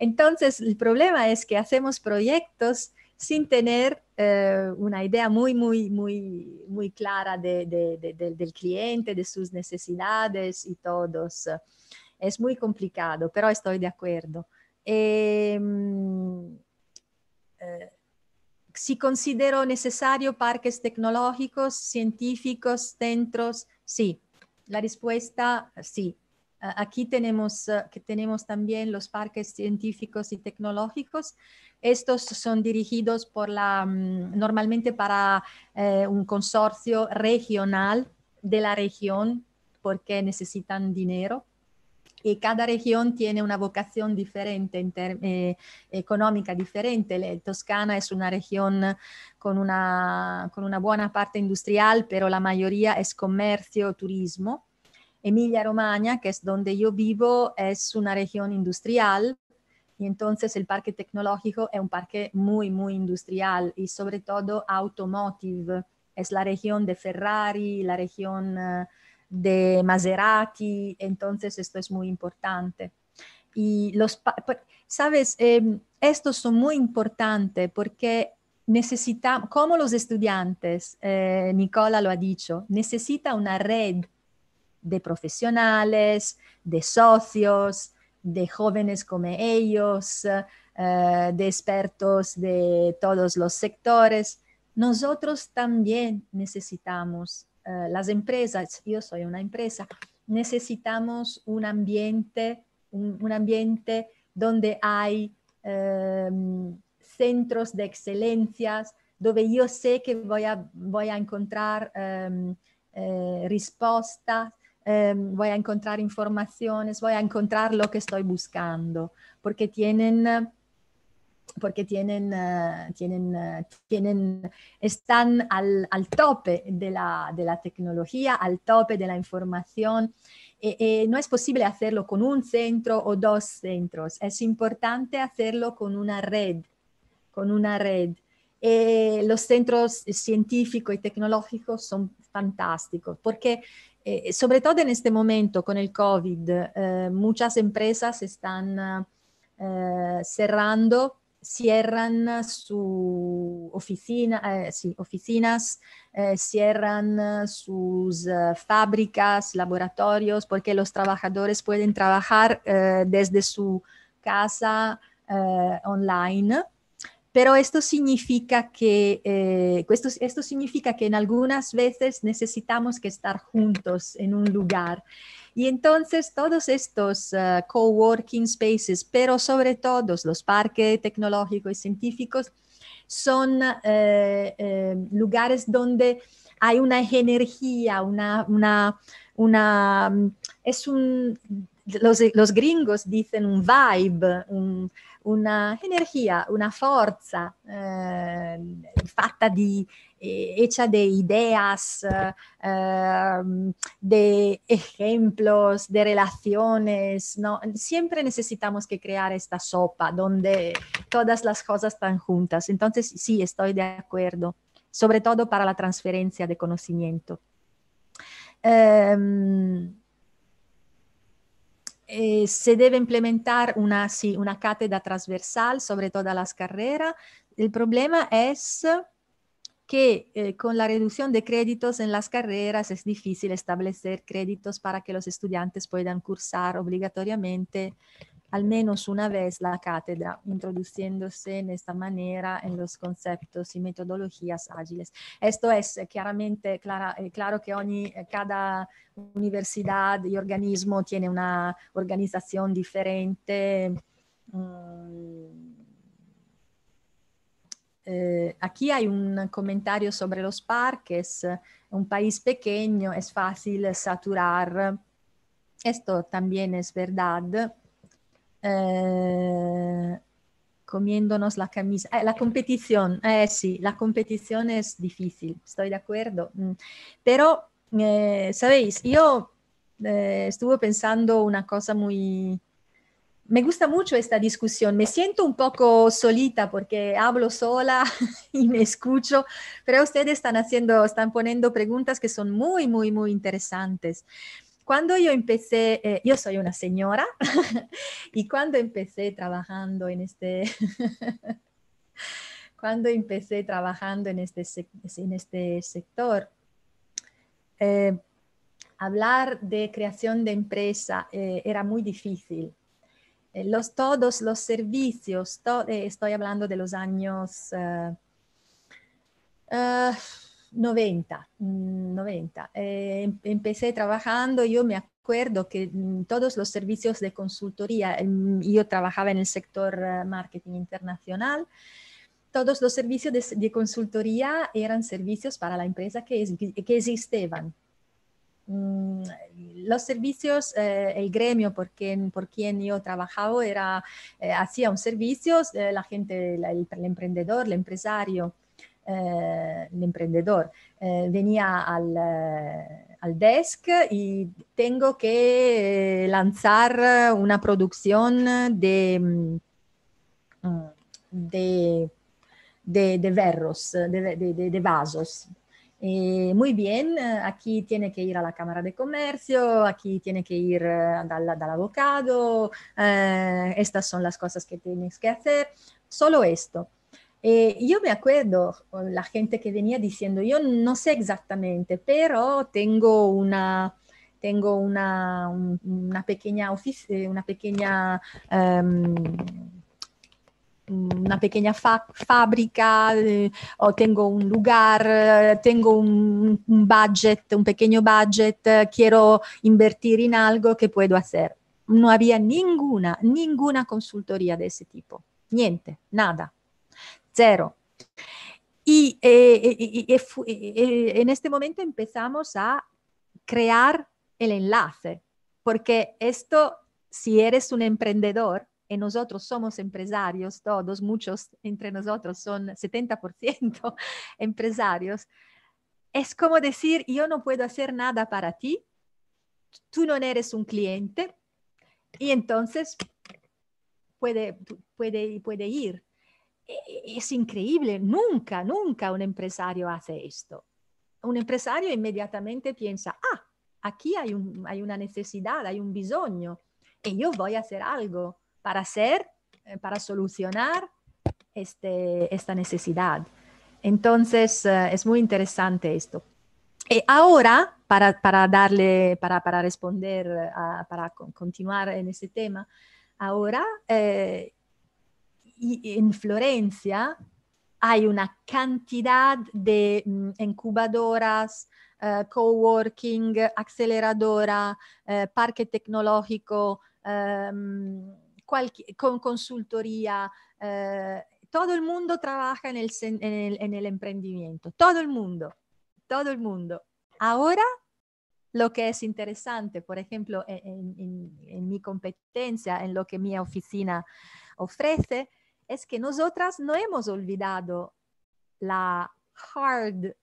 Entonces, el problema es que hacemos proyectos sin tener una idea muy, muy, muy, muy clara del cliente, de sus necesidades y todos es muy complicado, pero estoy de acuerdo. Ehm, eh, si considero necesario parques tecnológicos, científicos, centros, sí. La respuesta, sí. aquí tenemos, que tenemos también los parques científicos y tecnológicos. Estos son dirigidos por la, mm, normalmente para eh, un consorcio regional de la región porque necesitan dinero y cada región tiene una vocación diferente, eh, económica diferente. La Toscana es una región con una, con una buena parte industrial, pero la mayoría es comercio, turismo. Emilia-Romagna, que es donde yo vivo, es una región industrial, y entonces el parque tecnológico es un parque muy, muy industrial y sobre todo automotive. Es la región de Ferrari, la región eh, de Maserati, entonces esto es muy importante. Y los, sabes, em, estos son muy importantes porque necesitamos, como los estudiantes, eh, Nicola lo ha dicho, necesita una red de profesionales, de socios, de jóvenes como ellos, eh, de expertos de todos los sectores. Nosotros también necesitamos eh, las empresas, yo soy una empresa, necesitamos un ambiente, un, ambiente donde hay em, centros de excelencias, donde yo sé que voy a, voy a encontrar em, eh, respuestas, em, voy a encontrar informaciones, voy a encontrar lo que estoy buscando, porque tienen porque tienen, eh, tienen, eh, tienen, están al, al tope de la, tecnología, al tope de la información. Eh, no es posible hacerlo con un centro o dos centros, es importante hacerlo con una red, con una red. los centros científicos y tecnológicos son fantásticos porque sobre todo en este momento con el COVID muchas empresas están cerrando cierran su oficina, eh, oficinas, eh, cierran eh, sus fábricas, laboratorios, porque los trabajadores pueden trabajar desde su casa online. Pero esto significa, que, esto significa que en algunas veces necesitamos que estar juntos en un lugar. Y entonces todos estos co ah, coworking spaces, pero sobre todo los parques tecnológicos y científicos, son eh, eh, lugares donde hay una energía, una, una, mm, es un, los, gringos dicen un vibe, una energía, una fuerza, eh, fatta eh, hecha de ideas, eh, em, de ejemplos, de relaciones. ¿no? Siempre necesitamos que crear esta sopa donde todas las cosas están juntas. Entonces, sí, estoy de acuerdo, sobre todo para la transferencia de conocimiento. Em, eh, se debe implementar una, una cátedra transversal sobre todas las carreras. El problema es que eh, con la reducción de créditos en las carreras es difícil establecer créditos para que los estudiantes puedan cursar obligatoriamente al menos una vez la cátedra, introduciéndose en esta manera en los conceptos y metodologías ágiles. Esto es eh, claramente clara, eh, claro que ogni, eh, cada universidad y organismo tiene una organización diferente. Um, eh, aquí hay un commentario sobre los parques, un paese pequeño, è facile saturar. Questo también es verdad. Eh, comiéndonos la camisa. Eh, la competición, eh, sí, la competición es difícil, estoy de acuerdo. Mm. Pero, eh, sabéis, yo eh, estuve pensando una cosa muy, me gusta mucho esta discusión. Me siento un poco solita porque hablo sola y me escucho, pero ustedes están haciendo, están poniendo preguntas que son muy, muy, muy interesantes. Cuando yo empecé, eh, yo soy una señora, y cuando empecé trabajando en este... cuando empecé trabajando en este, en este sector, eh, hablar de creación de empresa eh, era muy difícil eh, los, todos los servicios, eh, estoy hablando de los años 90, eh, 90. Mm, em, empecé trabajando, yo me acuerdo que mm, todos los servicios de consultoría, em, yo trabajaba en el sector marketing internacional, todos los servicios de, consultoría eran servicios para la empresa que, que existían Mm, los servicios, eh, el gremio por quien, por quien yo trabajaba era, eh, hacía un servicio, eh, la gente, el, emprendedor, el empresario, el emprendedor venía al, desk y tengo que lanzar una producción de, mm, de, verros, de, de vasos eh, muy bien, eh, aquí tiene que ir a la Cámara de Comercio, aquí tiene que ir eh, al dal, abogado, estas son las cosas que tienes que hacer, solo esto. yo me acuerdo la gente que venía diciendo, yo no sé exactamente, pero tengo una, tengo una, una pequeña, una pequeña em, una pequeña fa fábrica, eh, o tengo un lugar, eh, tengo un, un, budget, un pequeño budget, eh, quiero invertir in algo che puedo hacer. No había ninguna, ninguna consultoría de ese tipo. Niente, nada. Cero. Y, eh, eh y, y en este momento empezamos a crear el enlace, porque esto, si eres un emprendedor, nosotros somos empresarios, todos, muchos entre nosotros son 70% empresarios, es como decir, yo no puedo hacer nada para ti, tú no eres un cliente y entonces puede, puede, puede ir. E-, e-, es increíble, nunca, nunca un empresario hace esto. Un empresario inmediatamente piensa, ah, aquí hay, hay una necesidad, hay un bisogno y yo voy a hacer algo para hacer, eh, para solucionar este, esta necesidad. Entonces, eh, es muy interesante esto. Y eh, ahora, para, para darle, para, para responder, para continuar en ese tema, ahora en Florencia hay una cantidad de mm, incubadoras, coworking, aceleradora, parque tecnológico, mm, con consultoría. Eh, todo el mundo trabaja en el, emprendimiento, todo el mundo, todo el mundo. Ahora lo que es interesante, por ejemplo, e-, en, mi competencia, en lo que mi oficina ofrece, es que nosotras no hemos olvidado la hard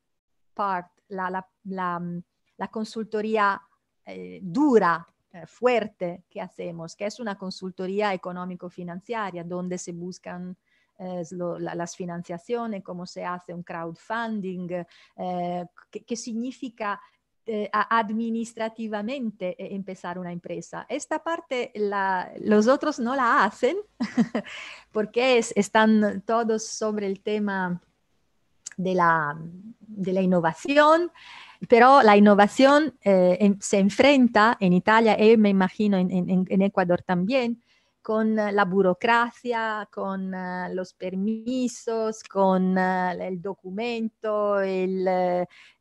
part, la, consultoría eh, dura, eh, fuerte que hacemos, que es una consultoría económico-financiaria, donde se buscan eh, las financiaciones, cómo se hace un crowdfunding, eh, qué significa administrativamente empezar una empresa. Esta parte los otros no la hacen porque están todos sobre el tema de la, de la innovación pero la innovación eh, se enfrenta en Italia y e me imagino en, Ecuador también con eh, la burocracia, con eh, los permisos, con el documento, el,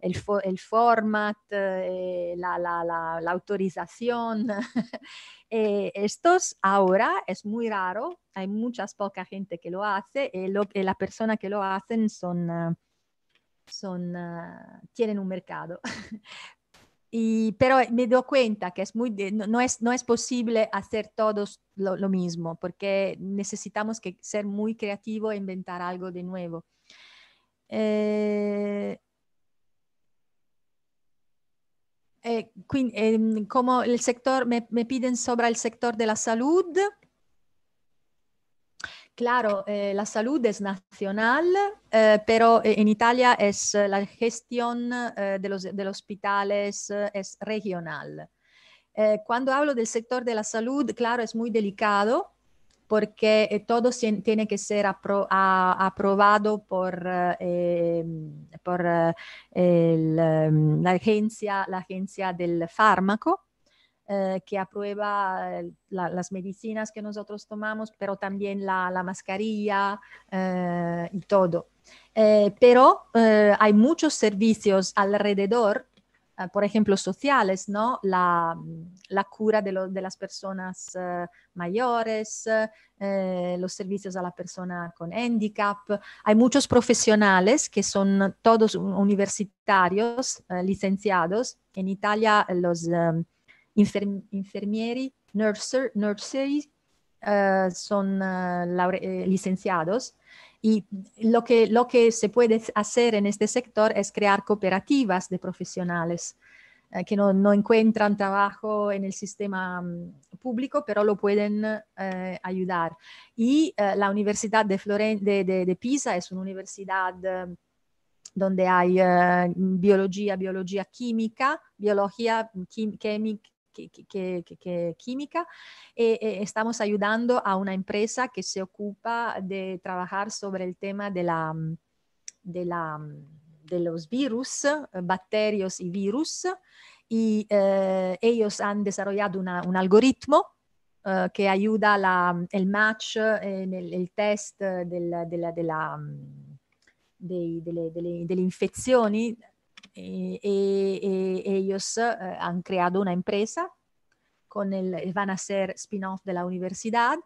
el, format, la, la, la, autorización. estos ahora es muy raro, hay muchas poca gente que lo hace y, la persona que lo hacen son son, tienen un mercado. pero me doy cuenta que es muy, no, es, no es posible hacer todos lo, mismo, porque necesitamos que ser muy creativo e inventar algo de nuevo. Eh, eh, em, como el sector me, piden sobre el sector de la salud Claro, eh, la salud es nacional, eh, pero eh, en Italia es eh, la gestión de, los, hospitales es regional. cuando hablo del sector de la salud, claro, es muy delicado porque todo tiene que ser aprobado por, em, por em, la agencia del fármaco eh, que aprueba eh, las medicinas que nosotros tomamos, pero también la, la mascarilla eh, y todo. pero hay muchos servicios alrededor, por ejemplo, sociales, ¿no? La, la cura de, de, las personas mayores, los servicios a la persona con handicap. Hay muchos profesionales que son todos universitarios, licenciados. En Italia los infermieri, nursery, eh, son eh, eh, licenciados y lo que, lo que se puede hacer en este sector es crear cooperativas de profesionales que no, encuentran trabajo en el sistema mm, público, pero lo pueden ayudar. Y la Universidad de, de, de, Pisa es una universidad donde hay biología, biología química, biología mm, química, que, que, que química e, e, estamos ayudando a una empresa que se ocupa de trabajar sobre el tema de la, de, la, de los virus, bacterios y virus. Y eh, ellos han desarrollado una, un algoritmo eh, que ayuda la, el match, en el, el test de la, de la, de la, dei, delle, delle, delle, infezioni y eh, eh, eh, ellos han creado una empresa, con el, van a ser spin-off de la universidad,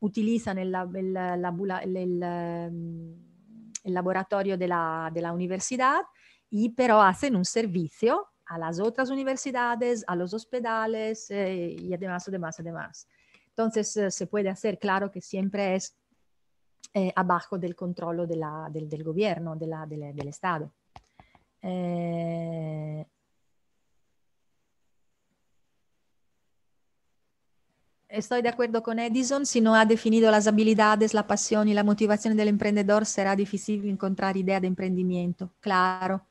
utilizan el, el, laboratorio de la, universidad y pero hacen un servicio a las otras universidades, a los hospitales y además, además, además. Entonces se puede hacer, claro que siempre es abajo del control del, gobierno, del Estado. eh, Estoy d'accordo con Edison, si no ha definito las habilidades, la passione, la motivazione del sarà difficile incontrare idea di imprendimento, claro.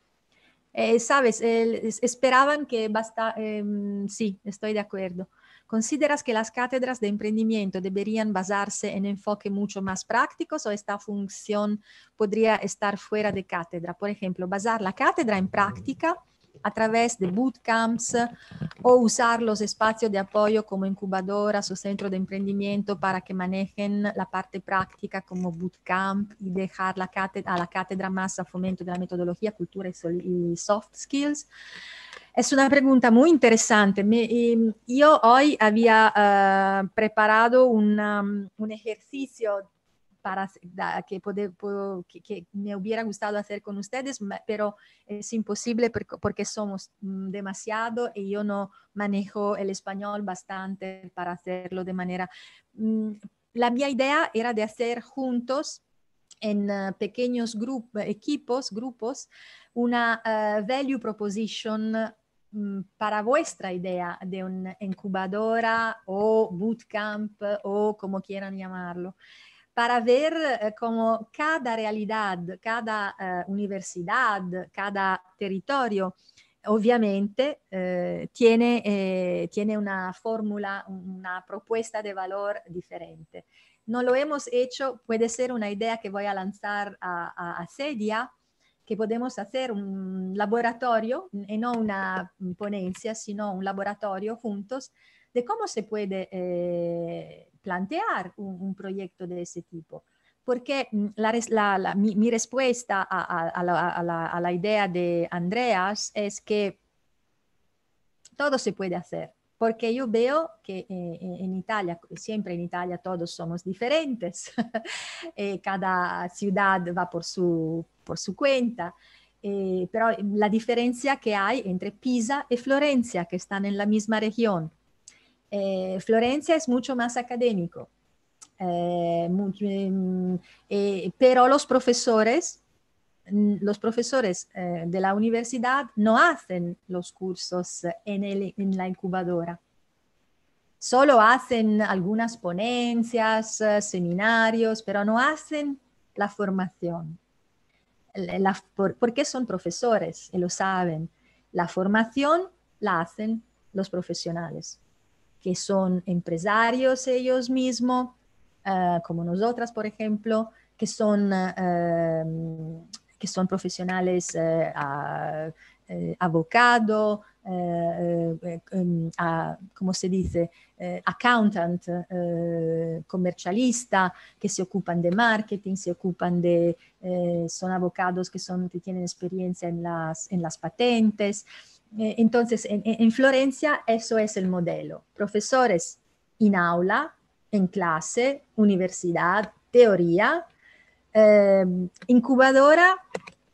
Eh, sabes, eh, esperaban eh, que basta, eh, sí, estoy de acuerdo. ¿Consideras que las cátedras de emprendimiento deberían basarse en enfoque mucho más prácticos o esta función podría estar fuera de cátedra? Por ejemplo, basar la cátedra en práctica a través de bootcamps o usar los espacios de apoyo como incubadora o centro de emprendimiento para que manejen la parte práctica como bootcamp y dejar la cátedra, a la cátedra más a fomento de la metodología, cultura y soft skills. Es una pregunta muy interesante. yo hoy había eh, preparado un ejercicio para, que, me hubiera gustado hacer con ustedes, pero es imposible porque somos mm, demasiado y yo no manejo el español bastante para hacerlo de manera... Mm, la mi idea era de hacer juntos en eh, pequeños equipos, grupos, una eh, value proposition para vuestra idea de una incubadora o bootcamp o como quieran llamarlo, para ver eh, cómo cada realidad, cada eh, universidad, cada territorio, ovviamente eh, tiene, eh, tiene una fórmula, una propuesta de valor diferente. No lo hemos hecho, puede ser una idea que voy a lanzar a, a, a Sedia, que podemos hacer un laboratorio, y eh, no una ponencia, sino un laboratorio juntos, de cómo se puede eh, plantear un, proyecto de ese tipo. Porque mm, mi, respuesta a la idea de Andreas es que todo se puede hacer porque yo veo que eh, eh, en Italia, siempre en Italia todos somos diferentes, eh, cada ciudad va por su, por su cuenta, pero la diferencia que hay entre Pisa y Florencia, que están en la misma región. Florencia es mucho más académico, mm, pero los profesores Mm, los profesores eh, de la universidad no hacen los cursos en, la incubadora. Solo hacen algunas ponencias, eh, seminarios, pero no hacen la formación. por, porque son profesores y lo saben. La formación la hacen los profesionales, que son empresarios ellos mismos, eh, como nosotras, por ejemplo, que son em, que son profesionales eh, a, eh, abogado, eh, em, a, ¿cómo se dice? accountant, comercialista, que se ocupan de marketing, se ocupan de, son abogados que, son, que tienen experiencia en las, en las patentes. Entonces, en, Florencia eso es el modelo. Profesores en aula, en clase, universidad, teoría eh, incubadora,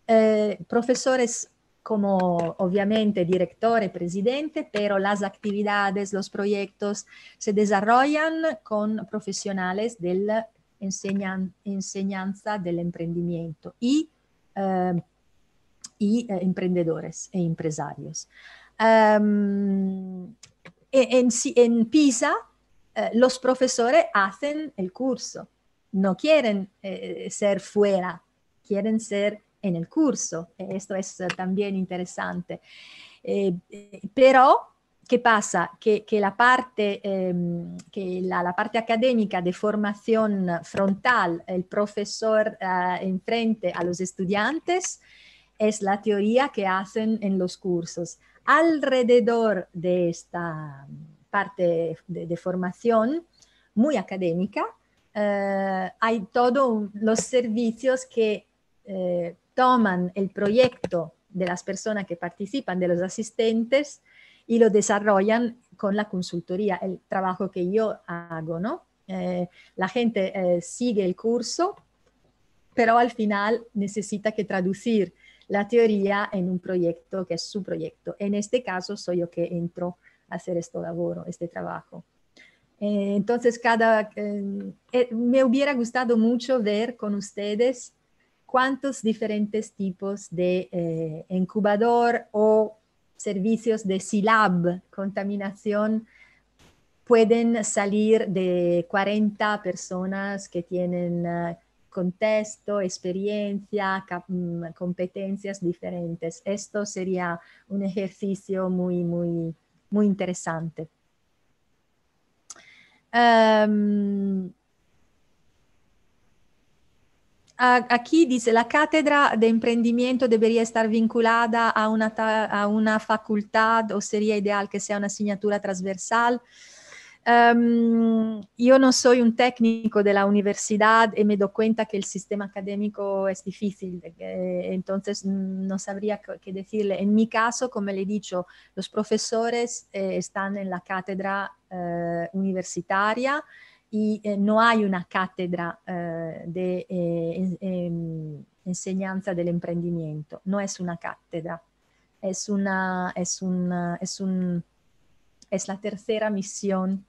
eh, profesores como obviamente director y presidente, pero las actividades, los proyectos se desarrollan con profesionales de la enseñanza del emprendimiento y, eh, emprendedores e empresarios. Em, e, en, Pisa, los profesores hacen el curso no quieren eh, eh, ser fuera, quieren ser en el curso. Esto es eh, también interesante. pero, ¿qué pasa? Que, la, parte, em, que la, parte académica de formación frontal, el profesor enfrente a los estudiantes, es la teoría que hacen en los cursos. Alrededor de esta parte de formación muy académica, eh, hay todos los servicios que eh, toman el proyecto de las personas que participan, de los asistentes, y lo desarrollan con la consultoría, el trabajo que yo hago, eh, la gente sigue el curso, pero al final necesita que traducir la teoría en un proyecto que es su proyecto. En este caso soy yo que entro a hacer este trabajo, este trabajo. Eh, entonces, cada, eh, eh, me hubiera gustado mucho ver con ustedes cuántos diferentes tipos de incubador o servicios de SILAB, contaminación, pueden salir de 40 personas que tienen ah, contexto, experiencia, mm, competencias diferentes. Esto sería un ejercicio muy, muy, muy interesante. Um, a, a, chi dice la cattedra d'imprendimento dovrebbe essere estar a una, ta, a una facultad o seria ideal che sia una signatura trasversale? Um, io non sono un técnico della università e y me doy cuenta che il sistema académico è difficile, eh, entonces no sabría qué decirle. En mi caso, come le he dicho, los profesores eh, están en la cátedra eh, universitaria y eh, non hay una cátedra eh, de eh, enseñanza del emprendimiento, non è una cátedra, è una, es una, es un es la tercera misión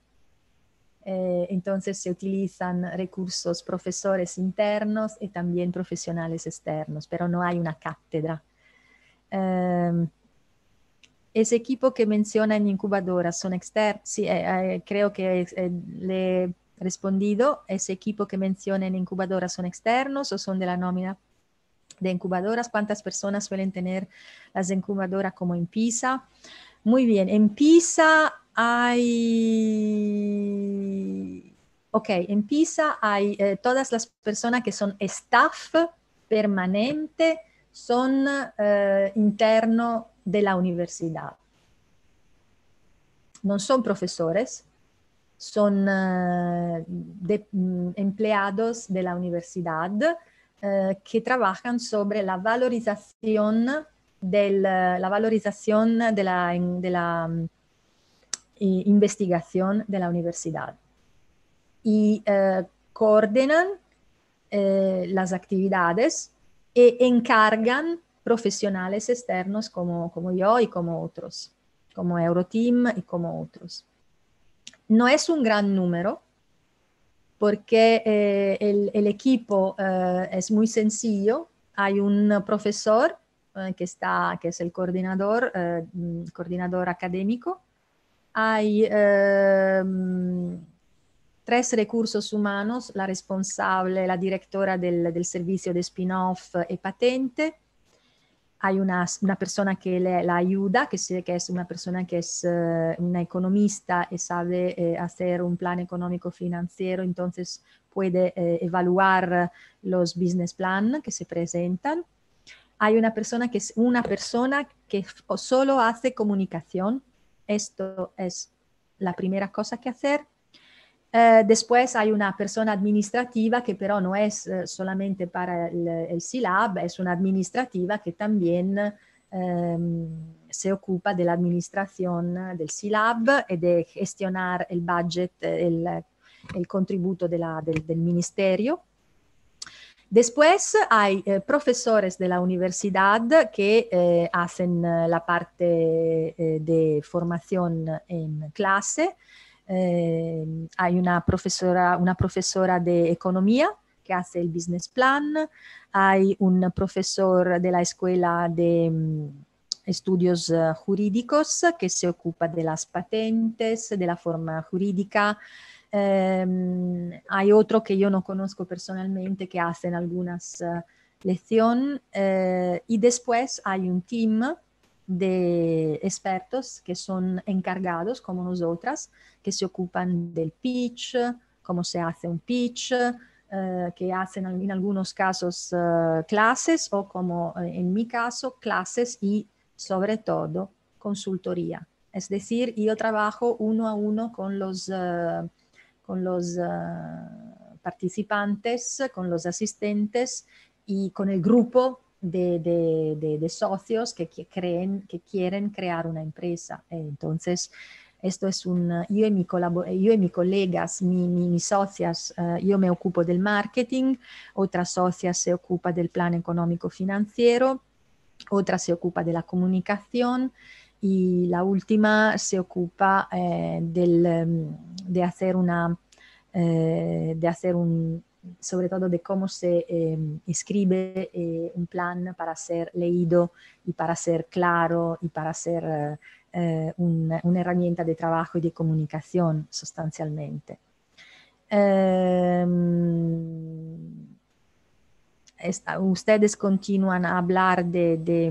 Eh, entonces se utilizan recursos profesores internos y también profesionales externos, pero no hay una cátedra. Em, ese equipo que menciona en incubadora son externos, sí, eh, eh, creo que le he respondido, ese equipo que menciona en incubadora son externos o son de la nómina de incubadoras, cuántas personas suelen tener las incubadoras como en PISA. Muy bien, en PISA hay Ok, en PISA hay eh, todas las personas que son staff permanente, son eh, interno de la universidad. No son profesores, son eh, de, mm, empleados de la universidad que eh, trabajan sobre la valorización del, la valorización de la, de la mm, investigación de la universidad. y coordinan eh, coordenan eh, las actividades e encargan profesionales externos como, como yo y como otros, como Euroteam y como otros. No es un gran número, porque eh, el, equipo es muy sencillo. Hay un profesor que, está, que es el coordinador, mm, coordinador académico. Hay tres recursos humanos, la responsable, la directora del, del servicio de spin-off y e patente. Hay una, una persona que le, la ayuda, que, que, es una persona que es eh, una economista y sabe eh, hacer un plan económico financiero, entonces puede eh, evaluar los business plan que se presentan. Hay una persona que es una persona que solo hace comunicación. Esto es la primera cosa que hacer Eh, después hay una persona administrativa que pero no es eh, solamente para el, el SILAB, es una administrativa que también eh, se ocupa de la administración del SILAB y de gestionar el budget, el, el contributo de la, del, del, ministerio. Después hay eh, profesores de la universidad que eh, hacen la parte eh, de formación en clase. Eh, hay una profesora, una profesora de economía que hace el business plan, hay un profesor de la escuela de mm, estudios eh, jurídicos que se ocupa de las patentes, de la forma jurídica. Em, hay otro que yo no conozco personalmente que hacen algunas eh, lecciones y después hay un team de expertos que son encargados, como nosotras, que se ocupan del pitch, cómo se hace un pitch, eh, que hacen en algunos casos eh, clases o como eh, en mi caso, clases y sobre todo consultoría. Es decir, yo trabajo uno a uno con los, con los participantes, con los asistentes y con el grupo de, socios que, creen, que quieren crear una empresa. Entonces, esto es un, yo y, mi yo y mis colegas, mi, mis socias, eh, yo me ocupo del marketing, otra socia se ocupa del plan económico financiero, otra se ocupa de la comunicación y la última se ocupa eh, em, de hacer una, eh, de hacer un, sobre todo de cómo se em, escribe eh, un plan para ser leído y para ser claro y para ser eh, eh, una herramienta de trabajo y de comunicación sustancialmente. Em, ah, ustedes continúan a hablar de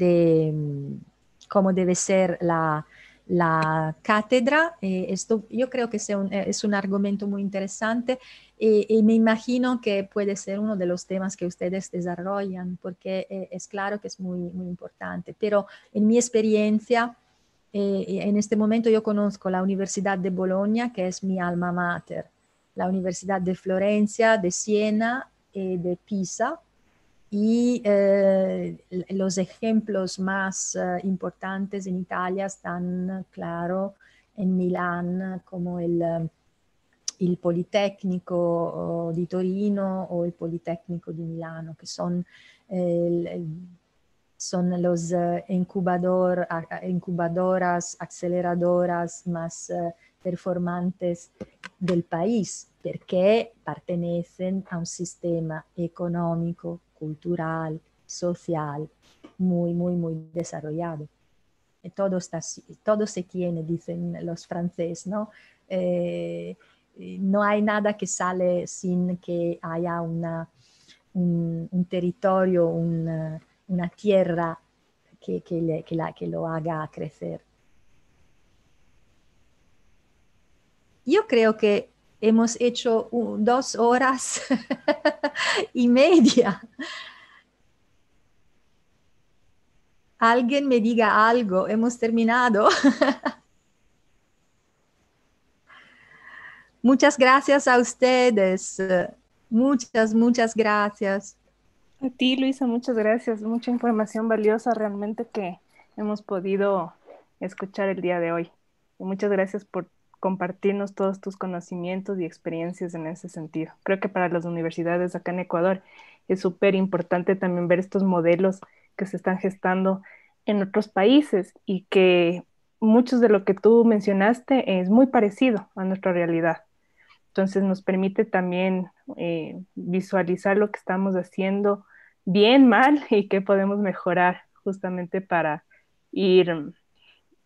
em, cómo debe ser la, la cátedra. Eh, esto yo creo que es un argumento muy interesante eh, y, me imagino que puede ser uno de los temas que ustedes desarrollan, porque eh, es claro que es muy, muy importante. Pero en mi experiencia, en este momento yo conozco la Universidad de Bologna, que es mi alma mater, la Universidad de Florencia, de Siena y de Pisa y eh, los ejemplos más eh, importantes en Italia están, claro, en Milán, como el, eh, Politécnico de Torino o el Politécnico de Milano, que son, son los incubador, incubadoras, aceleradoras más performantes del país porque pertenecen a un sistema económico cultural, social muy, muy, muy desarrollado. E todo, todo se tiene, dicen los franceses, ¿no? Eh, eh, no hay nada que sale sin que haya un, territorio, eh, una, tierra que lo haga crecer. Yo creo que hemos hecho dos horas y media. Alguien me diga algo, hemos terminado. muchas gracias a ustedes. Muchas, muchas gracias. A ti, Luisa, muchas gracias. Mucha información valiosa realmente que hemos podido escuchar el día de hoy. muchas gracias por compartirnos todos tus conocimientos y experiencias en ese sentido. Creo que para las universidades acá en Ecuador es súper importante también ver estos modelos que se están gestando en otros países y que muchos de lo que tú mencionaste es muy parecido a nuestra realidad. Entonces nos permite también eh, visualizar lo que estamos haciendo bien, mal y qué podemos mejorar justamente para ir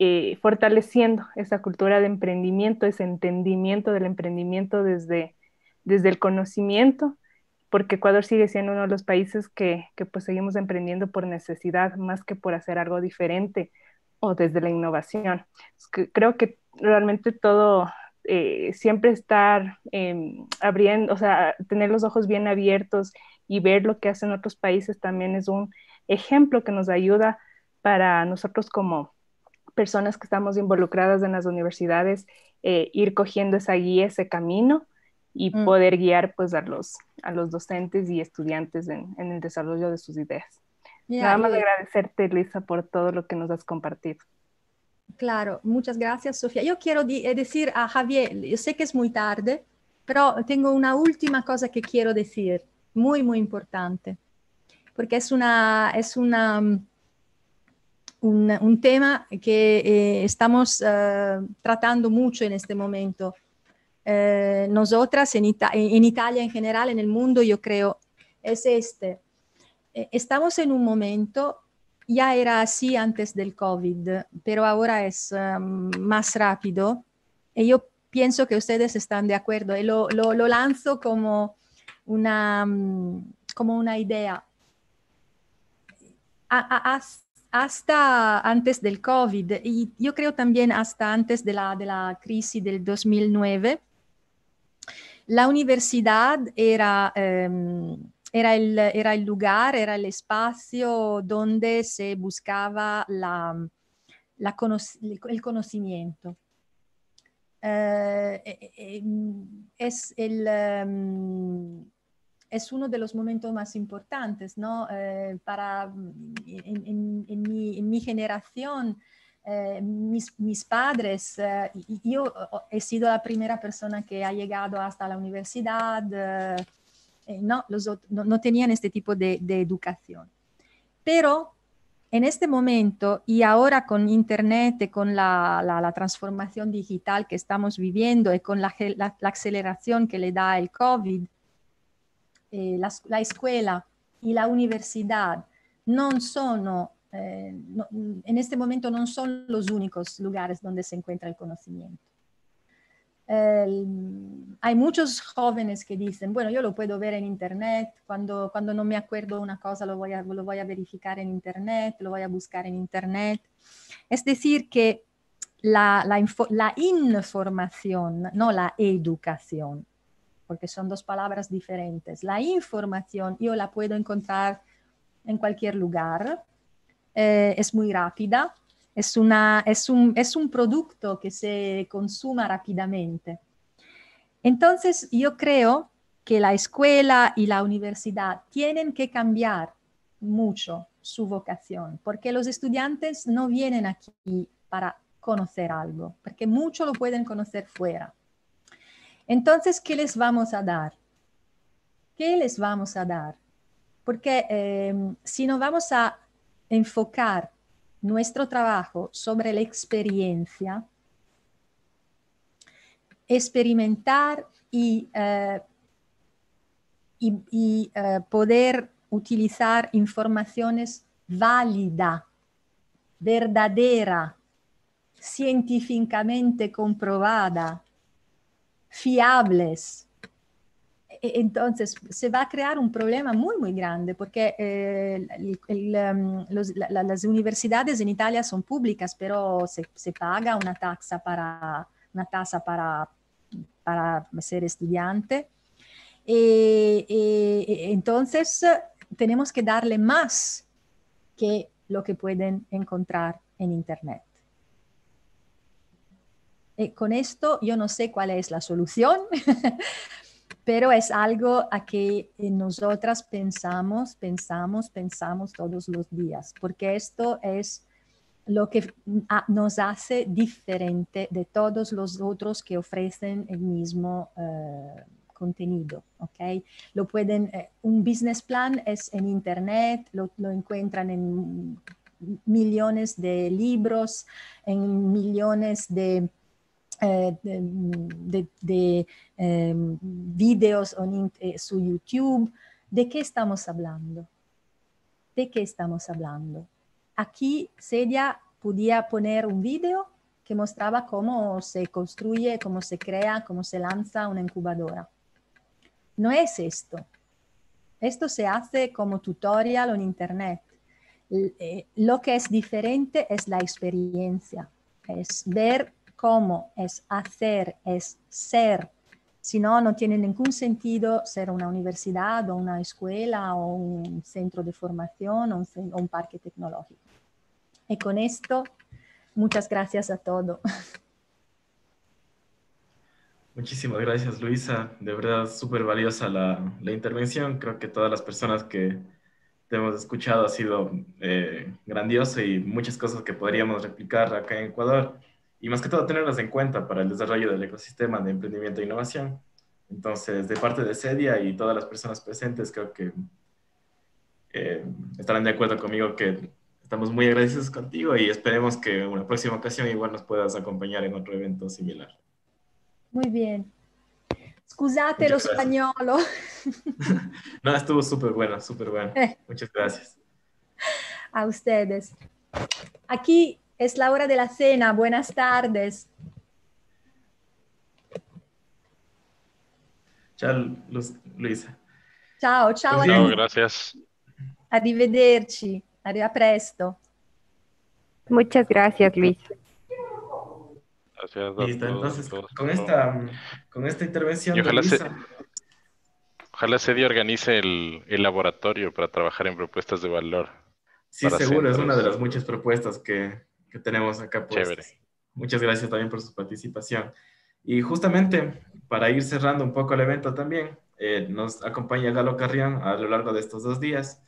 eh, fortaleciendo esa cultura de emprendimiento, ese entendimiento del emprendimiento desde, desde el conocimiento, porque Ecuador sigue siendo uno de los países que, que pues seguimos emprendiendo por necesidad más que por hacer algo diferente o desde la innovación. creo que realmente todo, eh, siempre estar em, abriendo, o sea, tener los ojos bien abiertos y ver lo que hacen otros países también es un ejemplo que nos ayuda para nosotros como personas que estamos involucradas en las universidades, eh, ir cogiendo esa guía, ese camino y mm. poder guiar pues a los, a los docentes y estudiantes en, el desarrollo de sus ideas. Nada más agradecerte, Lisa, por todo lo que nos has compartido. Claro, muchas gracias, Sofía. Yo quiero eh, decir a Javier, yo sé que es muy tarde, pero tengo una última cosa que quiero decir, muy, muy importante, porque es una, es una mm, un, un tema que eh, estamos uh, eh, tratando mucho en este momento. Eh, nosotras en, Ita en, Italia en general, en el mundo, yo creo, es este. Eh, estamos en un momento, ya era así antes del COVID, pero ahora es um, más rápido y yo pienso que ustedes están de acuerdo y lo, lo, lo lanzo como una, um, como una idea. A, a, hasta antes del COVID y yo creo también hasta antes de la, de la crisis del 2009, la universidad era, eh, era, el, era, el, lugar, era el espacio donde se buscaba la, la cono el conocimiento. Eh, es el, ehm, es uno de los momentos más importantes, ¿no? Eh, para, mm, en, mi, generación, eh, mis, padres, eh, yo he sido la primera persona que ha llegado hasta la universidad, no, los, no, no, tenían este tipo de, educación. Pero en este momento y ahora con Internet, y con la, transformación digital que estamos viviendo y con la, la, aceleración que le da el COVID, eh, la, escuela y la universidad no son, eh, en este momento no son los únicos lugares donde se encuentra el conocimiento. hay muchos jóvenes que dicen, bueno, yo lo puedo ver en Internet, cuando, cuando no me acuerdo una cosa lo voy, a, lo voy a verificar en Internet, lo voy a buscar en Internet. Es decir, que la, la información, no la educación, porque son dos palabras diferentes. La información yo la puedo encontrar en cualquier lugar, eh, es muy rápida, es, es un producto que se consuma rápidamente. Entonces, yo creo que la escuela y la universidad tienen que cambiar mucho su vocación, porque los estudiantes no vienen aquí para conocer algo, porque mucho lo pueden conocer fuera. Entonces, ¿qué les vamos a dar? ¿Qué les vamos a dar? Porque em, si no vamos a enfocar nuestro trabajo sobre la experiencia, experimentar y, eh, eh, poder utilizar informaciones válida, verdadera, científicamente comprobada, fiables. E-, entonces se va a crear un problema muy, muy grande porque eh, em, las universidades en Italia son públicas, pero se, paga una para, una tasa para, para ser estudiante. y e, e, entonces tenemos que darle más que lo que pueden encontrar en Internet. Eh, con esto yo no sé cuál es la solución, pero es algo a que eh, nosotras pensamos, pensamos, pensamos todos los días, porque esto es lo que mm, nos hace diferente de todos los otros que ofrecen el mismo eh, contenido, ¿ok? Lo pueden, un business plan es en internet, lo, lo encuentran en millones de libros, en millones de eh, de, de em, videos eh, su YouTube. ¿De qué estamos hablando? ¿De qué estamos hablando? Aquí Sedia podía poner un video que mostraba cómo se construye, cómo se crea, cómo se lanza una incubadora. No es esto. Esto se hace como tutorial en Internet. Eh, lo que es diferente es la experiencia, es ver cómo, es hacer, es ser. Si no, no tiene ningún sentido ser una universidad o una escuela o un centro de formación o un, parque tecnológico. Y con esto, muchas gracias a todos. Muchísimas gracias, Luisa. De verdad, súper valiosa la, intervención. Creo que todas las personas que te hemos escuchado ha sido eh, grandioso y muchas cosas que podríamos replicar acá en Ecuador y más que todo tenerlas en cuenta para el desarrollo del ecosistema de emprendimiento e innovación. Entonces, de parte de sedia y todas las personas presentes, creo que eh, estarán de acuerdo conmigo que estamos muy agradecidos contigo y esperemos que en una próxima ocasión igual nos puedas acompañar en otro evento similar. Muy bien. Scusate lo español! no, estuvo súper bueno, súper bueno. Eh. Muchas gracias. A ustedes. Aquí es la hora de la cena. Buenas tardes. Chao, Luisa. Chao, chao. Chao, gracias. Arrivederci. Adiós. presto. Muchas gracias, Luisa. Gracias, Listo, entonces, con, esta, intervención. Ojalá, de Luisa, ojalá se organice el, laboratorio para trabajar en propuestas de valor. Sí, seguro, es una de las muchas propuestas que, que tenemos acá. Pues. Muchas gracias también por su participación. Y justamente para ir cerrando un poco el evento también, eh, nos acompaña Galo Carrión a lo largo de estos dos días.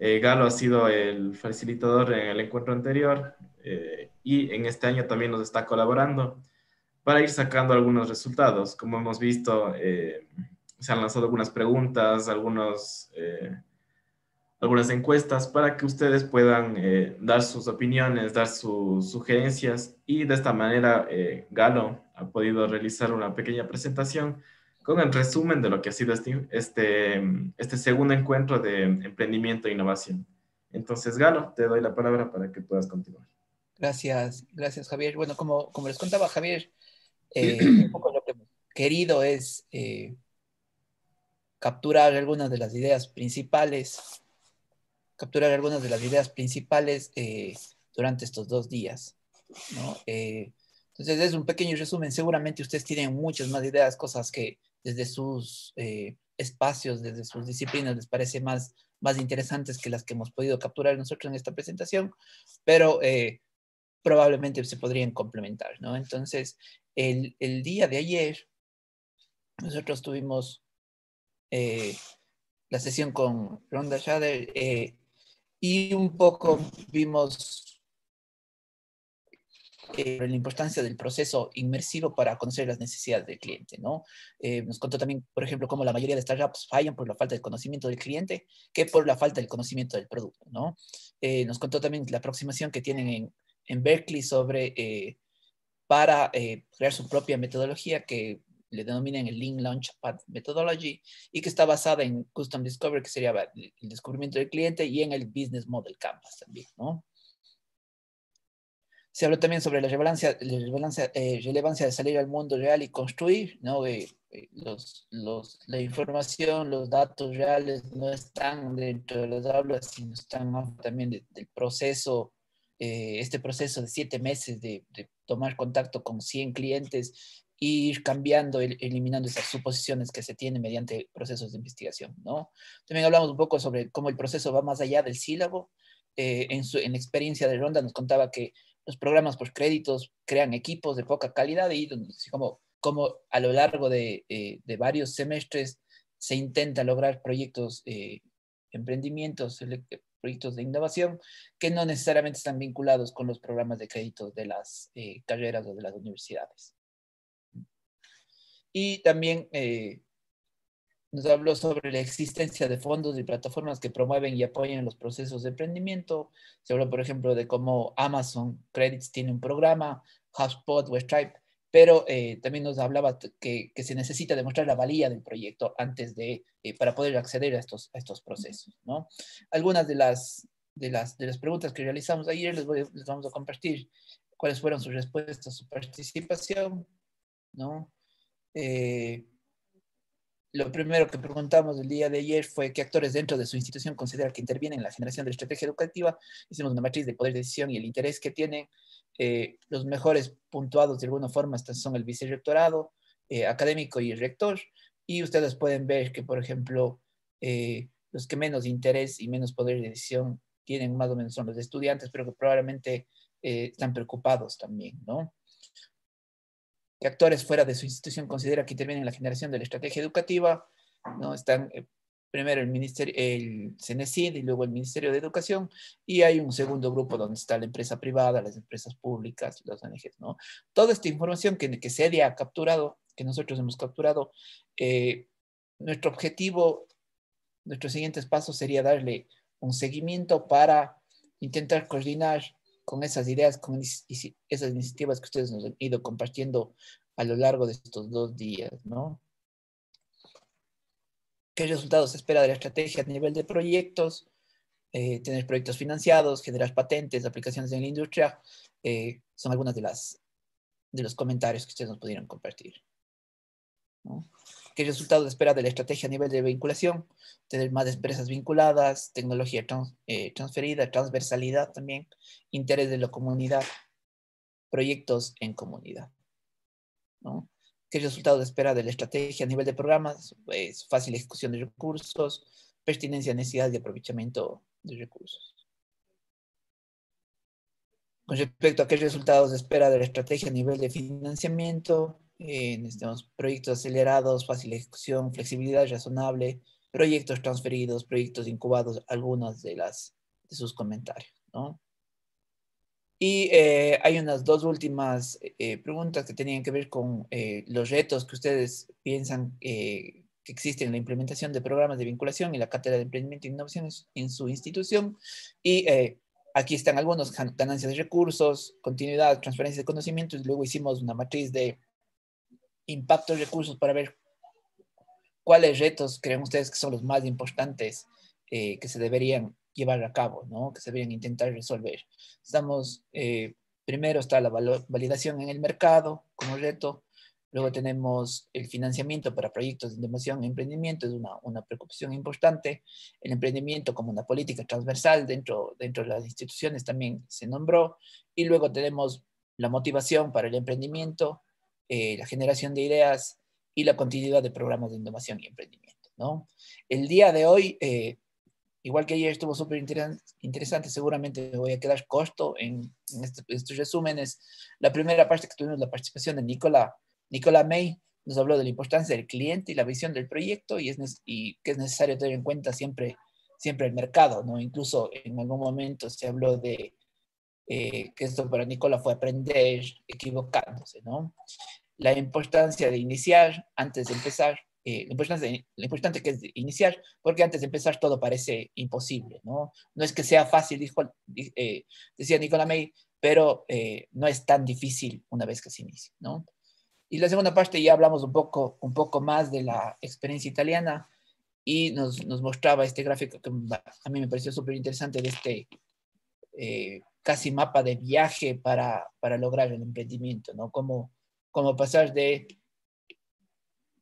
Eh, Galo ha sido el facilitador en el encuentro anterior eh, y en este año también nos está colaborando para ir sacando algunos resultados. Como hemos visto, se han lanzado algunas preguntas, algunos algunas encuestas para que ustedes puedan eh, dar sus opiniones, dar sus sugerencias y de esta manera eh, Galo ha podido realizar una pequeña presentación con el resumen de lo que ha sido este, este, este, segundo encuentro de emprendimiento e innovación. Entonces, Galo, te doy la palabra para que puedas continuar. Gracias, gracias Javier. Bueno, como, como les contaba Javier, eh, un poco lo que hemos querido es capturar algunas de las ideas principales capturar algunas de las ideas principales eh, durante estos dos días. Eh, entonces es un pequeño resumen. Seguramente ustedes tienen muchas más ideas, cosas que desde sus eh, espacios, desde sus disciplinas les parece más, más interesantes que las que hemos podido capturar nosotros en esta presentación, pero probablemente se podrían complementar. ¿no? Entonces, el, día de ayer, nosotros tuvimos la sesión con Ronda Schader y un poco vimos eh, la importancia del proceso inmersivo para conocer las necesidades del cliente, ¿no? Eh, nos contó también, por ejemplo, cómo la mayoría de startups fallan por la falta de conocimiento del cliente que por la falta del conocimiento del producto, ¿no? Eh, nos contó también la aproximación que tienen en, en Berkeley sobre para crear su propia metodología que le denominan el Lean Launchpad Methodology y que está basada en Custom Discovery, que sería el descubrimiento del cliente y en el Business Model Canvas también, ¿no? Se habló también sobre la relevancia, la eh, relevancia, de salir al mundo real y construir, ¿no? Eh, eh, los, los, la información, los datos reales no están dentro de las aulas, sino están también del proceso, este proceso de siete meses de, de, tomar contacto con 100 clientes ir cambiando, eliminando esas suposiciones que se tienen mediante procesos de investigación, ¿no? También hablamos un poco sobre cómo el proceso va más allá del sílabo. Eh, en, experiencia de Ronda nos contaba que los programas por créditos crean equipos de poca calidad y cómo como a lo largo eh, de, varios semestres se intenta lograr proyectos, eh, emprendimientos, eh, proyectos de innovación que no necesariamente están vinculados con los programas de crédito de las carreras o de las universidades y también eh, nos habló sobre la existencia de fondos y plataformas que promueven y apoyan los procesos de emprendimiento. Se habló, por ejemplo, de cómo Amazon Credits tiene un programa, HubSpot o Stripe, pero eh, también nos hablaba que, se necesita demostrar la valía del proyecto antes de, eh, para poder acceder a estos, estos procesos. ¿no? Algunas de las, de, las, preguntas que realizamos ayer les, les vamos a compartir cuáles fueron sus respuestas, su participación, ¿no? Eh, lo primero que preguntamos el día de ayer fue qué actores dentro de su institución consideran que intervienen en la generación de la estrategia educativa. Hicimos una matriz de poder de decisión y el interés que tienen. Eh, los mejores puntuados de alguna forma son el vicerrectorado, eh, académico y el rector. Y ustedes pueden ver que, por ejemplo, los que menos interés y menos poder de decisión tienen más o menos son los estudiantes, pero que probablemente están preocupados también, ¿no? que actores fuera de su institución considera que intervienen en la generación de la estrategia educativa, ¿no? Están eh, primero el, ministerio, el CENESID y luego el Ministerio de Educación, y hay un segundo grupo donde está la empresa privada, las empresas públicas, las ONGs, ¿no? Toda esta información que, que se ha capturado, que nosotros hemos capturado, eh, nuestro objetivo, nuestros siguientes pasos sería darle un seguimiento para intentar coordinar con esas ideas, con esas iniciativas que ustedes nos han ido compartiendo a lo largo de estos dos días, ¿no? ¿Qué resultados se espera de la estrategia a nivel de proyectos? Eh, tener proyectos financiados, generar patentes, aplicaciones en la industria, eh, son algunas de las de los comentarios que ustedes nos pudieron compartir. ¿Qué resultado espera de la estrategia a nivel de vinculación? Tener más empresas vinculadas, tecnología eh, transferida, transversalidad también, interés de la comunidad, proyectos en comunidad. ¿no? ¿Qué resultado espera de la estrategia a nivel de programas? Es pues, fácil ejecución de recursos, pertinencia, necesidad y aprovechamiento de recursos. Con respecto a qué resultados espera de la estrategia a nivel de financiamiento, eh, necesitamos proyectos acelerados, fácil ejecución, flexibilidad razonable, proyectos transferidos, proyectos incubados, algunos de, las, de sus comentarios. ¿no? Y eh, hay unas dos últimas eh, preguntas que tenían que ver con los retos que ustedes piensan que existen en la implementación de programas de vinculación y la cátedra de emprendimiento e innovación en su institución. Y aquí están algunos, ganancias de recursos, continuidad, transferencia de conocimientos, y luego hicimos una matriz de impacto de recursos para ver cuáles retos creen ustedes que son los más importantes eh, que se deberían llevar a cabo, ¿no? que se deberían intentar resolver. Estamos, eh, primero está la validación en el mercado como reto, luego tenemos el financiamiento para proyectos de innovación e emprendimiento, es una, una preocupación importante, el emprendimiento como una política transversal dentro, dentro de las instituciones también se nombró, y luego tenemos la motivación para el emprendimiento, eh, la generación de ideas y la continuidad de programas de innovación y emprendimiento. ¿no? El día de hoy, eh, igual que ayer estuvo súper interesante, seguramente voy a quedar corto en, este, estos resúmenes. La primera parte que tuvimos la participación de Nicola, Nicola May nos habló de la importancia del cliente y la visión del proyecto y, es, y que es necesario tener en cuenta siempre, siempre el mercado. ¿no? Incluso en algún momento se habló de eh, que esto para Nicola fue aprender equivocándose, ¿no? La importancia de iniciar antes de empezar, eh, lo, importante que es iniciar, porque antes de empezar todo parece imposible, ¿no? No es que sea fácil, dijo, eh, decía Nicola May, pero eh, no es tan difícil una vez que se inicia, ¿no? Y la segunda parte ya hablamos un poco, un poco más de la experiencia italiana y nos, nos mostraba este gráfico que a mí me pareció súper interesante de este casi mapa de viaje para, para lograr el emprendimiento, ¿no? Como pasar de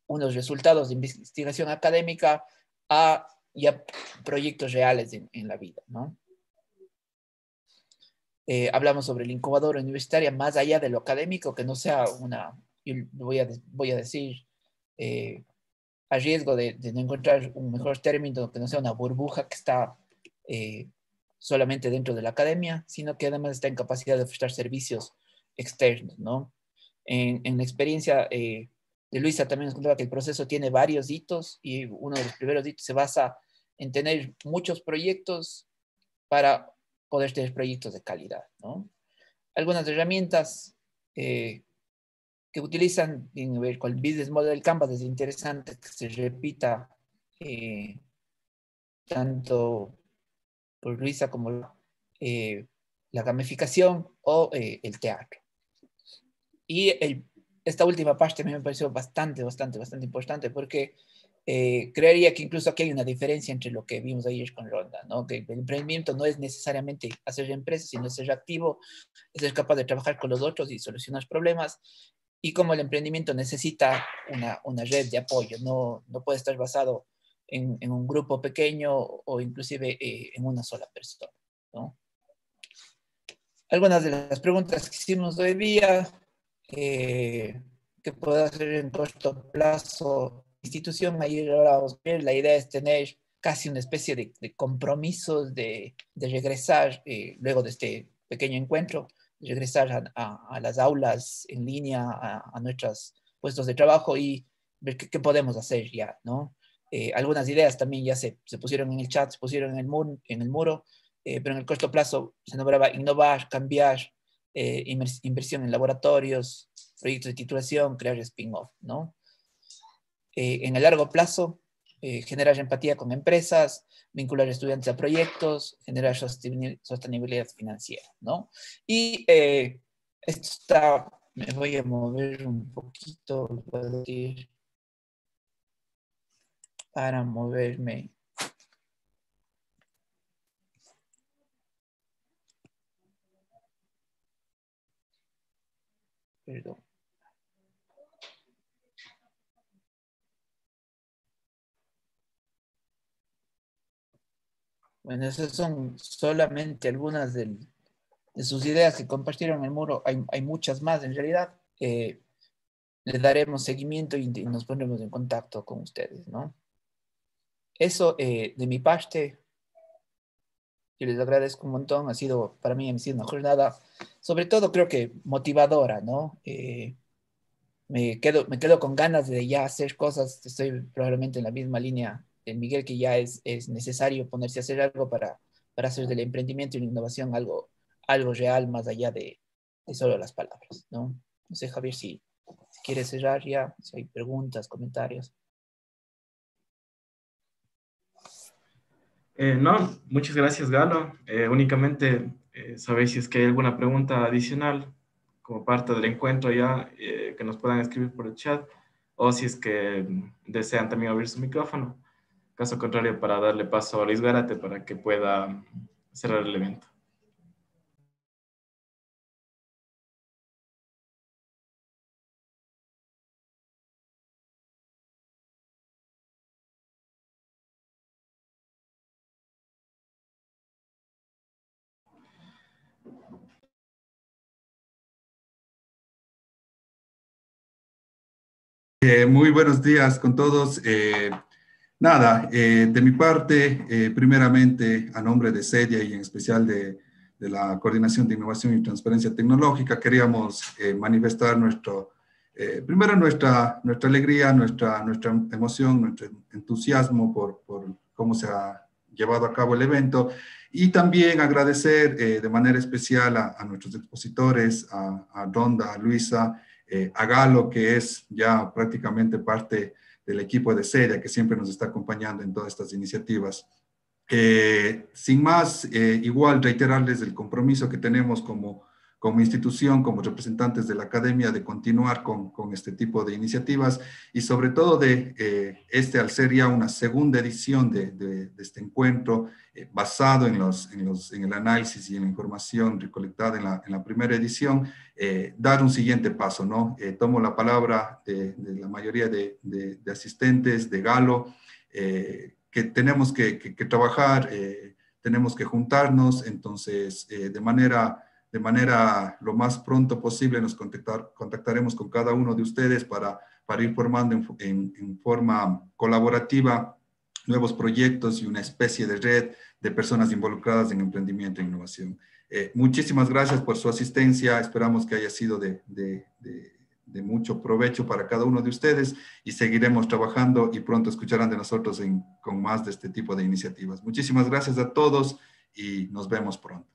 unos resultados de investigación académica a ya proyectos reales en, la vida, ¿no? Eh, hablamos sobre el incubador universitario más allá de lo académico, que no sea una, voy a, voy a decir, eh, a riesgo de, no encontrar un mejor término, que no sea una burbuja que está eh, solamente dentro de la academia, sino que además está en capacidad de ofrecer servicios externos, ¿no? En, la experiencia eh, de Luisa también nos contaba que el proceso tiene varios hitos y uno de los primeros hitos se basa en tener muchos proyectos para poder tener proyectos de calidad, ¿no? Algunas herramientas eh, que utilizan en con el business model Canvas es interesante que se repita eh, tanto por Luisa como eh, la gamificación o eh, el teatro. Y esta última parte a me pareció bastante, bastante, bastante importante porque eh, creería que incluso aquí hay una diferencia entre lo que vimos ayer con Ronda, que el emprendimiento no es necesariamente hacer empresa, sino ser activo, ser capaz de trabajar con los otros y solucionar problemas, y como el emprendimiento necesita una, una red de apoyo, no, no puede estar basado en, un grupo pequeño o inclusive eh, en una sola persona. ¿no? Algunas de las preguntas que hicimos hoy día, eh, que puede hacer en corto plazo institución, ahí hablábamos la idea es tener casi una especie de, compromiso de, regresar eh, luego de este pequeño encuentro, regresar a, las aulas en línea, a, nuestros puestos de trabajo y ver qué, qué podemos hacer ya, ¿no? Eh, algunas ideas también ya se, se, pusieron en el chat, se pusieron en el, en el muro, eh, pero en el corto plazo se nombraba innovar, cambiar, eh, inversión en laboratorios, proyectos de titulación, crear spin-off, ¿no? en el largo plazo, generar empatía con empresas, vincular estudiantes a proyectos, generar sostenibilidad financiera, ¿no? Y esto está, me voy a mover un poquito, para moverme. Perdón. Bueno, esas son solamente algunas de sus ideas que compartieron en el muro. Hay, muchas más en realidad. les daremos seguimiento y, y nos pondremos en contacto con ustedes, ¿no? eso eh, de mi parte, yo les agradezco un montón, ha sido, para mí ha sido una jornada, sobre todo creo que motivadora, ¿no? Eh, me, quedo, me quedo con ganas de ya hacer cosas, estoy probablemente en la misma línea de Miguel, que ya es, es necesario ponerse a hacer algo para, para hacer del emprendimiento y la innovación algo, algo real más allá de, de solo las palabras, ¿no? No sé, Javier, si, si quieres cerrar ya, si hay preguntas, comentarios. Eh, no, muchas gracias, Galo. Eh, únicamente eh, si es que hay alguna pregunta adicional como parte del encuentro ya eh, que nos puedan escribir por el chat o si es que desean también abrir su micrófono. Caso contrario, para darle paso a Luis Garate para que pueda cerrar el evento. muy buenos días con todos. Eh, nada, eh, de mi parte, eh, primeramente a nombre de SEDIA y en especial de, la Coordinación de Innovación y Transparencia Tecnológica, queríamos manifestar nuestro, primero nuestra, nuestra alegría, nuestra, nuestra emoción, nuestro entusiasmo por, por cómo se ha llevado a cabo el evento y también agradecer de manera especial a, nuestros expositores, a, a Ronda, a Luisa, eh, lo que es ya prácticamente parte del equipo de Seria, que siempre nos está acompañando en todas estas iniciativas. Eh, sin más, eh, igual reiterarles el compromiso que tenemos como como institución, como representantes de la academia, de continuar con, con este tipo de iniciativas y sobre todo de eh, este, al ser ya una segunda edición de, de, este encuentro, eh, basado en, los, en, los, en, el análisis y en la información recolectada en la, en la primera edición, eh, dar un siguiente paso. ¿no? tomo la palabra de, la mayoría de, asistentes, de Galo, que tenemos que, que, que trabajar, tenemos que juntarnos, entonces, de manera de manera lo más pronto posible nos contactar, contactaremos con cada uno de ustedes para, para ir formando en, forma colaborativa nuevos proyectos y una especie de red de personas involucradas en emprendimiento e innovación. Eh, muchísimas gracias por su asistencia. Esperamos que haya sido de, de, mucho provecho para cada uno de ustedes y seguiremos trabajando y pronto escucharán de nosotros con más de este tipo de iniciativas. Muchísimas gracias a todos y nos vemos pronto.